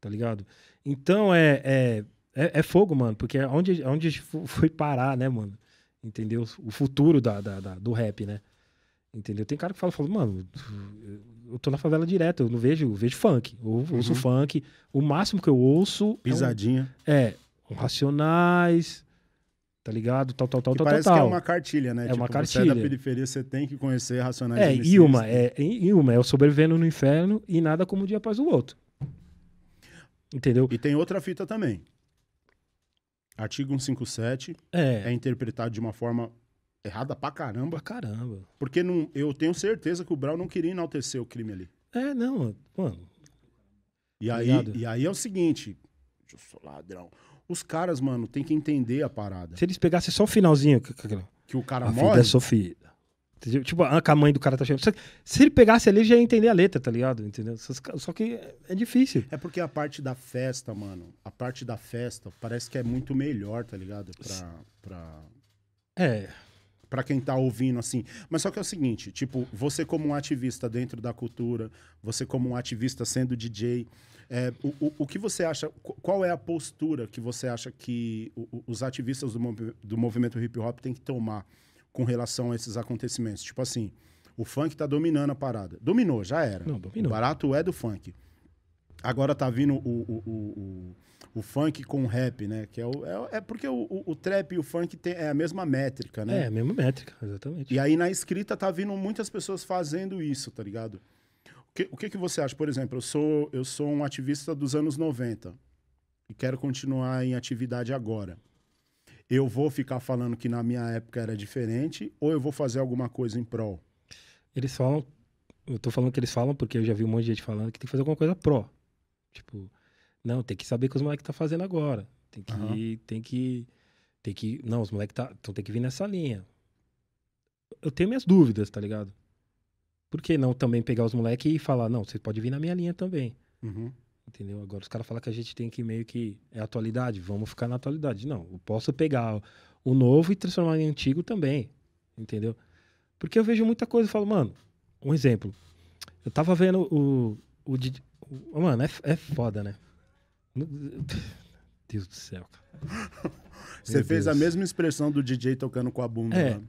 tá ligado? Então, é, é, é, é fogo, mano, porque é onde, é onde foi parar, né, mano? Entendeu? O futuro da, da, da do rap, né? Entendeu? Tem cara que fala, fala, mano, eu tô na favela direto, eu não vejo, eu vejo funk. Eu ouço uhum. funk. O máximo que eu ouço. É Pisadinha. É, um, é um Racionais, tá ligado? Tal, tal, tal, que tal, parece tal. Parece que é uma cartilha, né? É tipo, uma cartilha. Você é da periferia, você tem que conhecer racionais. É, e uma, é, e uma, é o sobrevivendo no inferno e nada como um dia após o outro. Entendeu? E tem outra fita também. Artigo 157 é, é interpretado de uma forma errada pra caramba. Pra caramba. Porque não, eu tenho certeza que o Brau não queria enaltecer o crime ali. É, não, mano. E, aí, e aí é o seguinte, eu sou ladrão. Os caras, mano, tem que entender a parada. Se eles pegassem só o finalzinho. Que, que, o cara a morre. Vida é sofrida. Tipo, ah, a mãe do cara tá chegando Se ele pegasse ali, já ia entender a letra, tá ligado? Entendeu? Só que é difícil. É porque a parte da festa, mano, a parte da festa parece que é muito melhor, tá ligado? Pra. pra... É. Pra quem tá ouvindo, assim. Mas só que é o seguinte, tipo, você como um ativista dentro da cultura, você como um ativista sendo DJ, é, o, o, o, que você acha, qual é a postura que você acha que os ativistas do, do movimento hip hop têm que tomar com relação a esses acontecimentos? Tipo assim, o funk tá dominando a parada. Dominou, já era. Não, dominou. O barato é do funk. Agora tá vindo o, o, o, o, o funk com o rap, né? Que é, o, é, é porque o, o, trap e o funk tem, é a mesma métrica, né? É, a mesma métrica, exatamente. E aí na escrita tá vindo muitas pessoas fazendo isso, tá ligado? que, o que, que você acha? Por exemplo, eu sou, eu sou um ativista dos anos 90 e quero continuar em atividade agora. Eu vou ficar falando que na minha época era diferente ou eu vou fazer alguma coisa em prol? Eles falam, eu tô falando que eles falam porque eu já vi um monte de gente falando que tem que fazer alguma coisa pró. Tipo, não, tem que saber o que os moleques tá fazendo agora. Tem que, uhum. tem que, tem que, não, os moleques tá, então tem que vir nessa linha. Eu tenho minhas dúvidas, tá ligado? Por que não também pegar os moleques e falar, não, você pode vir na minha linha também? Uhum. Entendeu? Agora os caras falam que a gente tem que meio que. É atualidade, vamos ficar na atualidade. Não, eu posso pegar o novo e transformar em antigo também. Entendeu? Porque eu vejo muita coisa e falo, mano, um exemplo. Eu tava vendo o. o, o mano, é, é foda, né? Deus do céu, cara. Você Meu fez Deus. a mesma expressão do DJ tocando com a bunda. É. Né?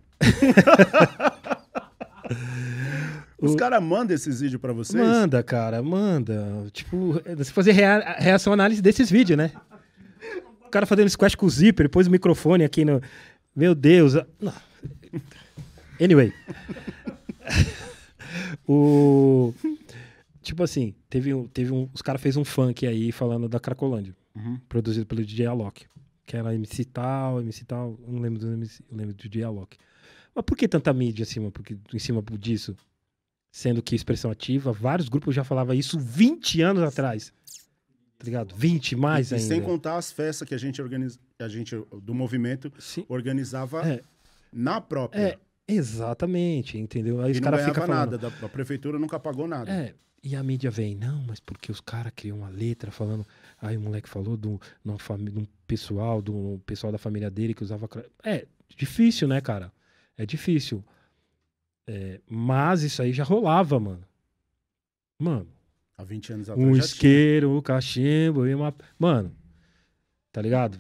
Os caras mandam esses vídeos para vocês? Manda, cara, manda. Tipo, é, você fazer rea reação análise desses vídeos, né? O cara fazendo squash com o zíper, pôs o microfone aqui no. Meu Deus. Ah, anyway. o. Tipo assim, teve um. Teve um os caras fez um funk aí falando da Cracolândia. Uhum. Produzido pelo DJ Alok. Que era MC tal, MC tal. Não lembro do MC, lembro do DJ Alok. Mas por que tanta mídia em cima, porque, em cima disso? sendo que expressão ativa, vários grupos já falavam isso 20 anos atrás. Tá ligado? 20 mais e, ainda. E sem contar as festas que a gente organiza, a gente do movimento Sim. organizava é. na própria. É, exatamente, entendeu? Aí e os caras não falando nada, a prefeitura nunca pagou nada. É. E a mídia vem, não, mas porque os caras criam uma letra falando. Aí o moleque falou do, um do pessoal, do pessoal da família dele que usava. É, difícil, né, cara? É difícil. É, mas isso aí já rolava, mano. Mano. Há 20 anos atrás. Um isqueiro, tinha. um cachimbo e uma. Mano, tá ligado?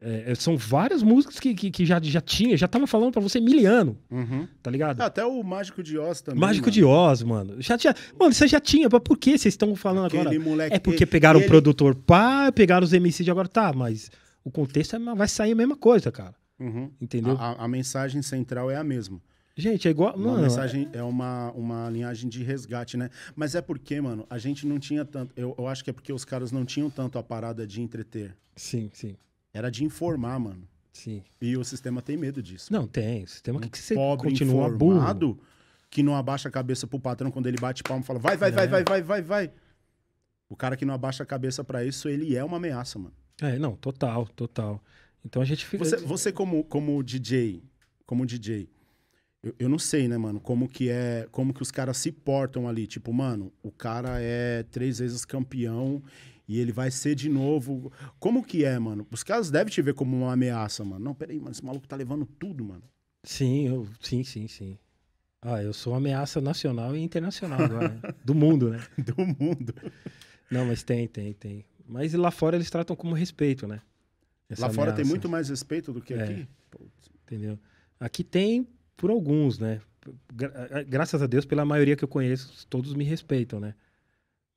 É, é, são várias músicas que, que, que, já, já tinha, já tava falando para você miliano, uhum. tá ligado? Ah, até o Mágico de Oz também. Mágico mano. de Oz, mano. Já tinha, mano, você já tinha, mas por que vocês estão falando Aquele agora? Moleque, é porque ele, pegaram ele... o produtor pá, pegaram os MC de agora, tá, mas o contexto é, vai sair a mesma coisa, cara. Uhum. Entendeu? A, a, a, mensagem central é a mesma. Gente, é igual. Uma mano, mensagem é-, é uma, uma linhagem de resgate, né? Mas é porque, mano, a gente não tinha tanto. Eu, eu acho que é porque os caras não tinham tanto a parada de entreter. Sim, sim. Era de informar, mano. Sim. E o sistema tem medo disso. Não, tem. O sistema um que, você pobre continua informado, burro. que não abaixa a cabeça pro patrão quando ele bate palma e fala: vai, vai, é. vai, vai, vai, vai, vai. O cara que não abaixa a cabeça para isso, ele é uma ameaça, mano. É, não, total, total. Então a gente fica. Você, você como, como DJ, como DJ, eu, eu, não sei, né, mano, como que é, como que os caras se portam ali. Tipo, mano, o cara é três vezes campeão e ele vai ser de novo. Como que é, mano? Os caras devem te ver como uma ameaça, mano. Não, peraí, mano, esse maluco tá levando tudo, mano. Sim, eu, sim, sim, sim. Ah, eu sou ameaça nacional e internacional agora. Né? Do mundo, né? Do mundo. Não, mas tem, tem, tem. Mas lá fora eles tratam como respeito, né? Essa lá ameaça. fora tem muito mais respeito do que é. aqui. Entendeu? Aqui tem por alguns, né? Gra graças a Deus, pela maioria que eu conheço, todos me respeitam, né?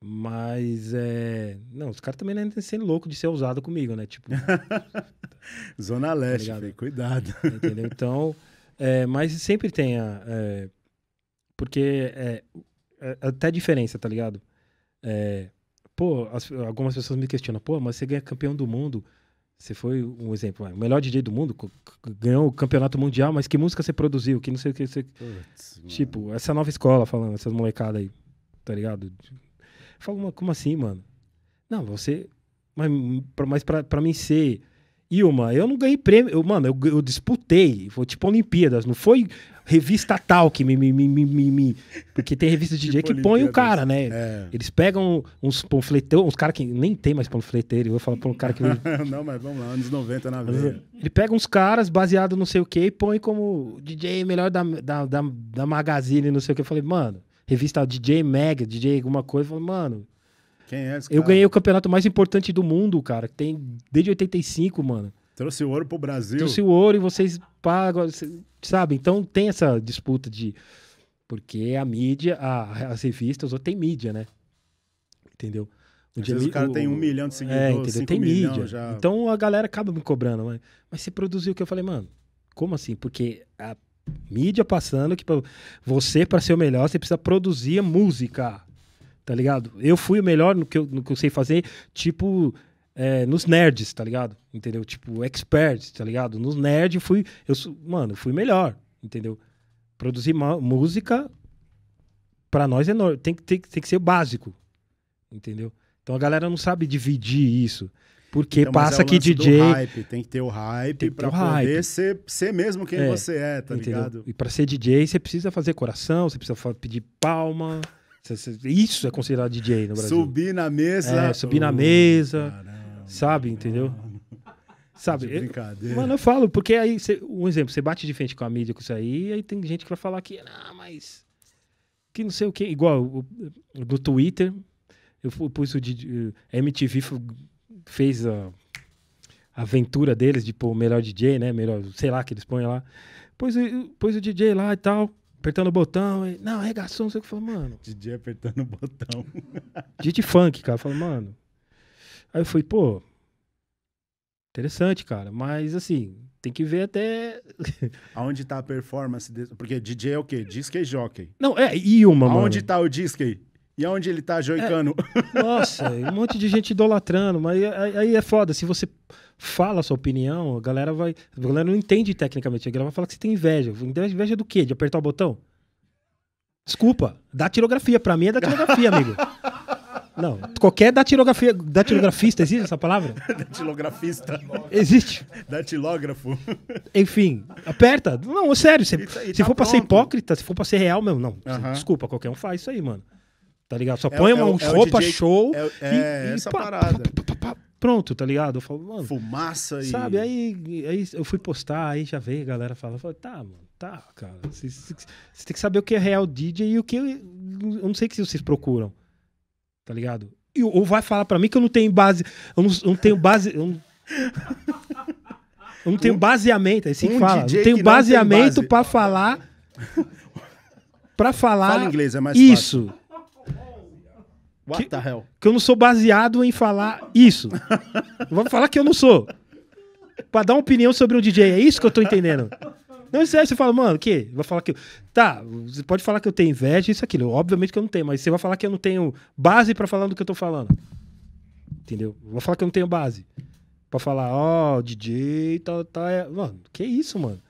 Mas é. Não, os caras também não estão sendo louco de ser ousado comigo, né? Tipo. Tá Zona Leste, tá filho, cuidado. Tá Entendeu? Então. É, mas sempre tem a. É, porque é, é, é até diferença, tá ligado? É, pô, as, algumas pessoas me questionam, pô, mas você ganha campeão do mundo você foi um exemplo, o é, melhor DJ do mundo, ganhou o campeonato mundial, mas que música você produziu? Que não sei o que você. Puts, tipo, mano. essa nova escola falando, essas molecadas aí, tá ligado? Fala, como assim, mano? Não, você. Mas, mas pra, pra mim ser Ilma, eu não ganhei prêmio. Eu, mano, eu, eu, disputei. Foi tipo Olimpíadas. Não foi revista tal que me. me, me, me, me porque tem revista de DJ tipo que põe o cara, né? É. Eles pegam uns panfleteiros, uns caras que nem tem mais panfleteiro. Eu vou falar pra um cara que. não, mas vamos lá, anos 90 na vida. Ele pega uns caras baseado no sei o que e põe como DJ melhor da, da, da, da Magazine, não sei o que. Eu falei, mano, revista DJ Mega, DJ alguma coisa. Eu falei, mano. Quem é esse cara? Eu ganhei o campeonato mais importante do mundo, cara. Tem desde 85, mano. Trouxe o ouro pro Brasil. Trouxe o ouro e vocês pagam, sabe? Então tem essa disputa de. Porque a mídia, a, as revistas, ou tem mídia, né? Entendeu? O Às vezes o cara o, tem um milhão de é, seguidores, é, tem mídia. Já... Então a galera acaba me cobrando. Mas, mas você produziu o que eu falei, mano, como assim? Porque a mídia passando que pra, você, para ser o melhor, você precisa produzir música tá ligado? Eu fui o melhor no que eu, no que eu sei fazer, tipo, é, nos nerds, tá ligado? Entendeu? Tipo, expert, tá ligado? Nos nerds eu fui, eu, mano, fui melhor, entendeu? Produzir música, para nós é enorme, tem, tem, tem que ser básico, entendeu? Então a galera não sabe dividir isso. Porque então, é passa é que DJ. Hype, tem que ter o hype para poder hype. Ser, ser mesmo quem é, você é, tá entendeu? ligado? E para ser DJ, você precisa fazer coração, você precisa pedir palma. Isso é considerado DJ no Brasil. Subir na mesa. É, subir na mesa. Caramba, sabe, entendeu? Sabe? Brincadeira. Eu, mano, eu falo, porque aí, cê, um exemplo, você bate de frente com a mídia com isso aí, aí tem gente que vai falar que, ah, mas. Que não sei o quê. Igual no Twitter, eu, pus o DJ, eh, MTV fez a aventura deles de tipo, pôr o melhor DJ, né? Melhor, sei lá, que eles põem lá. Pôs, pôs o DJ lá e tal apertando o botão. E, não, arregaçou, não sei o que. Falou, mano. DJ apertando o botão. DJ funk, cara. Falou, mano. Aí eu fui, pô. Interessante, cara. Mas assim, tem que ver até. Aonde tá a performance? Porque DJ é o quê? Disque e jockey. Não, é, e uma, Aonde mano. Aonde tá o disque? E aonde ele tá joicando? É, nossa, um monte de gente idolatrando, mas aí, aí é foda. Se você fala a sua opinião, a galera vai. A galera não entende tecnicamente. A galera vai falar que você tem inveja. Inveja do quê? De apertar o botão? Desculpa, datilografia. Pra mim é datilografia, amigo. Não, qualquer datilografia, datilografista, existe essa palavra? datilografista. Existe. Datilógrafo. Enfim, aperta. Não, é sério, se, tá, se tá for pronto. pra ser hipócrita, se for pra ser real mesmo, não. Desculpa, qualquer um faz isso aí, mano. Tá ligado? Só é, põe é, uma é, é roupa DJ, show é, e, é e essa pá, parada. Pá, pá, pronto, tá ligado? Eu falo, mano. Fumaça e. Sabe? Aí, aí eu fui postar, aí já veio a galera fala, tá, mano, tá, cara. Você tem que saber o que é real DJ e o que. Eu, eu não sei o que vocês procuram. Tá ligado? E, ou vai falar para mim que eu não tenho base. Eu não, eu não tenho base. Eu não, eu não tenho um, baseamento, é assim um que fala. DJ não tenho baseamento não base. para falar. para falar. Fala inglês, é mais Isso. Fácil. What que, the hell? Que eu não sou baseado em falar isso. Vamos falar que eu não sou. Pra dar uma opinião sobre um DJ. É isso que eu tô entendendo. Não, isso aí é, você fala, mano, o quê? Vai falar que eu... Tá, você pode falar que eu tenho inveja, isso, aquilo. Obviamente que eu não tenho, mas você vai falar que eu não tenho base para falar do que eu tô falando. Entendeu? Vou falar que eu não tenho base. Pra falar, ó, oh, DJ, tal, tá, tal. Tá, é... Mano, que isso, mano?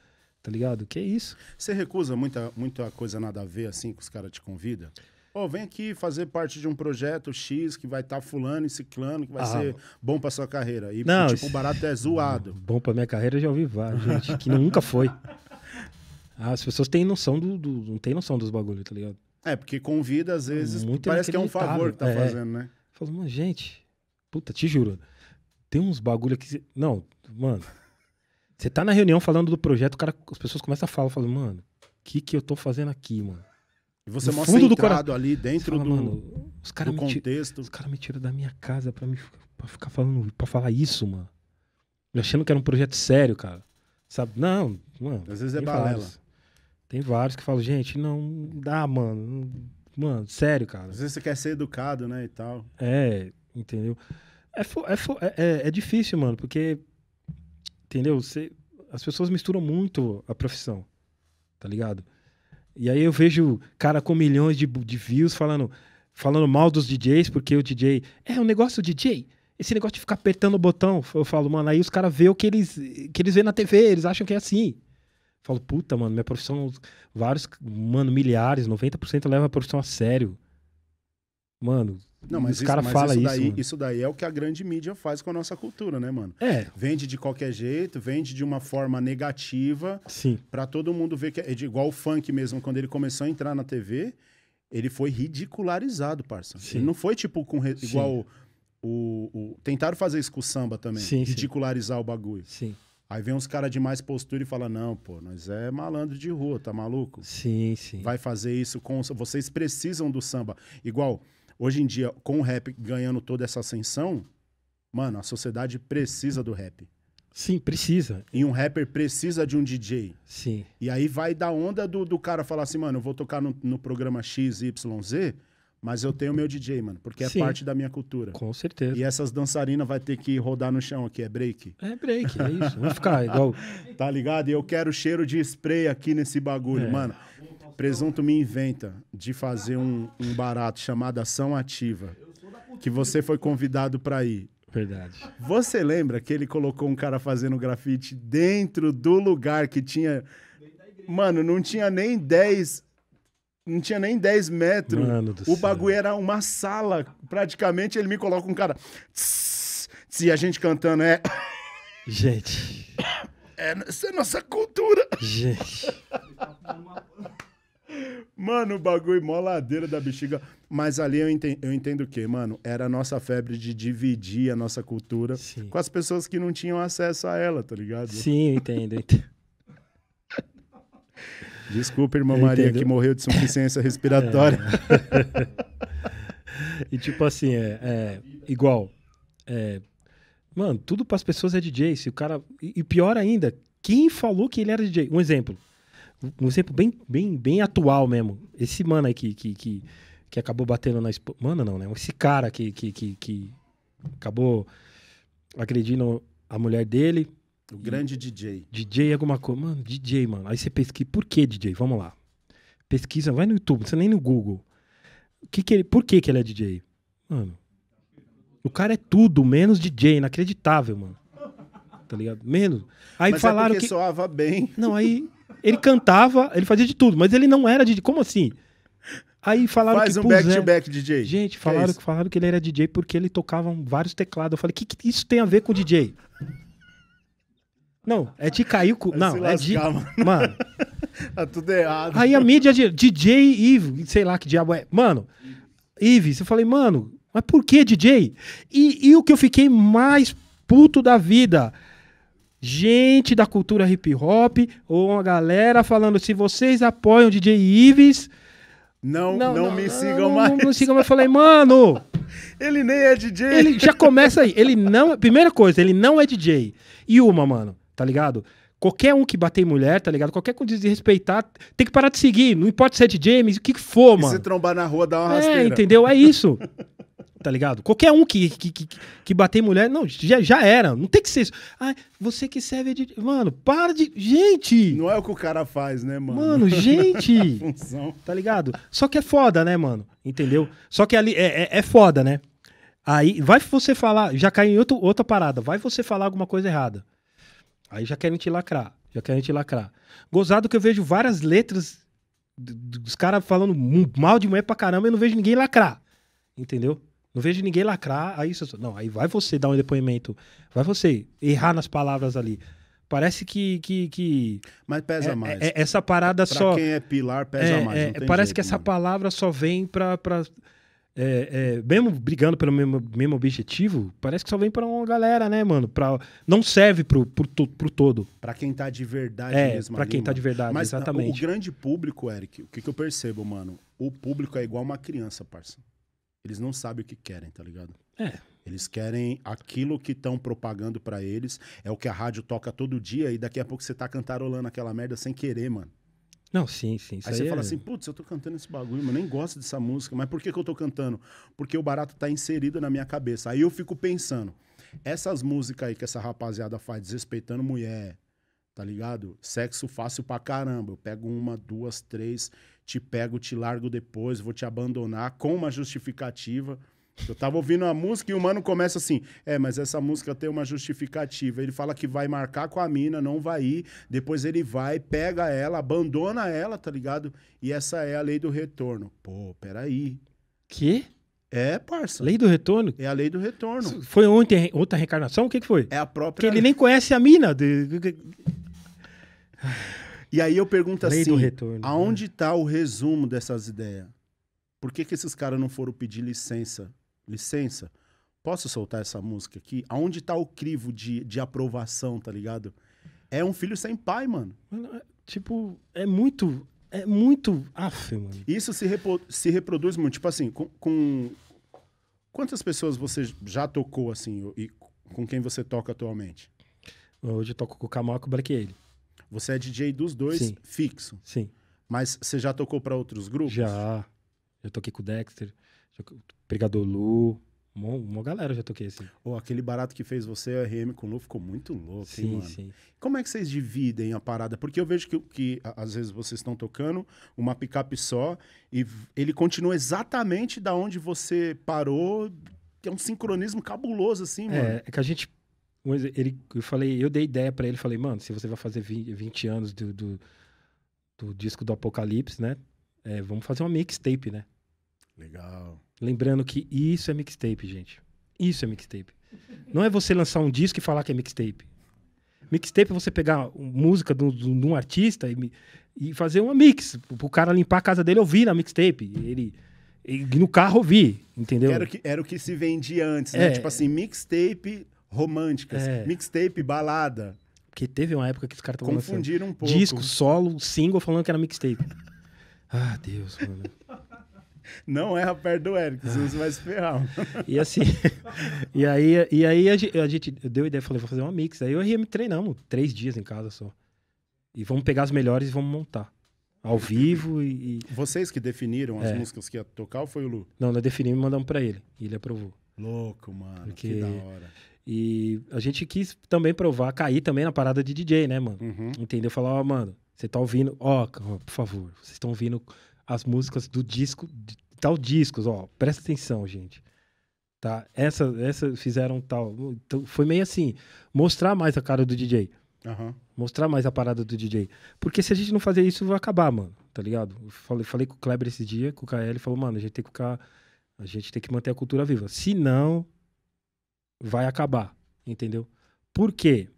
Tá ligado? Que isso? Você recusa muita, muita coisa nada a ver, assim, que os caras te convidam? oh, vem aqui fazer parte de um projeto X que vai estar tá fulano e ciclano, que vai ah, ser bom pra sua carreira. E, não, tipo, o barato é zoado. Bom pra minha carreira eu já ouvi vários, gente, que nunca foi. Ah, as pessoas têm noção do, do não têm noção dos bagulhos, tá ligado? É, porque convida, às vezes, Muito parece que é um favor que tá é. fazendo, né? Falou, mano, gente, puta, te juro, tem uns bagulho aqui... Não, mano, você tá na reunião falando do projeto, o cara, as pessoas começam a falar, falam, mano, o que que eu tô fazendo aqui, mano? E você no é fundo do coração ali dentro fala, do, mano, os cara do contexto. Tira, os caras me tiram da minha casa pra, me, pra ficar falando, para falar isso, mano. Eu achando que era um projeto sério, cara. Sabe? Não, mano. Às vezes é balela. Tem vários que falam, gente, não dá, mano. Mano, sério, cara. Às vezes você quer ser educado, né, e tal. É, entendeu? É, é, é, é, é difícil, mano, porque, entendeu? Você, as pessoas misturam muito a profissão, tá ligado? E aí eu vejo cara com milhões de, de views falando, falando mal dos DJs, porque o DJ. É, o um negócio DJ. Esse negócio de ficar apertando o botão, eu falo, mano, aí os caras vê o que eles, que eles vê na TV, eles acham que é assim. Eu falo, puta, mano, minha profissão, vários, mano, milhares, 90% leva a profissão a sério. Mano, não, mas, os cara isso, mas fala isso, daí, isso, isso, daí é o que a grande mídia faz com a nossa cultura, né, mano? É. Vende de qualquer jeito, vende de uma forma negativa. Sim. Pra todo mundo ver que é igual o funk mesmo, quando ele começou a entrar na TV, ele foi ridicularizado, parça. Sim. Ele não foi tipo com re... igual o, o, Tentaram fazer isso com o samba também. Sim, ridicularizar sim. o bagulho. Sim. Aí vem uns caras de mais postura e fala: Não, pô, nós é malandro de rua, tá maluco? Sim, sim. Vai fazer isso com. Vocês precisam do samba. Igual Hoje em dia, com o rap ganhando toda essa ascensão, mano, a sociedade precisa do rap. Sim, precisa. E um rapper precisa de um DJ. Sim. E aí vai da onda do, do cara falar assim, mano, eu vou tocar no, no programa XYZ, mas eu tenho meu DJ, mano, porque é Sim. é parte da minha cultura. Com certeza. E essas dançarinas vai ter que rodar no chão aqui, é break? É break, é isso. Vai ficar igual. tá ligado? E eu quero cheiro de spray aqui nesse bagulho, é. mano. Presunto me inventa de fazer um, um barato chamado Ação Ativa, que você foi convidado para ir. Verdade. Você lembra que ele colocou um cara fazendo grafite dentro do lugar que tinha. Mano, não tinha nem 10. Não tinha nem 10 metros. Mano do o bagulho céu. era uma sala. Praticamente ele me coloca um cara. se a gente cantando é. Gente. É, essa é nossa cultura. Gente. Tá Mano, o bagulho mó ladeira da bexiga. Mas ali eu entendo, eu entendo o quê, mano? Era a nossa febre de dividir a nossa cultura Sim. com as pessoas que não tinham acesso a ela, tá ligado? Sim, eu entendo, Desculpa, irmã eu Maria, entendo. que morreu de insuficiência respiratória. É. e tipo assim, é, é igual. É, mano, tudo para as pessoas é DJ. Se o cara. E pior ainda, quem falou que ele era DJ? Um exemplo. Um exemplo bem, bem, bem atual mesmo. Esse mano aí que, que, que, que acabou batendo na esposa. Mano, não, né? Esse cara que, que, que, que acabou agredindo a mulher dele. O grande DJ. DJ alguma coisa. Mano, DJ, mano. Aí você pesquisa. Por que DJ? Vamos lá. Pesquisa, vai no YouTube, você nem no Google. O que que ele, por que, que ele é DJ? Mano. O cara é tudo menos DJ, inacreditável, mano. Tá ligado? Menos. Aí Mas é falaram é que soava bem. Não, aí ele cantava, ele fazia de tudo, mas ele não era DJ. Como assim? Aí falaram Faz que. Faz um back-to-back, back, DJ. Gente, falaram que, é falaram que ele era DJ porque ele tocava vários teclados. Eu falei, o que, que isso tem a ver com DJ? Não, é de cair Não, é de. Mano. mano. tá tudo errado. Aí a mídia de DJ Ivo, sei lá que diabo é. Mano, Ives, eu falei, mano, mas por que DJ? E, e o que eu fiquei mais puto da vida gente da cultura hip hop ou uma galera falando se vocês apoiam o DJ Ives. Não, não, não, não me sigam não, mais. Não, me sigam mais. Eu falei, mano. ele nem é DJ. Ele já começa aí. Ele não. Primeira coisa, ele não é DJ. E uma, mano, tá ligado? Qualquer um que bater em mulher, tá ligado? Qualquer um desrespeitar, tem que parar de seguir. Não importa se é DJ, mas o que, que for, e mano. Se trombar na rua, dá uma é, rasteira. É, entendeu? É isso. tá ligado? Qualquer um que, que, que, que bater mulher, não, já, já era. Não tem que ser isso. Ai, você que serve de. Mano, para de. Gente! Não é o que o cara faz, né, mano? Mano, gente! tá ligado? Só que é foda, né, mano? Entendeu? Só que ali é, é, é foda, né? Aí vai você falar, já cai em outro, outra parada, vai você falar alguma coisa errada. Aí já querem te lacrar, já querem te lacrar. Gozado que eu vejo várias letras dos caras falando mal de mulher pra caramba e não vejo ninguém lacrar. Entendeu? Não vejo ninguém lacrar, aí você, não, aí vai você dar um depoimento, vai você errar nas palavras ali. Parece que. que, que Mas pesa é, é mais. É, essa parada pra só. quem é pilar, pesa é, mais. É, parece jeito, que essa mano. palavra só vem pra. pra é, mesmo brigando pelo mesmo, mesmo objetivo, parece que só vem pra uma galera, né, mano? Pra, não serve pro, pro, pro todo. Pra quem tá de verdade é, mesmo. Pra ali, quem tá mano. tá de verdade, Mas, ah, exatamente. O grande público, Eric, o que, que eu percebo, mano? O público é igual uma criança, parça eles não sabem o que querem, tá ligado? É. Eles querem aquilo que estão propagando para eles, é o que a rádio toca todo dia e daqui a pouco você tá cantarolando aquela merda sem querer, mano. Não, sim, sim. Aí, aí você é... fala assim, putz, eu tô cantando esse bagulho, mas nem gosto dessa música. Mas por que, que eu tô cantando? Porque o barato tá inserido na minha cabeça. Aí eu fico pensando, essas músicas aí que essa rapaziada faz, desrespeitando mulher, tá ligado? Sexo fácil pra caramba. Eu pego uma, duas, três te pego, te largo depois, vou te abandonar, com uma justificativa. Eu tava ouvindo a música e o mano começa assim: é, mas essa música tem uma justificativa. Ele fala que vai marcar com a mina, não vai ir. Depois ele vai, pega ela, abandona ela, tá ligado? E essa é a lei do retorno. Pô, peraí. Que? É, parça. Lei do retorno? É a lei do retorno. Foi ontem, outra reencarnação? O que, que foi? É a própria. Que ele nem conhece a mina. De... E aí eu pergunto Lei assim: retorno, aonde está né? Tá o resumo dessas ideias? Por que, que esses caras não foram pedir licença? Licença? Posso soltar essa música aqui? Aonde está o crivo de, de aprovação, tá ligado? É um filho sem pai, mano. mano é, tipo, é muito. É muito. Aff, mano. Isso se, repo, se reproduz muito. Tipo assim, com, com, Quantas pessoas você já tocou assim? E com quem você toca atualmente? Hoje eu toco com o Camal e com o Black você é DJ dos dois Sim. fixo. Sim. Mas você já tocou para outros grupos? Já. Eu toquei com o Dexter, já... Brigador Lu, uma, uma galera eu já toquei assim. Oh, aquele barato que fez você, a RM com o Lu, ficou muito louco, sim, hein, mano? Sim. Como é que vocês dividem a parada? Porque eu vejo que, que às vezes vocês estão tocando uma picape só e ele continua exatamente da onde você parou. É um sincronismo cabuloso, assim, é, mano. É, que a gente ele, eu falei, eu dei ideia para ele, falei, mano, se você vai fazer 20, anos do, do, do, disco do Apocalipse, né? É, vamos fazer uma mixtape, né? Legal. Lembrando que isso é mixtape, gente. Isso é mixtape. Não é você lançar um disco e falar que é mixtape. Mixtape é você pegar música de um, artista e, e, fazer uma mix. Pro cara limpar a casa dele ouvir na mixtape. Ele. E no carro vi, entendeu? Era o que, era o que se vendia antes, né? É. tipo assim, mixtape românticas, é. mixtape, balada. Porque teve uma época que os caras estavam Confundiram um pouco. Disco, solo, single, falando que era mixtape. ah, Deus, mano. Não erra é perto do Eric, senão você vai se ferrar. E assim, e aí, e aí a, gente, a gente deu ideia, falei, vou fazer uma mix. Aí eu e me treinamos três dias em casa só. E vamos pegar as melhores e vamos montar. Ao vivo e. Vocês que definiram é. as músicas que ia tocar ou foi o Lu? Não, nós definimos e mandamos pra ele. E ele aprovou. Louco, mano. Porque... Que da hora. E a gente quis também provar, cair também na parada de DJ, né, mano? Uhum. Entendeu? Falar, ó, oh, mano, você tá ouvindo, ó, oh, por favor, vocês estão ouvindo as músicas do disco, de, tal discos, ó, oh, presta atenção, gente. Tá? Essa, essa fizeram tal. Então, foi meio assim, mostrar mais a cara do DJ. Uhum. Mostrar mais a parada do DJ. Porque se a gente não fazer isso, vai acabar, mano. Tá ligado? falei, falei com o Kleber esse dia, com o KL, ele falou, mano, a gente tem que ficar. A gente tem que manter a cultura viva. Se não, vai acabar, entendeu? Por quê?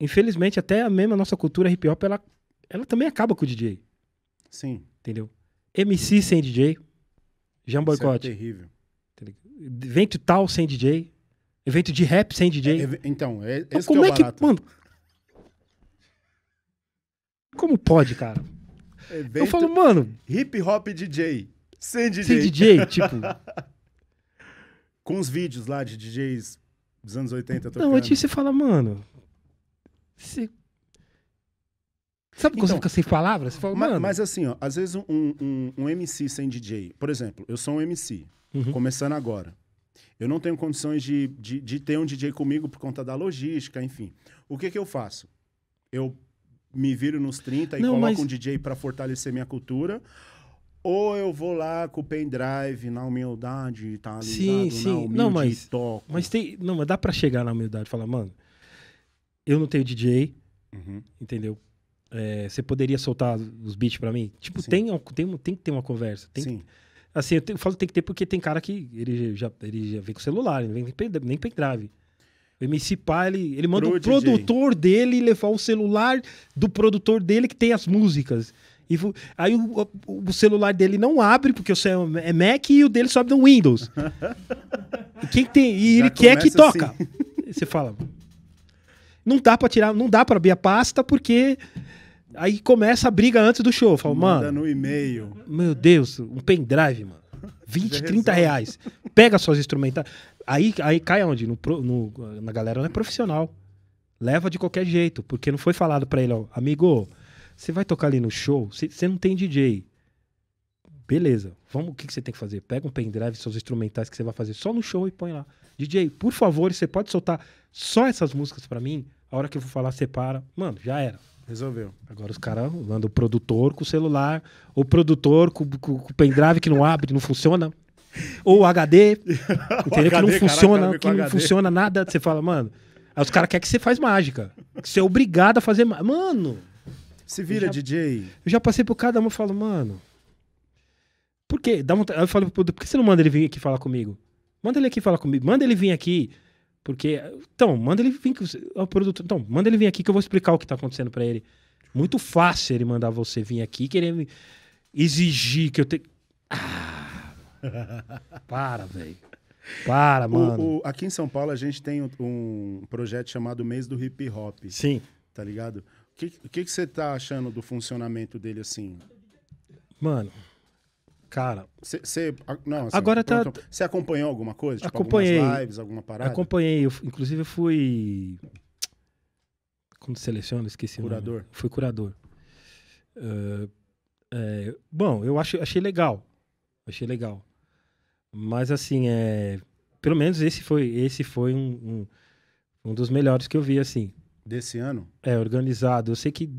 Infelizmente, até a mesma nossa cultura hip hop, ela, ela também acaba com o DJ. Sim. Entendeu? MC sem DJ, já um boicote. É terrível. Evento tal sem DJ, evento de rap sem DJ. É, é, então, é, então, como que é, é barato. que, mano, como pode, cara? Evento eu falo, mano. Hip hop DJ. Sem DJ. Sem DJ, tipo. com os vídeos lá de DJs dos anos 80 tocando. Não, antes você fala, mano. Você... Sabe quando então, você fica sem palavras? Você fala, ma mano. Mas assim, ó, às vezes um, um, um, MC sem DJ. Por exemplo, eu sou um MC, uhum. começando agora. Eu não tenho condições de, de, de, ter um DJ comigo por conta da logística, enfim. O que, que eu faço? Eu me viro nos 30 e não, coloco mas... um DJ para fortalecer minha cultura ou eu vou lá com o pendrive na humildade, tá ligado? Né? Sim, sim. Na humilde, não, mas, toco. mas tem, não, mas dá para chegar na humildade e falar, mano, eu não tenho DJ, uhum. entendeu? É, você poderia soltar os beats para mim? Tipo, tem, tem, tem que ter uma conversa. Tem sim. Que, assim, eu, te, eu, falo tem que ter porque tem cara que ele já, ele já vem com celular, ele nem, nem pendrive. O MC Pá, ele, ele manda Pro o DJ. produtor dele levar o celular do produtor dele que tem as músicas. E aí o, o, celular dele não abre, porque o seu é Mac e o dele sobe no Windows. e, quem tem, e ele quer que assim. toca. Você fala. Não dá para tirar, não dá para abrir a pasta, porque aí começa a briga antes do show. Fala, Manda mano. no e-mail. Meu Deus, um pendrive, mano. 20, 30 reais. Pega suas instrumentais. Aí, aí cai onde? No, no, na galera não é profissional. Leva de qualquer jeito, porque não foi falado para ele, ó, amigo você vai tocar ali no show, você não tem DJ. Beleza, vamos, o que, que você tem que fazer? Pega um pendrive, seus instrumentais que você vai fazer só no show e põe lá. DJ, por favor, você pode soltar só essas músicas para mim? A hora que eu vou falar, separa. Mano, já era. Resolveu. Agora os caras mandam o produtor com o celular, o produtor com, com, com o pendrive que não abre, não funciona. Ou HD, entendeu? HD, que não funciona, que não funciona nada. Você fala, mano. Aí os caras querem que você faz mágica. Que você é obrigado a fazer mágica. Mano! Se vira, eu já, DJ. Eu já passei por cada um e falo, mano. Por quê? Dá vontade. Eu falo, por que você não manda ele vir aqui falar comigo? Manda ele aqui falar comigo. Manda ele vir aqui. Porque. Então, manda ele vir. O produto, então, manda ele vir aqui que eu vou explicar o que tá acontecendo para ele. Muito fácil ele mandar você vir aqui querer exigir que eu tenha. Ah, para, velho. Para, mano. O, o, aqui em São Paulo a gente tem um, um projeto chamado Mês do Hip Hop. Sim. Tá ligado? O que, que você tá achando do funcionamento dele assim? Mano, cara. Você. Não, assim, agora pronto, tá. Você acompanhou alguma coisa? Tipo, acompanhei. Algumas lives, alguma parada? Acompanhei. Eu, inclusive, eu fui. Como seleciona? Esqueci. Curador. O nome. Fui curador. Uh, é, bom, eu achei, achei legal. Achei legal. Mas, assim, é, pelo menos esse foi, esse foi um, um, um dos melhores que eu vi, assim. Desse ano? É, organizado. Eu sei que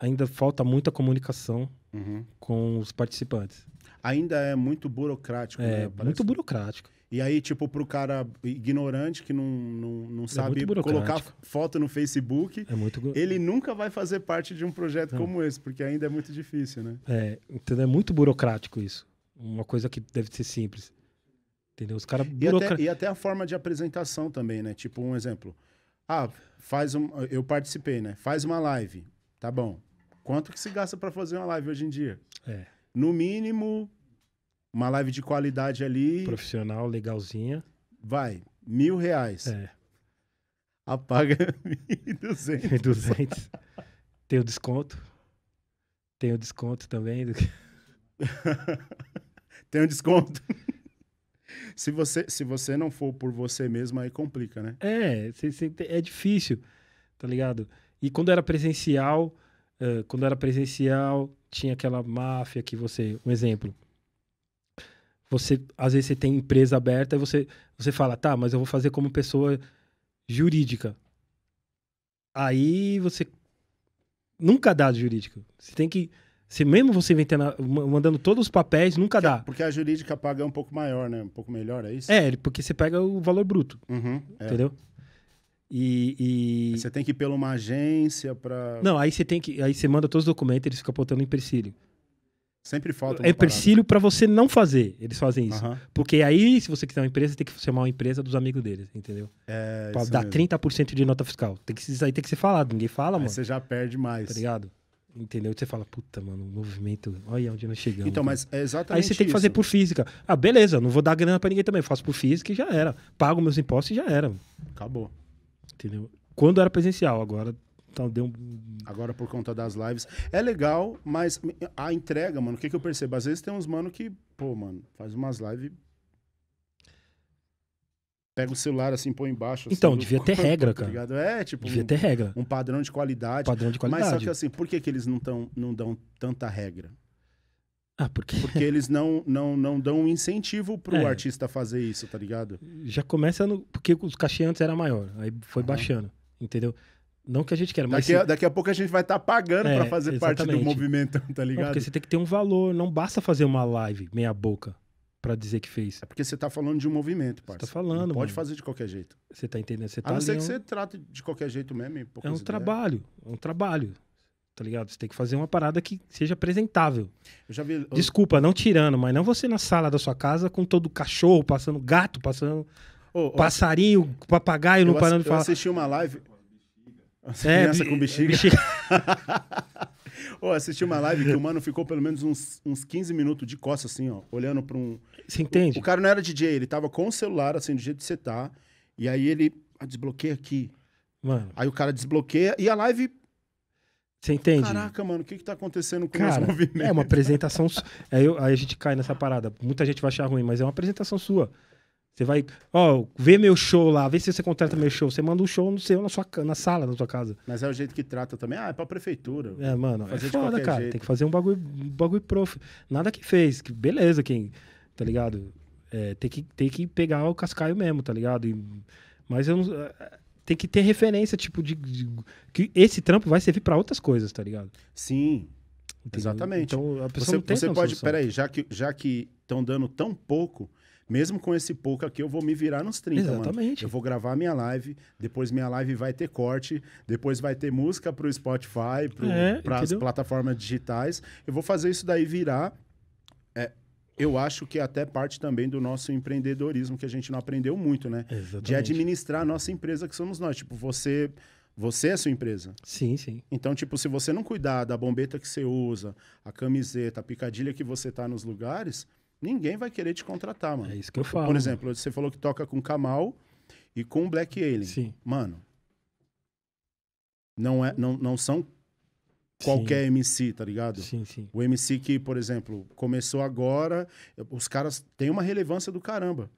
ainda falta muita comunicação uhum. com os participantes. Ainda é muito burocrático, é, né? Muito burocrático. E aí, tipo, pro cara ignorante que não, não, não é sabe é colocar foto no Facebook, é muito... ele nunca vai fazer parte de um projeto não. como esse, porque ainda é muito difícil, né? É, entendeu? É muito burocrático isso. Uma coisa que deve ser simples. Entendeu? Os caras e, e até a forma de apresentação também, né? Tipo, um exemplo. Ah, faz um. Eu participei, né? Faz uma live. Tá bom. Quanto que se gasta para fazer uma live hoje em dia? É. No mínimo, uma live de qualidade ali. Profissional, legalzinha. Vai, mil reais. É. Apaga e duzentos. Tem o desconto. Tem o desconto também. Do... Tem o desconto se, você, se você não for por você mesmo, aí complica, né? É, é difícil, tá ligado? E quando era presencial, uh, quando era presencial, tinha aquela máfia que você. Um exemplo. Você, às vezes você tem empresa aberta e você, você fala, tá, mas eu vou fazer como pessoa jurídica. Aí você nunca dá jurídico. Você tem que se mesmo você inventando, mandando todos os papéis, nunca porque, dá. É, porque a jurídica paga um pouco maior, né? Um pouco melhor, é isso? É, porque você pega o valor bruto. Uhum, é. Entendeu? E, e, Você tem que ir pela uma agência para. Não, aí você tem que. Aí você manda todos os documentos, eles ficam botando empecilho. Sempre falta. É empecilho para você não fazer. Eles fazem isso. Uhum. Porque aí, se você quiser uma empresa, tem que chamar uma empresa dos amigos deles, entendeu? É. Pra dar mesmo. 30% de nota fiscal. Tem que, isso aí tem que ser falado. Ninguém fala, aí mano. Você já perde mais. Tá ligado? Entendeu? Você fala, puta, mano, movimento. Olha onde nós chegamos. Então, né? mas é exatamente. Aí você tem que fazer por física. Ah, beleza, não vou dar grana para ninguém também. Eu faço por física e já era. Pago meus impostos e já era. Acabou. Entendeu? Quando era presencial, agora então deu um... Agora por conta das lives. É legal, mas a entrega, mano, o que, que eu percebo? Às vezes tem uns mano que, pô, mano, faz umas lives pega o celular assim, põe embaixo. Assim, então, devia ter corpo, regra, tá cara. É, tipo. Devia um, ter regra. Um padrão de qualidade. Padrão de qualidade. Mas só que assim, por que, que eles não, tão, não dão tanta regra? Ah, porque... porque eles não, não, não dão um incentivo pro é. artista fazer isso, tá ligado? Já começa no. Porque os cachê antes era maior, aí foi uhum. baixando, entendeu? Não que a gente quer, mas. Daqui, daqui a pouco a gente vai estar tá pagando é, para fazer exatamente. parte do movimento, tá é, ligado? Não, porque você tem que ter um valor, não basta fazer uma live meia-boca para dizer que fez. É porque você tá falando de um movimento, parceiro. Você tá falando, Não pode fazer de qualquer jeito. Você tá entendendo? Você tá a não ser que um... você trate de qualquer jeito mesmo. É um ideias. trabalho, é um trabalho. Tá ligado? Você tem que fazer uma parada que seja apresentável. Eu já vi. Eu... Desculpa, não tirando, mas não você na sala da sua casa com todo cachorro passando, gato passando, passarinho, papagaio não parando de falar. Eu assisti uma live. É, criança com bexiga. bexiga. eu assisti uma live que o mano ficou pelo menos uns, uns 15 minutos de costas, assim, ó, olhando pra um. Você entende? O, o, cara não era DJ, ele tava com o celular, assim, do jeito que você tá. E aí ele. Ah, desbloqueia aqui. Mano. Aí o cara desbloqueia e a live você entende? Caraca, mano, o que, que tá acontecendo com esse movimento? É uma apresentação. aí, eu, aí a gente cai nessa parada. Muita gente vai achar ruim, mas é uma apresentação sua. Você vai, ó, vê meu show lá, vê se você contrata meu show. Você manda um show no seu, na, sua, na sala da sua casa. Mas é o jeito que trata também. Ah, é pra prefeitura. É, mano, fazer é foda, cara. Jeito. Tem que fazer um bagulho, um bagulho prof. Nada que fez. Que beleza, quem, tá ligado? É, tem, que, tem que pegar o cascaio mesmo, tá ligado? E, mas eu não, é, é, Tem que ter referência, tipo, de, de que esse trampo vai servir para outras coisas, tá ligado? Sim, Entendeu? Exatamente. Então a pessoa você, não tem você pode, solução. peraí, já que já que estão dando tão pouco, mesmo com esse pouco aqui, eu vou me virar nos 30, Exatamente. Mano. Eu vou gravar minha live, depois minha live vai ter corte, depois vai ter música pro Spotify, pro, é, para plataformas digitais. Eu vou fazer isso daí virar. É, eu acho que é até parte também do nosso empreendedorismo, que a gente não aprendeu muito, né? Exatamente. De administrar a nossa empresa, que somos nós. Tipo, você. Você é sua empresa. Sim, sim. Então, tipo, se você não cuidar da bombeta que você usa, a camiseta, a picadilha que você tá nos lugares, ninguém vai querer te contratar, mano. É isso que eu falo. Por né? exemplo, você falou que toca com Kamal e com Black Alien. Sim. Mano, não, é, não, não são qualquer sim. MC, tá ligado? Sim, sim. O MC que, por exemplo, começou agora, os caras têm uma relevância do caramba.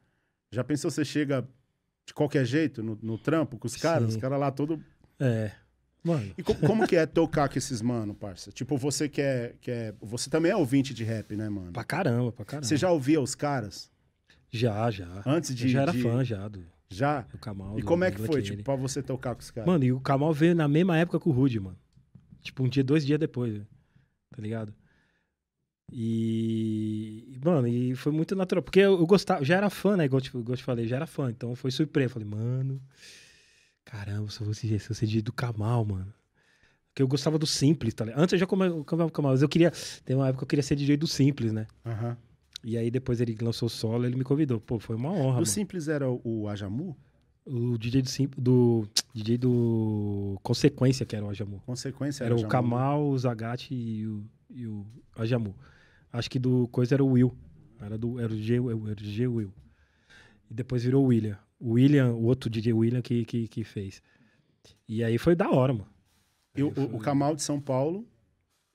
Já pensou você chega de qualquer jeito no, no trampo com os caras? Sim. Os caras lá todo... É. Mano. E co como que é tocar com esses mano, parça? Tipo, você que é, que é. Você também é ouvinte de rap, né, mano? Pra caramba, pra caramba. Você já ouvia os caras? Já, já. Antes de. Eu já era de... fã já do. Já? O Kamal. E do, como é que foi, tipo, pra você tocar com os caras? Mano, e o Kamal veio na mesma época que o Rude, mano. Tipo, um dia, dois dias depois, tá ligado? E, mano, e foi muito natural. Porque eu, eu gostava, já era fã, né? Igual, tipo, igual eu te falei, já era fã. Então foi surpresa. Falei, mano, Caramba, se eu fosse, se de do Kamal, mano. Porque eu gostava do simples, tá ligado? Antes eu já comava o Kamal, mas eu queria. Tem uma época que eu queria ser DJ do simples, né? Uhum. E aí depois ele lançou o solo, ele me convidou. Pô, foi uma honra. O simples era o, Ajamu? O DJ do, do DJ do Consequência, que era o Ajamu. Consequência era, era o Ajamu. Kamal, o Zagate e o, e o Ajamu. Acho que do coisa era o Will. Era do era o G, era o G Will. E depois virou o William. William, o outro DJ William que, que, que fez. E aí foi da hora, mano. E o, foi... o Kamal de São Paulo,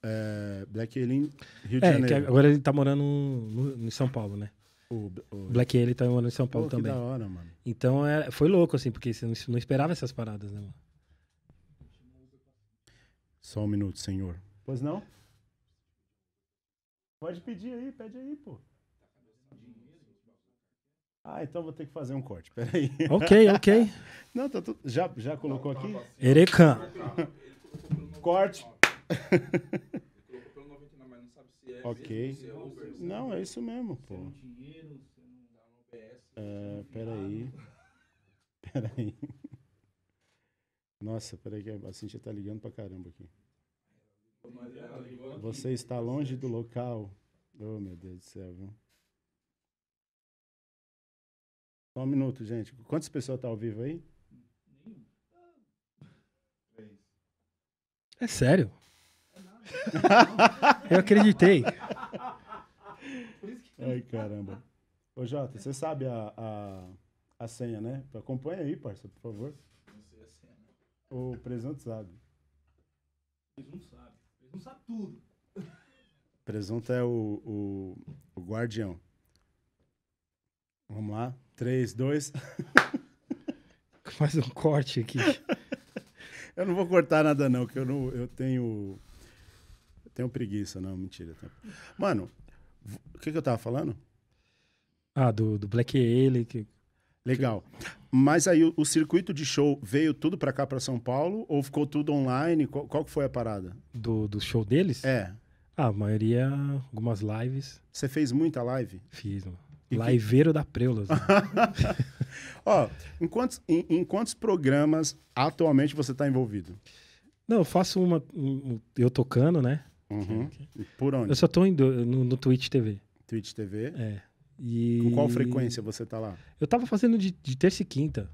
é, Black Alien, Rio de é, Janeiro. agora ele tá morando no, no, em São Paulo, né? O, o... Black Alien tá morando em São Paulo Pô, também. Que da hora, mano. Então é, foi louco, assim, porque você não, não esperava essas paradas, né, mano? Só um minuto, senhor. Pois não? Pode pedir aí, pede aí, pô. Ah, então vou ter que fazer um corte, peraí. Ok, ok. Não, tá tudo... já, já colocou aqui? Erecan. corte. Ok. Não, é isso mesmo, pô. É, peraí. Peraí. Nossa, peraí que a Cintia tá ligando pra caramba aqui. Você está longe do local. Oh, meu Deus do céu, viu? Só um minuto, gente. Quantas pessoas estão tá ao vivo aí? É sério? É Eu acreditei. Ai, caramba. Ô, Jota, você sabe a, a, a senha, né? Acompanha aí, parça, por favor. Né? O presunto sabe. Presunto sabe. Presunto sabe tudo. Presunto é o, o, o guardião. Vamos lá. três, dois. Mais um corte aqui. eu não vou cortar nada, não, que eu não. Eu tenho. Eu tenho preguiça, não. Mentira. Mano, o que, que eu tava falando? Ah, do, do Black Ele Que... Legal. Mas aí o, o, circuito de show veio tudo para cá, para São Paulo, ou ficou tudo online? Qual, qual que foi a parada? Do, do show deles? É. Ah, a maioria, algumas lives. Você fez muita live? Fiz, mano. Liveiro Laiveiro da Preulas. Ó, em quantos, em, em quantos, programas atualmente você está envolvido? Não, eu faço uma. Um, eu tocando, né? Uhum. Por onde? Eu só estou no, no Twitch TV. Twitch TV? É. E... Com qual frequência você está lá? Eu estava fazendo de, de, terça e quinta.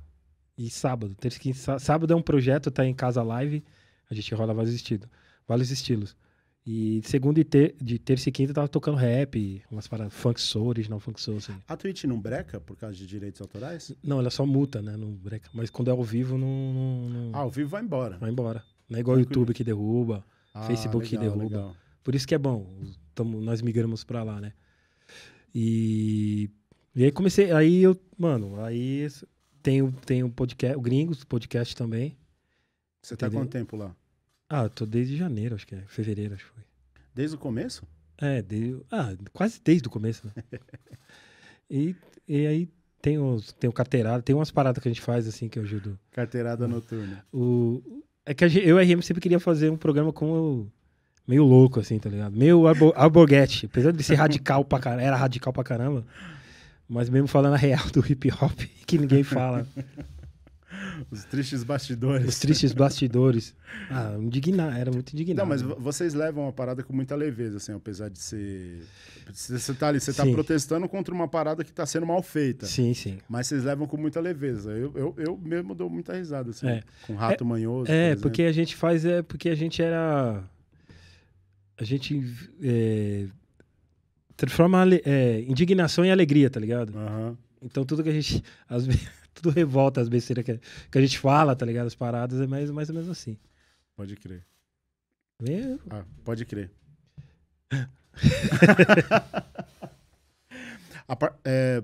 E sábado. Terça e quinta. Sábado é um projeto, tá em casa live. A gente rola vários estilos. Vários estilos. E segunda e ter, de terça e quinta eu tava tocando rap, umas paradas, funk soul, original funk soul, assim. A Twitch não breca por causa de direitos autorais? Não, ela só multa, né? Não breca. Mas quando é ao vivo, não... não, não... Ah, ao vivo vai embora. Vai embora. Não é igual o YouTube que derruba, ah, Facebook legal, que derruba. Legal. Por isso que é bom. Tamo, nós migramos pra lá, né? E... E aí comecei... Aí eu... Mano, aí tem o, tem o podcast, o Gringos, podcast também. Você tá quanto tempo lá? Ah, eu tô desde janeiro, acho que é. Fevereiro, acho que foi. Desde o começo? É, desde, ah, quase desde o começo, né? e, e aí tem, os, tem o carteirada, tem umas paradas que a gente faz assim que eu ajudo. Carteirada noturna. O, é que gente, eu e a RM sempre queria fazer um programa com o, meio louco, assim, tá ligado? Meio albo, alborguete. Apesar de ser radical pra caramba, era radical pra caramba, mas mesmo falando a real do hip hop, que ninguém fala. Os tristes bastidores. Os tristes bastidores. Ah, indignado, era muito indignado. Não, mas vocês levam a parada com muita leveza, assim, apesar de ser. Você tá ali, você tá protestando contra uma parada que tá sendo mal feita. Sim, sim. Mas vocês levam com muita leveza. Eu, eu, eu mesmo dou muita risada, assim, é. com rato é, manhoso. É, por porque a gente faz. É, porque a gente era. A gente. É, transforma é, indignação em alegria, tá ligado? Uhum. Então tudo que a gente. As tudo revolta as besteiras que, que a gente fala, tá ligado? As paradas, é mais, mais ou menos assim. Pode crer. Ah, pode crer. é,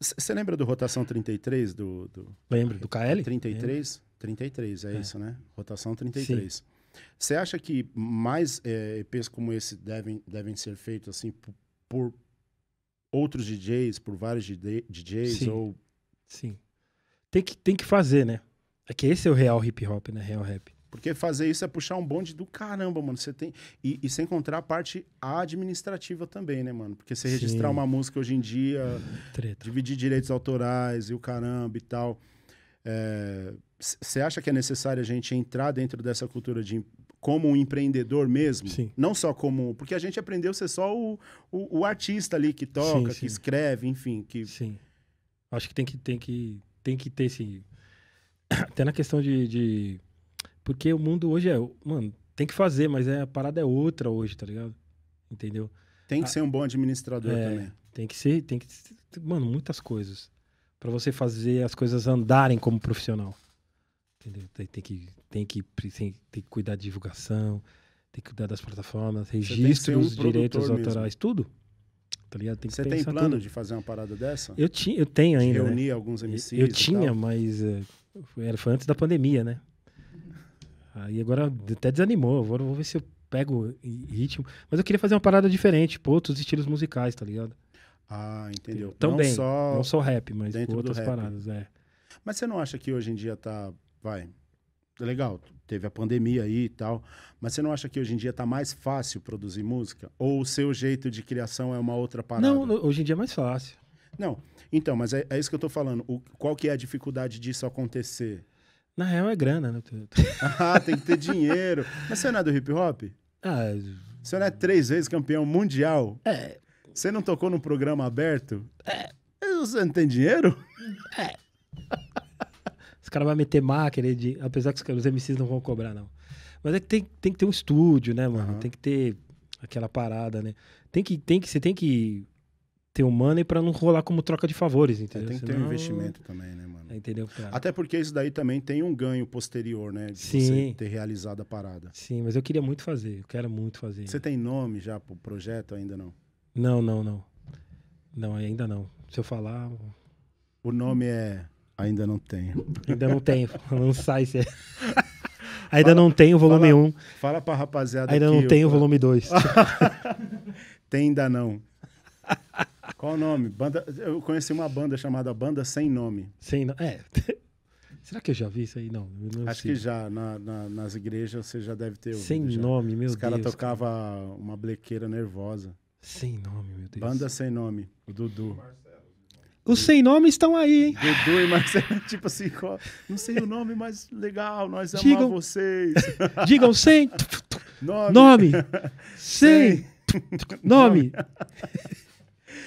você lembra do Rotação 33? Do, do, Lembro, do KL? 33? Lembro. 33, é, é isso, né? Rotação 33. Você acha que mais é, EPs como esse devem, devem ser feitos assim por, por outros DJs, por vários DJs? Sim. Ou... Sim tem que, tem que fazer, né? É que esse é o real hip hop, né? Real rap. Porque fazer isso é puxar um bonde do caramba, mano. Você tem. E, e sem encontrar a parte administrativa também, né, mano? Porque você registrar Sim. uma música hoje em dia, hum, Treta. dividir direitos autorais e o caramba e tal. Você é... acha que é necessário a gente entrar dentro dessa cultura de como um empreendedor mesmo? Sim. Não só como. Porque a gente aprendeu ser só o, o, o artista ali que toca, sim, que escreve, enfim. Que... Sim. Acho que tem que, tem que tem que ter esse. Até na questão de, de. Porque o mundo hoje é. Mano, tem que fazer, mas é, a parada é outra hoje, tá ligado? Entendeu? Tem que a, ah, ser um bom administrador é, também. Tem que ser, tem que. Mano, muitas coisas. para você fazer as coisas andarem como profissional. Entendeu? Tem, tem que, tem, que, tem, tem, que cuidar de divulgação, tem que cuidar das plataformas, registros, um direitos autorais, mesmo. tudo tá ligado? Tem Você tem plano tudo. de fazer uma parada dessa? Eu, tinha, eu tenho ainda. De reunir né? alguns MCs? Eu, eu tinha, mas uh, foi, antes da pandemia, né? Aí agora até desanimou. Agora vou ver se eu pego ritmo. Mas eu queria fazer uma parada diferente, pô, outros estilos musicais, tá ligado? Ah, entendeu. Também. Não só, não só rap, mas outras paradas, é. Mas você não acha que hoje em dia tá. Vai. Legal teve a pandemia aí e tal. Mas você não acha que hoje em dia está mais fácil produzir música? Ou o seu jeito de criação é uma outra parada? Não, hoje em dia é mais fácil. Não, então, mas é, é isso que eu estou falando. O, qual que é a dificuldade disso acontecer? Na real é grana, né? ah, tem que ter dinheiro. Mas você não é do hip hop? Ah, é. você não é três vezes campeão mundial? É. Você não tocou num programa aberto? É. Você não tem dinheiro? É. Os caras vão meter máquina, é de, apesar que os, MCs não vão cobrar, não. Mas é que tem, tem que ter um estúdio, né, mano? Uhum. Tem que ter aquela parada, né? Tem que, tem que, você tem que ter um money pra não rolar como troca de favores, é, entendeu? É, tem que Senão... ter um investimento também, né, mano? É, entendeu? Cara? Até porque isso daí também tem um ganho posterior, né? De Sim. você ter realizado a parada. Sim, mas eu queria muito fazer, eu quero muito fazer. Você tem nome já pro projeto ainda não? Não, não, não. Não, ainda não. Se eu falar. O nome é. Ainda não tenho. Ainda não tenho. não sai. Se... Ainda fala, não tenho o volume 1. Fala, um. fala pra rapaziada. Ainda não tenho o volume 2. Tem ainda não. Qual o nome? Banda... Eu conheci uma banda chamada Banda Sem Nome. Sem É. Será que eu já vi isso aí? Não. não Acho sei. que já. Na, na, nas igrejas você já deve ter ouvido. Sem já. nome, meu Deus. Os caras tocavam uma blequeira nervosa. Sem nome, meu Deus. Banda Sem Nome. O Dudu. Marcelo. Os sem nome estão aí, hein? Dudu e Marcelo, tipo assim, não sei o nome, mas legal, nós digam, vocês. Digam sem. Nome. Nome. Sem. Nome.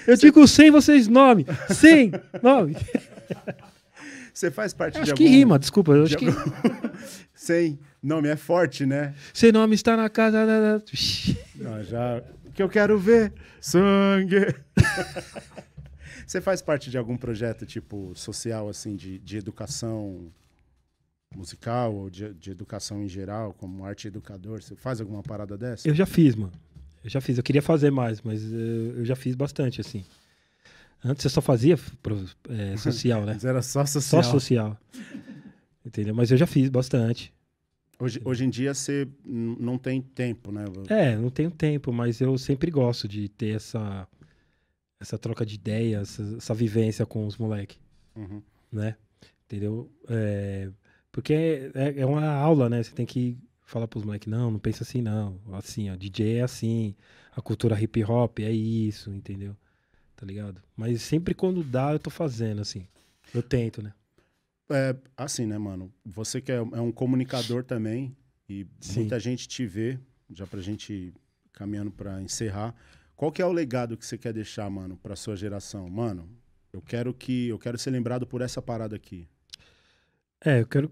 Eu digo sem, vocês nome. Sem. Nome. Você faz parte acho de algum... que rima, desculpa. Eu de acho que... sem nome é forte, né? Sem nome está na casa da... Não, já... O que eu quero ver? Sangue. Você faz parte de algum projeto, tipo, social, assim, de, de educação musical ou de, de educação em geral, como arte educador? Você faz alguma parada dessa? Eu já fiz, mano. Eu já fiz. Eu queria fazer mais, mas eu, eh, eu já fiz bastante, assim. Antes eu só fazia é, social, né? Mas era só social. Só social. Entendeu? Mas eu já fiz bastante. Hoje, hoje em dia você não tem tempo, né? É, não tenho tempo, mas eu sempre gosto de ter essa essa troca de ideias, essa, essa, vivência com os moleques. Uhum. Né? Entendeu? É, porque é, é, é, uma aula, né? Você tem que falar pros moleques, não, não pensa assim, não. Assim, ó, DJ é assim, a cultura hip hop é isso, entendeu? Tá ligado? Mas sempre quando dá, eu tô fazendo, assim. Eu tento, né? É assim, né, mano? Você que é, é um comunicador também, e Sim. muita gente te vê, já pra gente caminhando para encerrar. Qual que é o legado que você quer deixar, mano, pra sua geração? Mano, eu quero que. Eu quero ser lembrado por essa parada aqui. É, eu quero.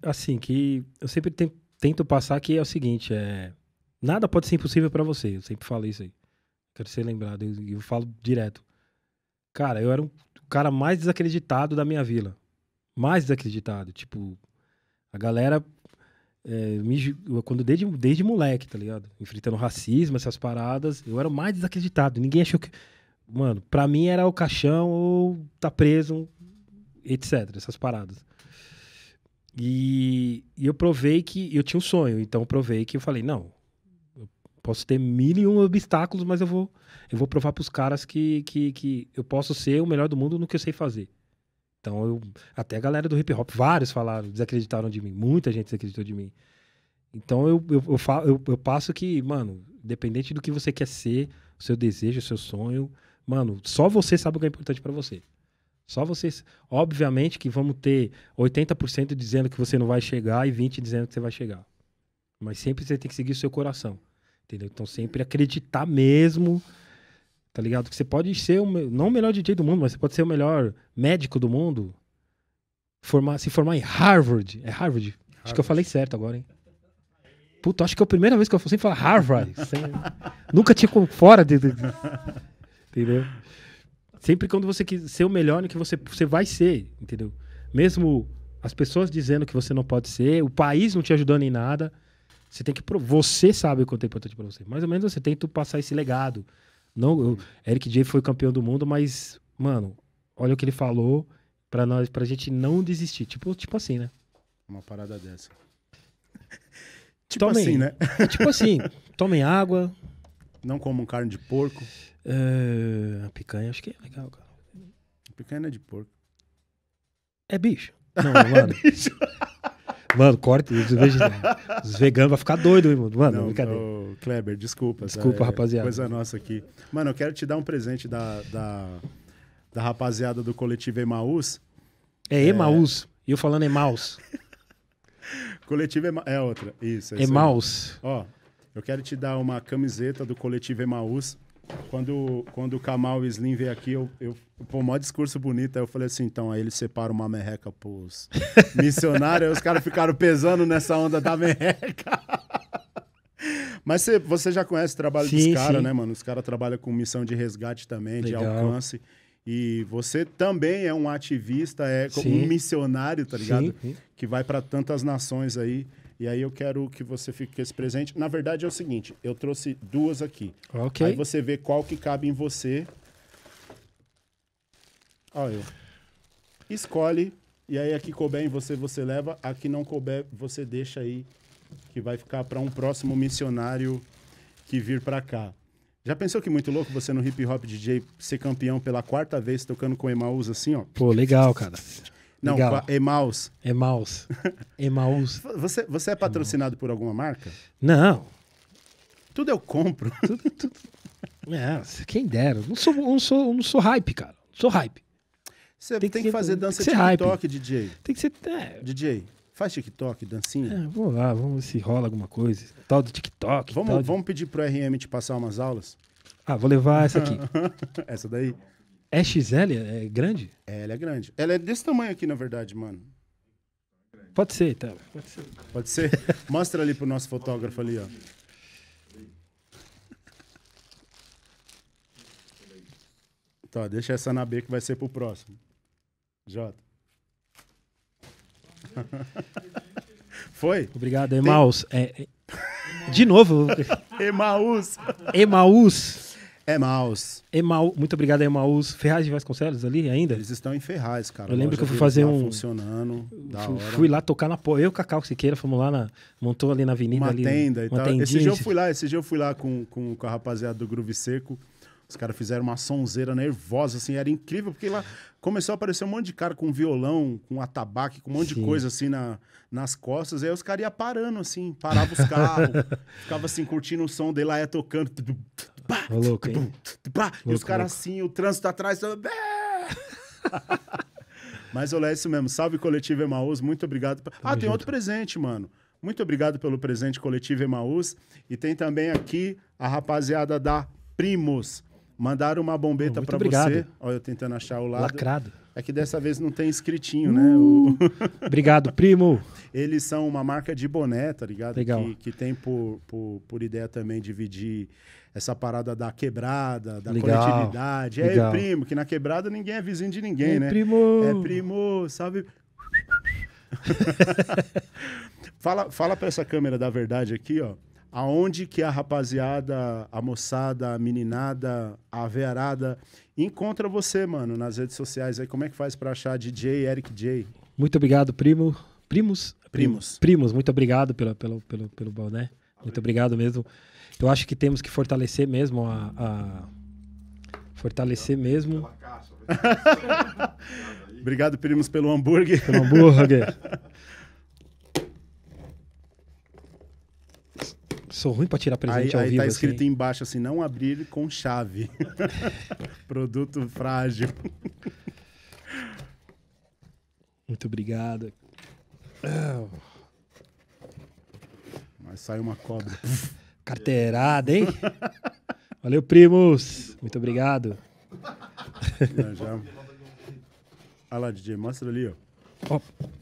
Assim, que eu sempre te, tento passar que é o seguinte: é, nada pode ser impossível para você. Eu sempre falo isso aí. Quero ser lembrado. E eu, eu, falo direto. Cara, eu era um, o cara mais desacreditado da minha vila. Mais desacreditado. Tipo, a galera é, me, quando desde, desde moleque, tá ligado? Enfrentando racismo, essas paradas, eu era o mais desacreditado. Ninguém achou que. Mano, pra mim era o caixão ou tá preso, etc. Essas paradas. E, e eu provei que. Eu tinha um sonho, então eu provei que eu falei: não, eu posso ter mil e um obstáculos, mas eu vou, eu vou provar pros caras que, que, que eu posso ser o melhor do mundo no que eu sei fazer. Então eu. Até a galera do hip hop, vários falaram, desacreditaram de mim. Muita gente desacreditou de mim. Então eu, eu, eu, falo, eu, eu passo que, mano, dependente do que você quer ser, o seu desejo, o seu sonho, mano, só você sabe o que é importante para você. Só vocês. Obviamente que vamos ter 80% dizendo que você não vai chegar e 20% dizendo que você vai chegar. Mas sempre você tem que seguir o seu coração. Entendeu? Então sempre acreditar mesmo Tá ligado? Que você pode ser, o, não o melhor DJ do mundo, mas você pode ser o melhor médico do mundo. Formar, se formar em Harvard. É Harvard? Harvard. Acho que eu falei certo agora, hein? Puta, acho que é a primeira vez que eu sempre falo Harvard. Sem... Nunca tinha como fora de, Entendeu? Sempre quando você quer ser o melhor no que você, você vai ser, entendeu? Mesmo as pessoas dizendo que você não pode ser, o país não te ajudando em nada, você tem que. Você sabe o quanto é importante pra você. Mais ou menos você tenta passar esse legado não, uhum. Eric J foi campeão do mundo, mas, mano, olha o que ele falou para nós, pra gente não desistir. Tipo, tipo assim, né? Uma parada dessa. tipo tomem, assim, né? É tipo assim, tomem água. Não comam carne de porco. É, a picanha acho que é legal, cara. A picanha não é de porco. É bicho. Não, mano. é bicho. Mano, corte os vegetarianos. os veganos vão ficar doidos, hein, mano. Mano, não, brincadeira. Ô, Kleber, desculpa. Desculpa, tá? é, rapaziada. Coisa nossa aqui. Mano, eu quero te dar um presente da, da, da rapaziada do coletivo Emaús. É, é. Emaús. E eu falando Emaus. coletivo Ema... é outra. Isso. É Emaús. Ó, eu quero te dar uma camiseta do coletivo Emaús quando, quando o Kamal Slim veio aqui, eu, eu pô, mó discurso bonito. Aí eu falei assim, então, aí ele separa uma merreca pros missionários, aí os caras ficaram pesando nessa onda da merreca. Mas cê, você já conhece o trabalho sim, dos caras, né, mano? Os caras trabalham com missão de resgate também, Legal. de alcance. E você também é um ativista, é sim. um missionário, tá ligado? Sim, que vai para tantas nações aí. E aí eu quero que você fique com esse presente. Na verdade é o seguinte, eu trouxe duas aqui. Ok. Aí você vê qual que cabe em você. Olha eu. Escolhe, e aí aqui que couber em você, você leva. A que não couber, você deixa aí, que vai ficar para um próximo missionário que vir para cá. Já pensou que muito louco você no hip hop DJ ser campeão pela quarta vez tocando com Emaús assim, ó? Pô, legal, cara. Não, Legal. Emaus. Emaus. Emaus. Você, você é patrocinado Emaus. por alguma marca? Não. Tudo eu compro. Tudo, tudo. É, quem dera. Não sou, não, sou, não sou hype, cara. Não sou hype. Você tem, que, tem que fazer dança tem TikTok, hype. DJ. Tem que ser. É. DJ, faz TikTok, dancinha. É, vamos lá, vamos ver se rola alguma coisa. Tal do TikTok. Vamos, vamos de... pedir pro RM te passar umas aulas? Ah, vou levar essa aqui. essa daí? É XL? É grande? É, ela é grande. Ela é desse tamanho aqui, na verdade, mano. Pode ser, tá? Pode ser. Pode ser? Mostra ali pro nosso fotógrafo ali, ó. Tá, deixa essa na B que vai ser pro próximo. Jota. Foi? Obrigado, Emaus. Tem... É, é... De novo. Emaús. Emaús. Emaus. Maus. muito obrigado, Emaus. Ferraz de Vasconcelos ali ainda? Eles estão em Ferraz, cara. Eu lembro que eu fui fazer um. funcionando. Fui, fui, lá tocar na. Eu, Cacau Siqueira, fomos lá na. Montou ali na avenida. Uma ali, tenda uma e tal. esse dia eu fui lá, esse dia eu fui lá com, com, com a rapaziada do Groove Seco. Os caras fizeram uma sonzeira nervosa, assim, era incrível, porque lá começou a aparecer um monte de cara com violão, com atabaque, com um monte Sim. de coisa assim na, nas costas. Aí os caras iam parando, assim, paravam os carros, ficava assim, curtindo o som dele lá, ia tocando. Pá, louco, hein? Pá, louco, e os caras assim, o trânsito atrás. Mas olha, é isso mesmo. Salve coletivo Emaús, muito obrigado. Pra... Ah, tem junto. outro presente, mano. Muito obrigado pelo presente coletivo Emaús. E tem também aqui a rapaziada da Primos. Mandaram uma bombeta para você. Olha, eu tentando achar o lado. Lacrado. É que dessa vez não tem escritinho, né? uh, né? O... obrigado, primo. Eles são uma marca de boné, tá ligado? Legal. Que, que tem por, por, por ideia também dividir essa parada da quebrada, da legal, coletividade. É, legal. É primo, que na quebrada ninguém é vizinho de ninguém, Ei, é né? Primo. É primo, sabe? fala fala para essa câmera da verdade aqui, ó. Aonde que a rapaziada, a moçada, a meninada, a avearada encontra você, mano, nas redes sociais aí? Como é que faz para achar DJ Eric J? Muito obrigado, primo. Primos? Primos. Primos, primos muito obrigado pelo, pelo, pelo, pelo boné. Muito obrigado mesmo. Eu acho que temos que fortalecer mesmo a. a fortalecer mesmo. obrigado, primos, pelo hambúrguer. Pelo hambúrguer. Sou ruim para tirar presente aí, ao aí tá vivo. Aí tá escrito assim. embaixo assim, não abrir com chave. Produto frágil. Muito obrigado. Oh. Mas sai uma cobra. Carteirada, hein? Valeu, primos. Muito obrigado. Já, já. Olha lá, DJ, mostra ali, ó.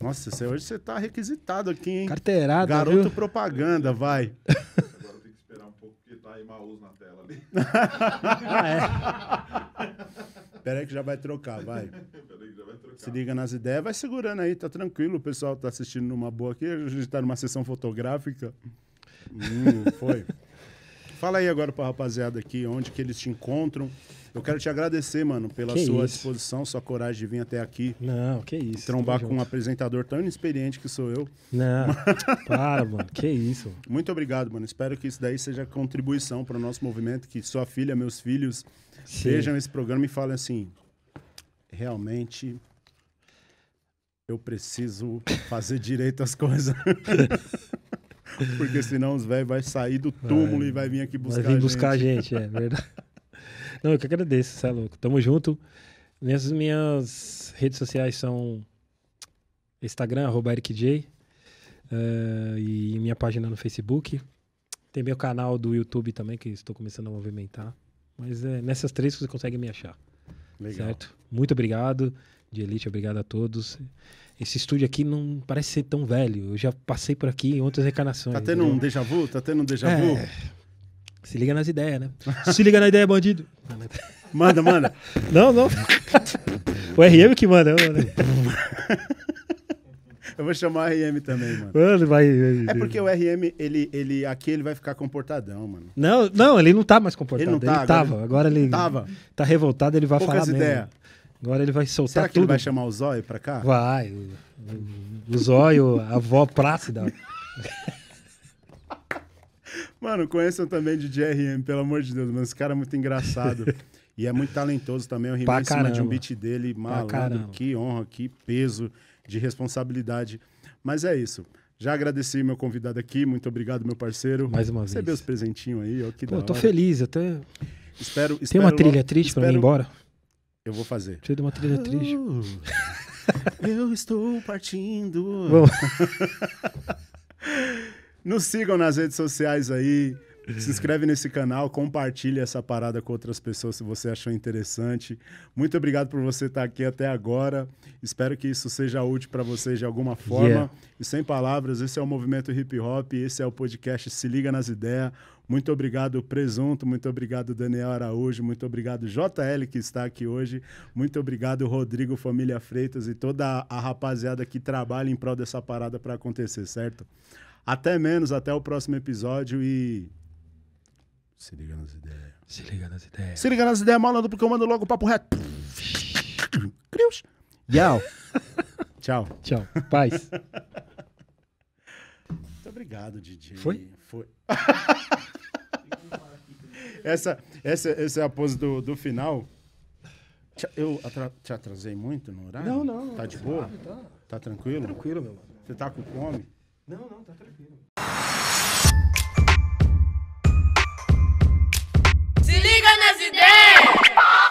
Nossa, você, hoje você tá requisitado aqui, hein? Carteirada, Garoto viu? propaganda, vai. Agora tem que esperar um pouco porque tá aí Maús na tela ali. ah, é. Pera aí que já vai trocar, vai. que já vai trocar. Se liga nas ideias, vai segurando aí, tá tranquilo. O pessoal tá assistindo numa boa aqui. A gente tá numa sessão fotográfica. Hum, foi. Fala aí agora pra rapaziada aqui, onde que eles te encontram, eu quero te agradecer, mano, pela que sua isso. disposição, sua coragem de vir até aqui. Não, que isso. Trombar com junto. um apresentador tão inexperiente que sou eu. Não, para, mano, que isso. Muito obrigado, mano. Espero que isso daí seja contribuição para o nosso movimento, que sua filha, meus filhos Sim. vejam esse programa e falem assim, realmente eu preciso fazer direito as coisas. Porque senão os velhos vai sair do túmulo vai. e vai vir aqui buscar vai vir a gente. buscar a gente, é verdade. Não, eu que agradeço, você é louco. Tamo junto. Minhas, minhas redes sociais são Instagram, arroba EricJ, uh, eh, e minha página no Facebook. Tem meu canal do YouTube também, que estou começando a movimentar. Mas é nessas três que você consegue me achar. Legal. Certo? Muito obrigado, de Elite, obrigado a todos. Esse estúdio aqui não parece ser tão velho. Eu já passei por aqui em outras encarnações. Tá tendo né? um déjà vu? Tá tendo um déjà vu? É... Se liga nas ideias, né? Se liga na ideia, bandido. manda, manda. Não, não. O RM que manda. Eu né? vou chamar o RM também, mano. Mano, vai, vai. É porque o RM, ele, ele, aqui ele vai ficar comportadão, mano. Não, não, ele não tá mais comportado. Ele não tá, ele agora tava. Ele... Agora ele tava. tá revoltado, ele vai Poucas falar ideia. mesmo. Agora ele vai soltar Será que tudo. ele vai chamar o Zóio pra cá? Vai. O, o Zóio, a avó Prácida. Mano, conheçam também de JRM, pelo amor de Deus, mano. Esse cara é muito engraçado. e é muito talentoso também. Eu rimei em cima de um beat dele, malandro. Que honra, que peso de responsabilidade. Mas é isso. Já agradeci meu convidado aqui, muito obrigado, meu parceiro. Mais uma Recebeu vez. Recebeu os presentinhos aí, ó, que Pô, da tô feliz, até. Espero, espero Tem uma trilha triste espero... para mim ir embora? Eu vou fazer. Preciso de uma trilha triste. eu estou partindo. Bom. Nos sigam nas redes sociais aí. Se inscreve nesse canal, compartilha essa parada com outras pessoas se você achou interessante. Muito obrigado por você estar aqui até agora. Espero que isso seja útil para vocês de alguma forma. Yeah. E sem palavras, esse é o movimento hip hop, esse é o podcast Se Liga nas Ideias. Muito obrigado, Presunto. Muito obrigado, Daniel Araújo. Muito obrigado, JL, que está aqui hoje. Muito obrigado, Rodrigo, família Freitas e toda a rapaziada que trabalha em prol dessa parada para acontecer, certo? Até menos, até o próximo episódio e. Se liga nas ideias. Se liga nas ideias. Se liga nas ideias, malandro, porque eu mando logo o papo reto. Crius. Tchau. Tchau. Tchau. Paz. Muito obrigado, Didi Foi? Foi. essa, essa, essa é a pose do, do final. Eu atra te atrasei muito no horário? Não, não. Tá de boa? Tá. tá tranquilo? Tá tranquilo, meu mano. Você tá com fome? Não, não, tá tranquilo. Se liga nas ideias!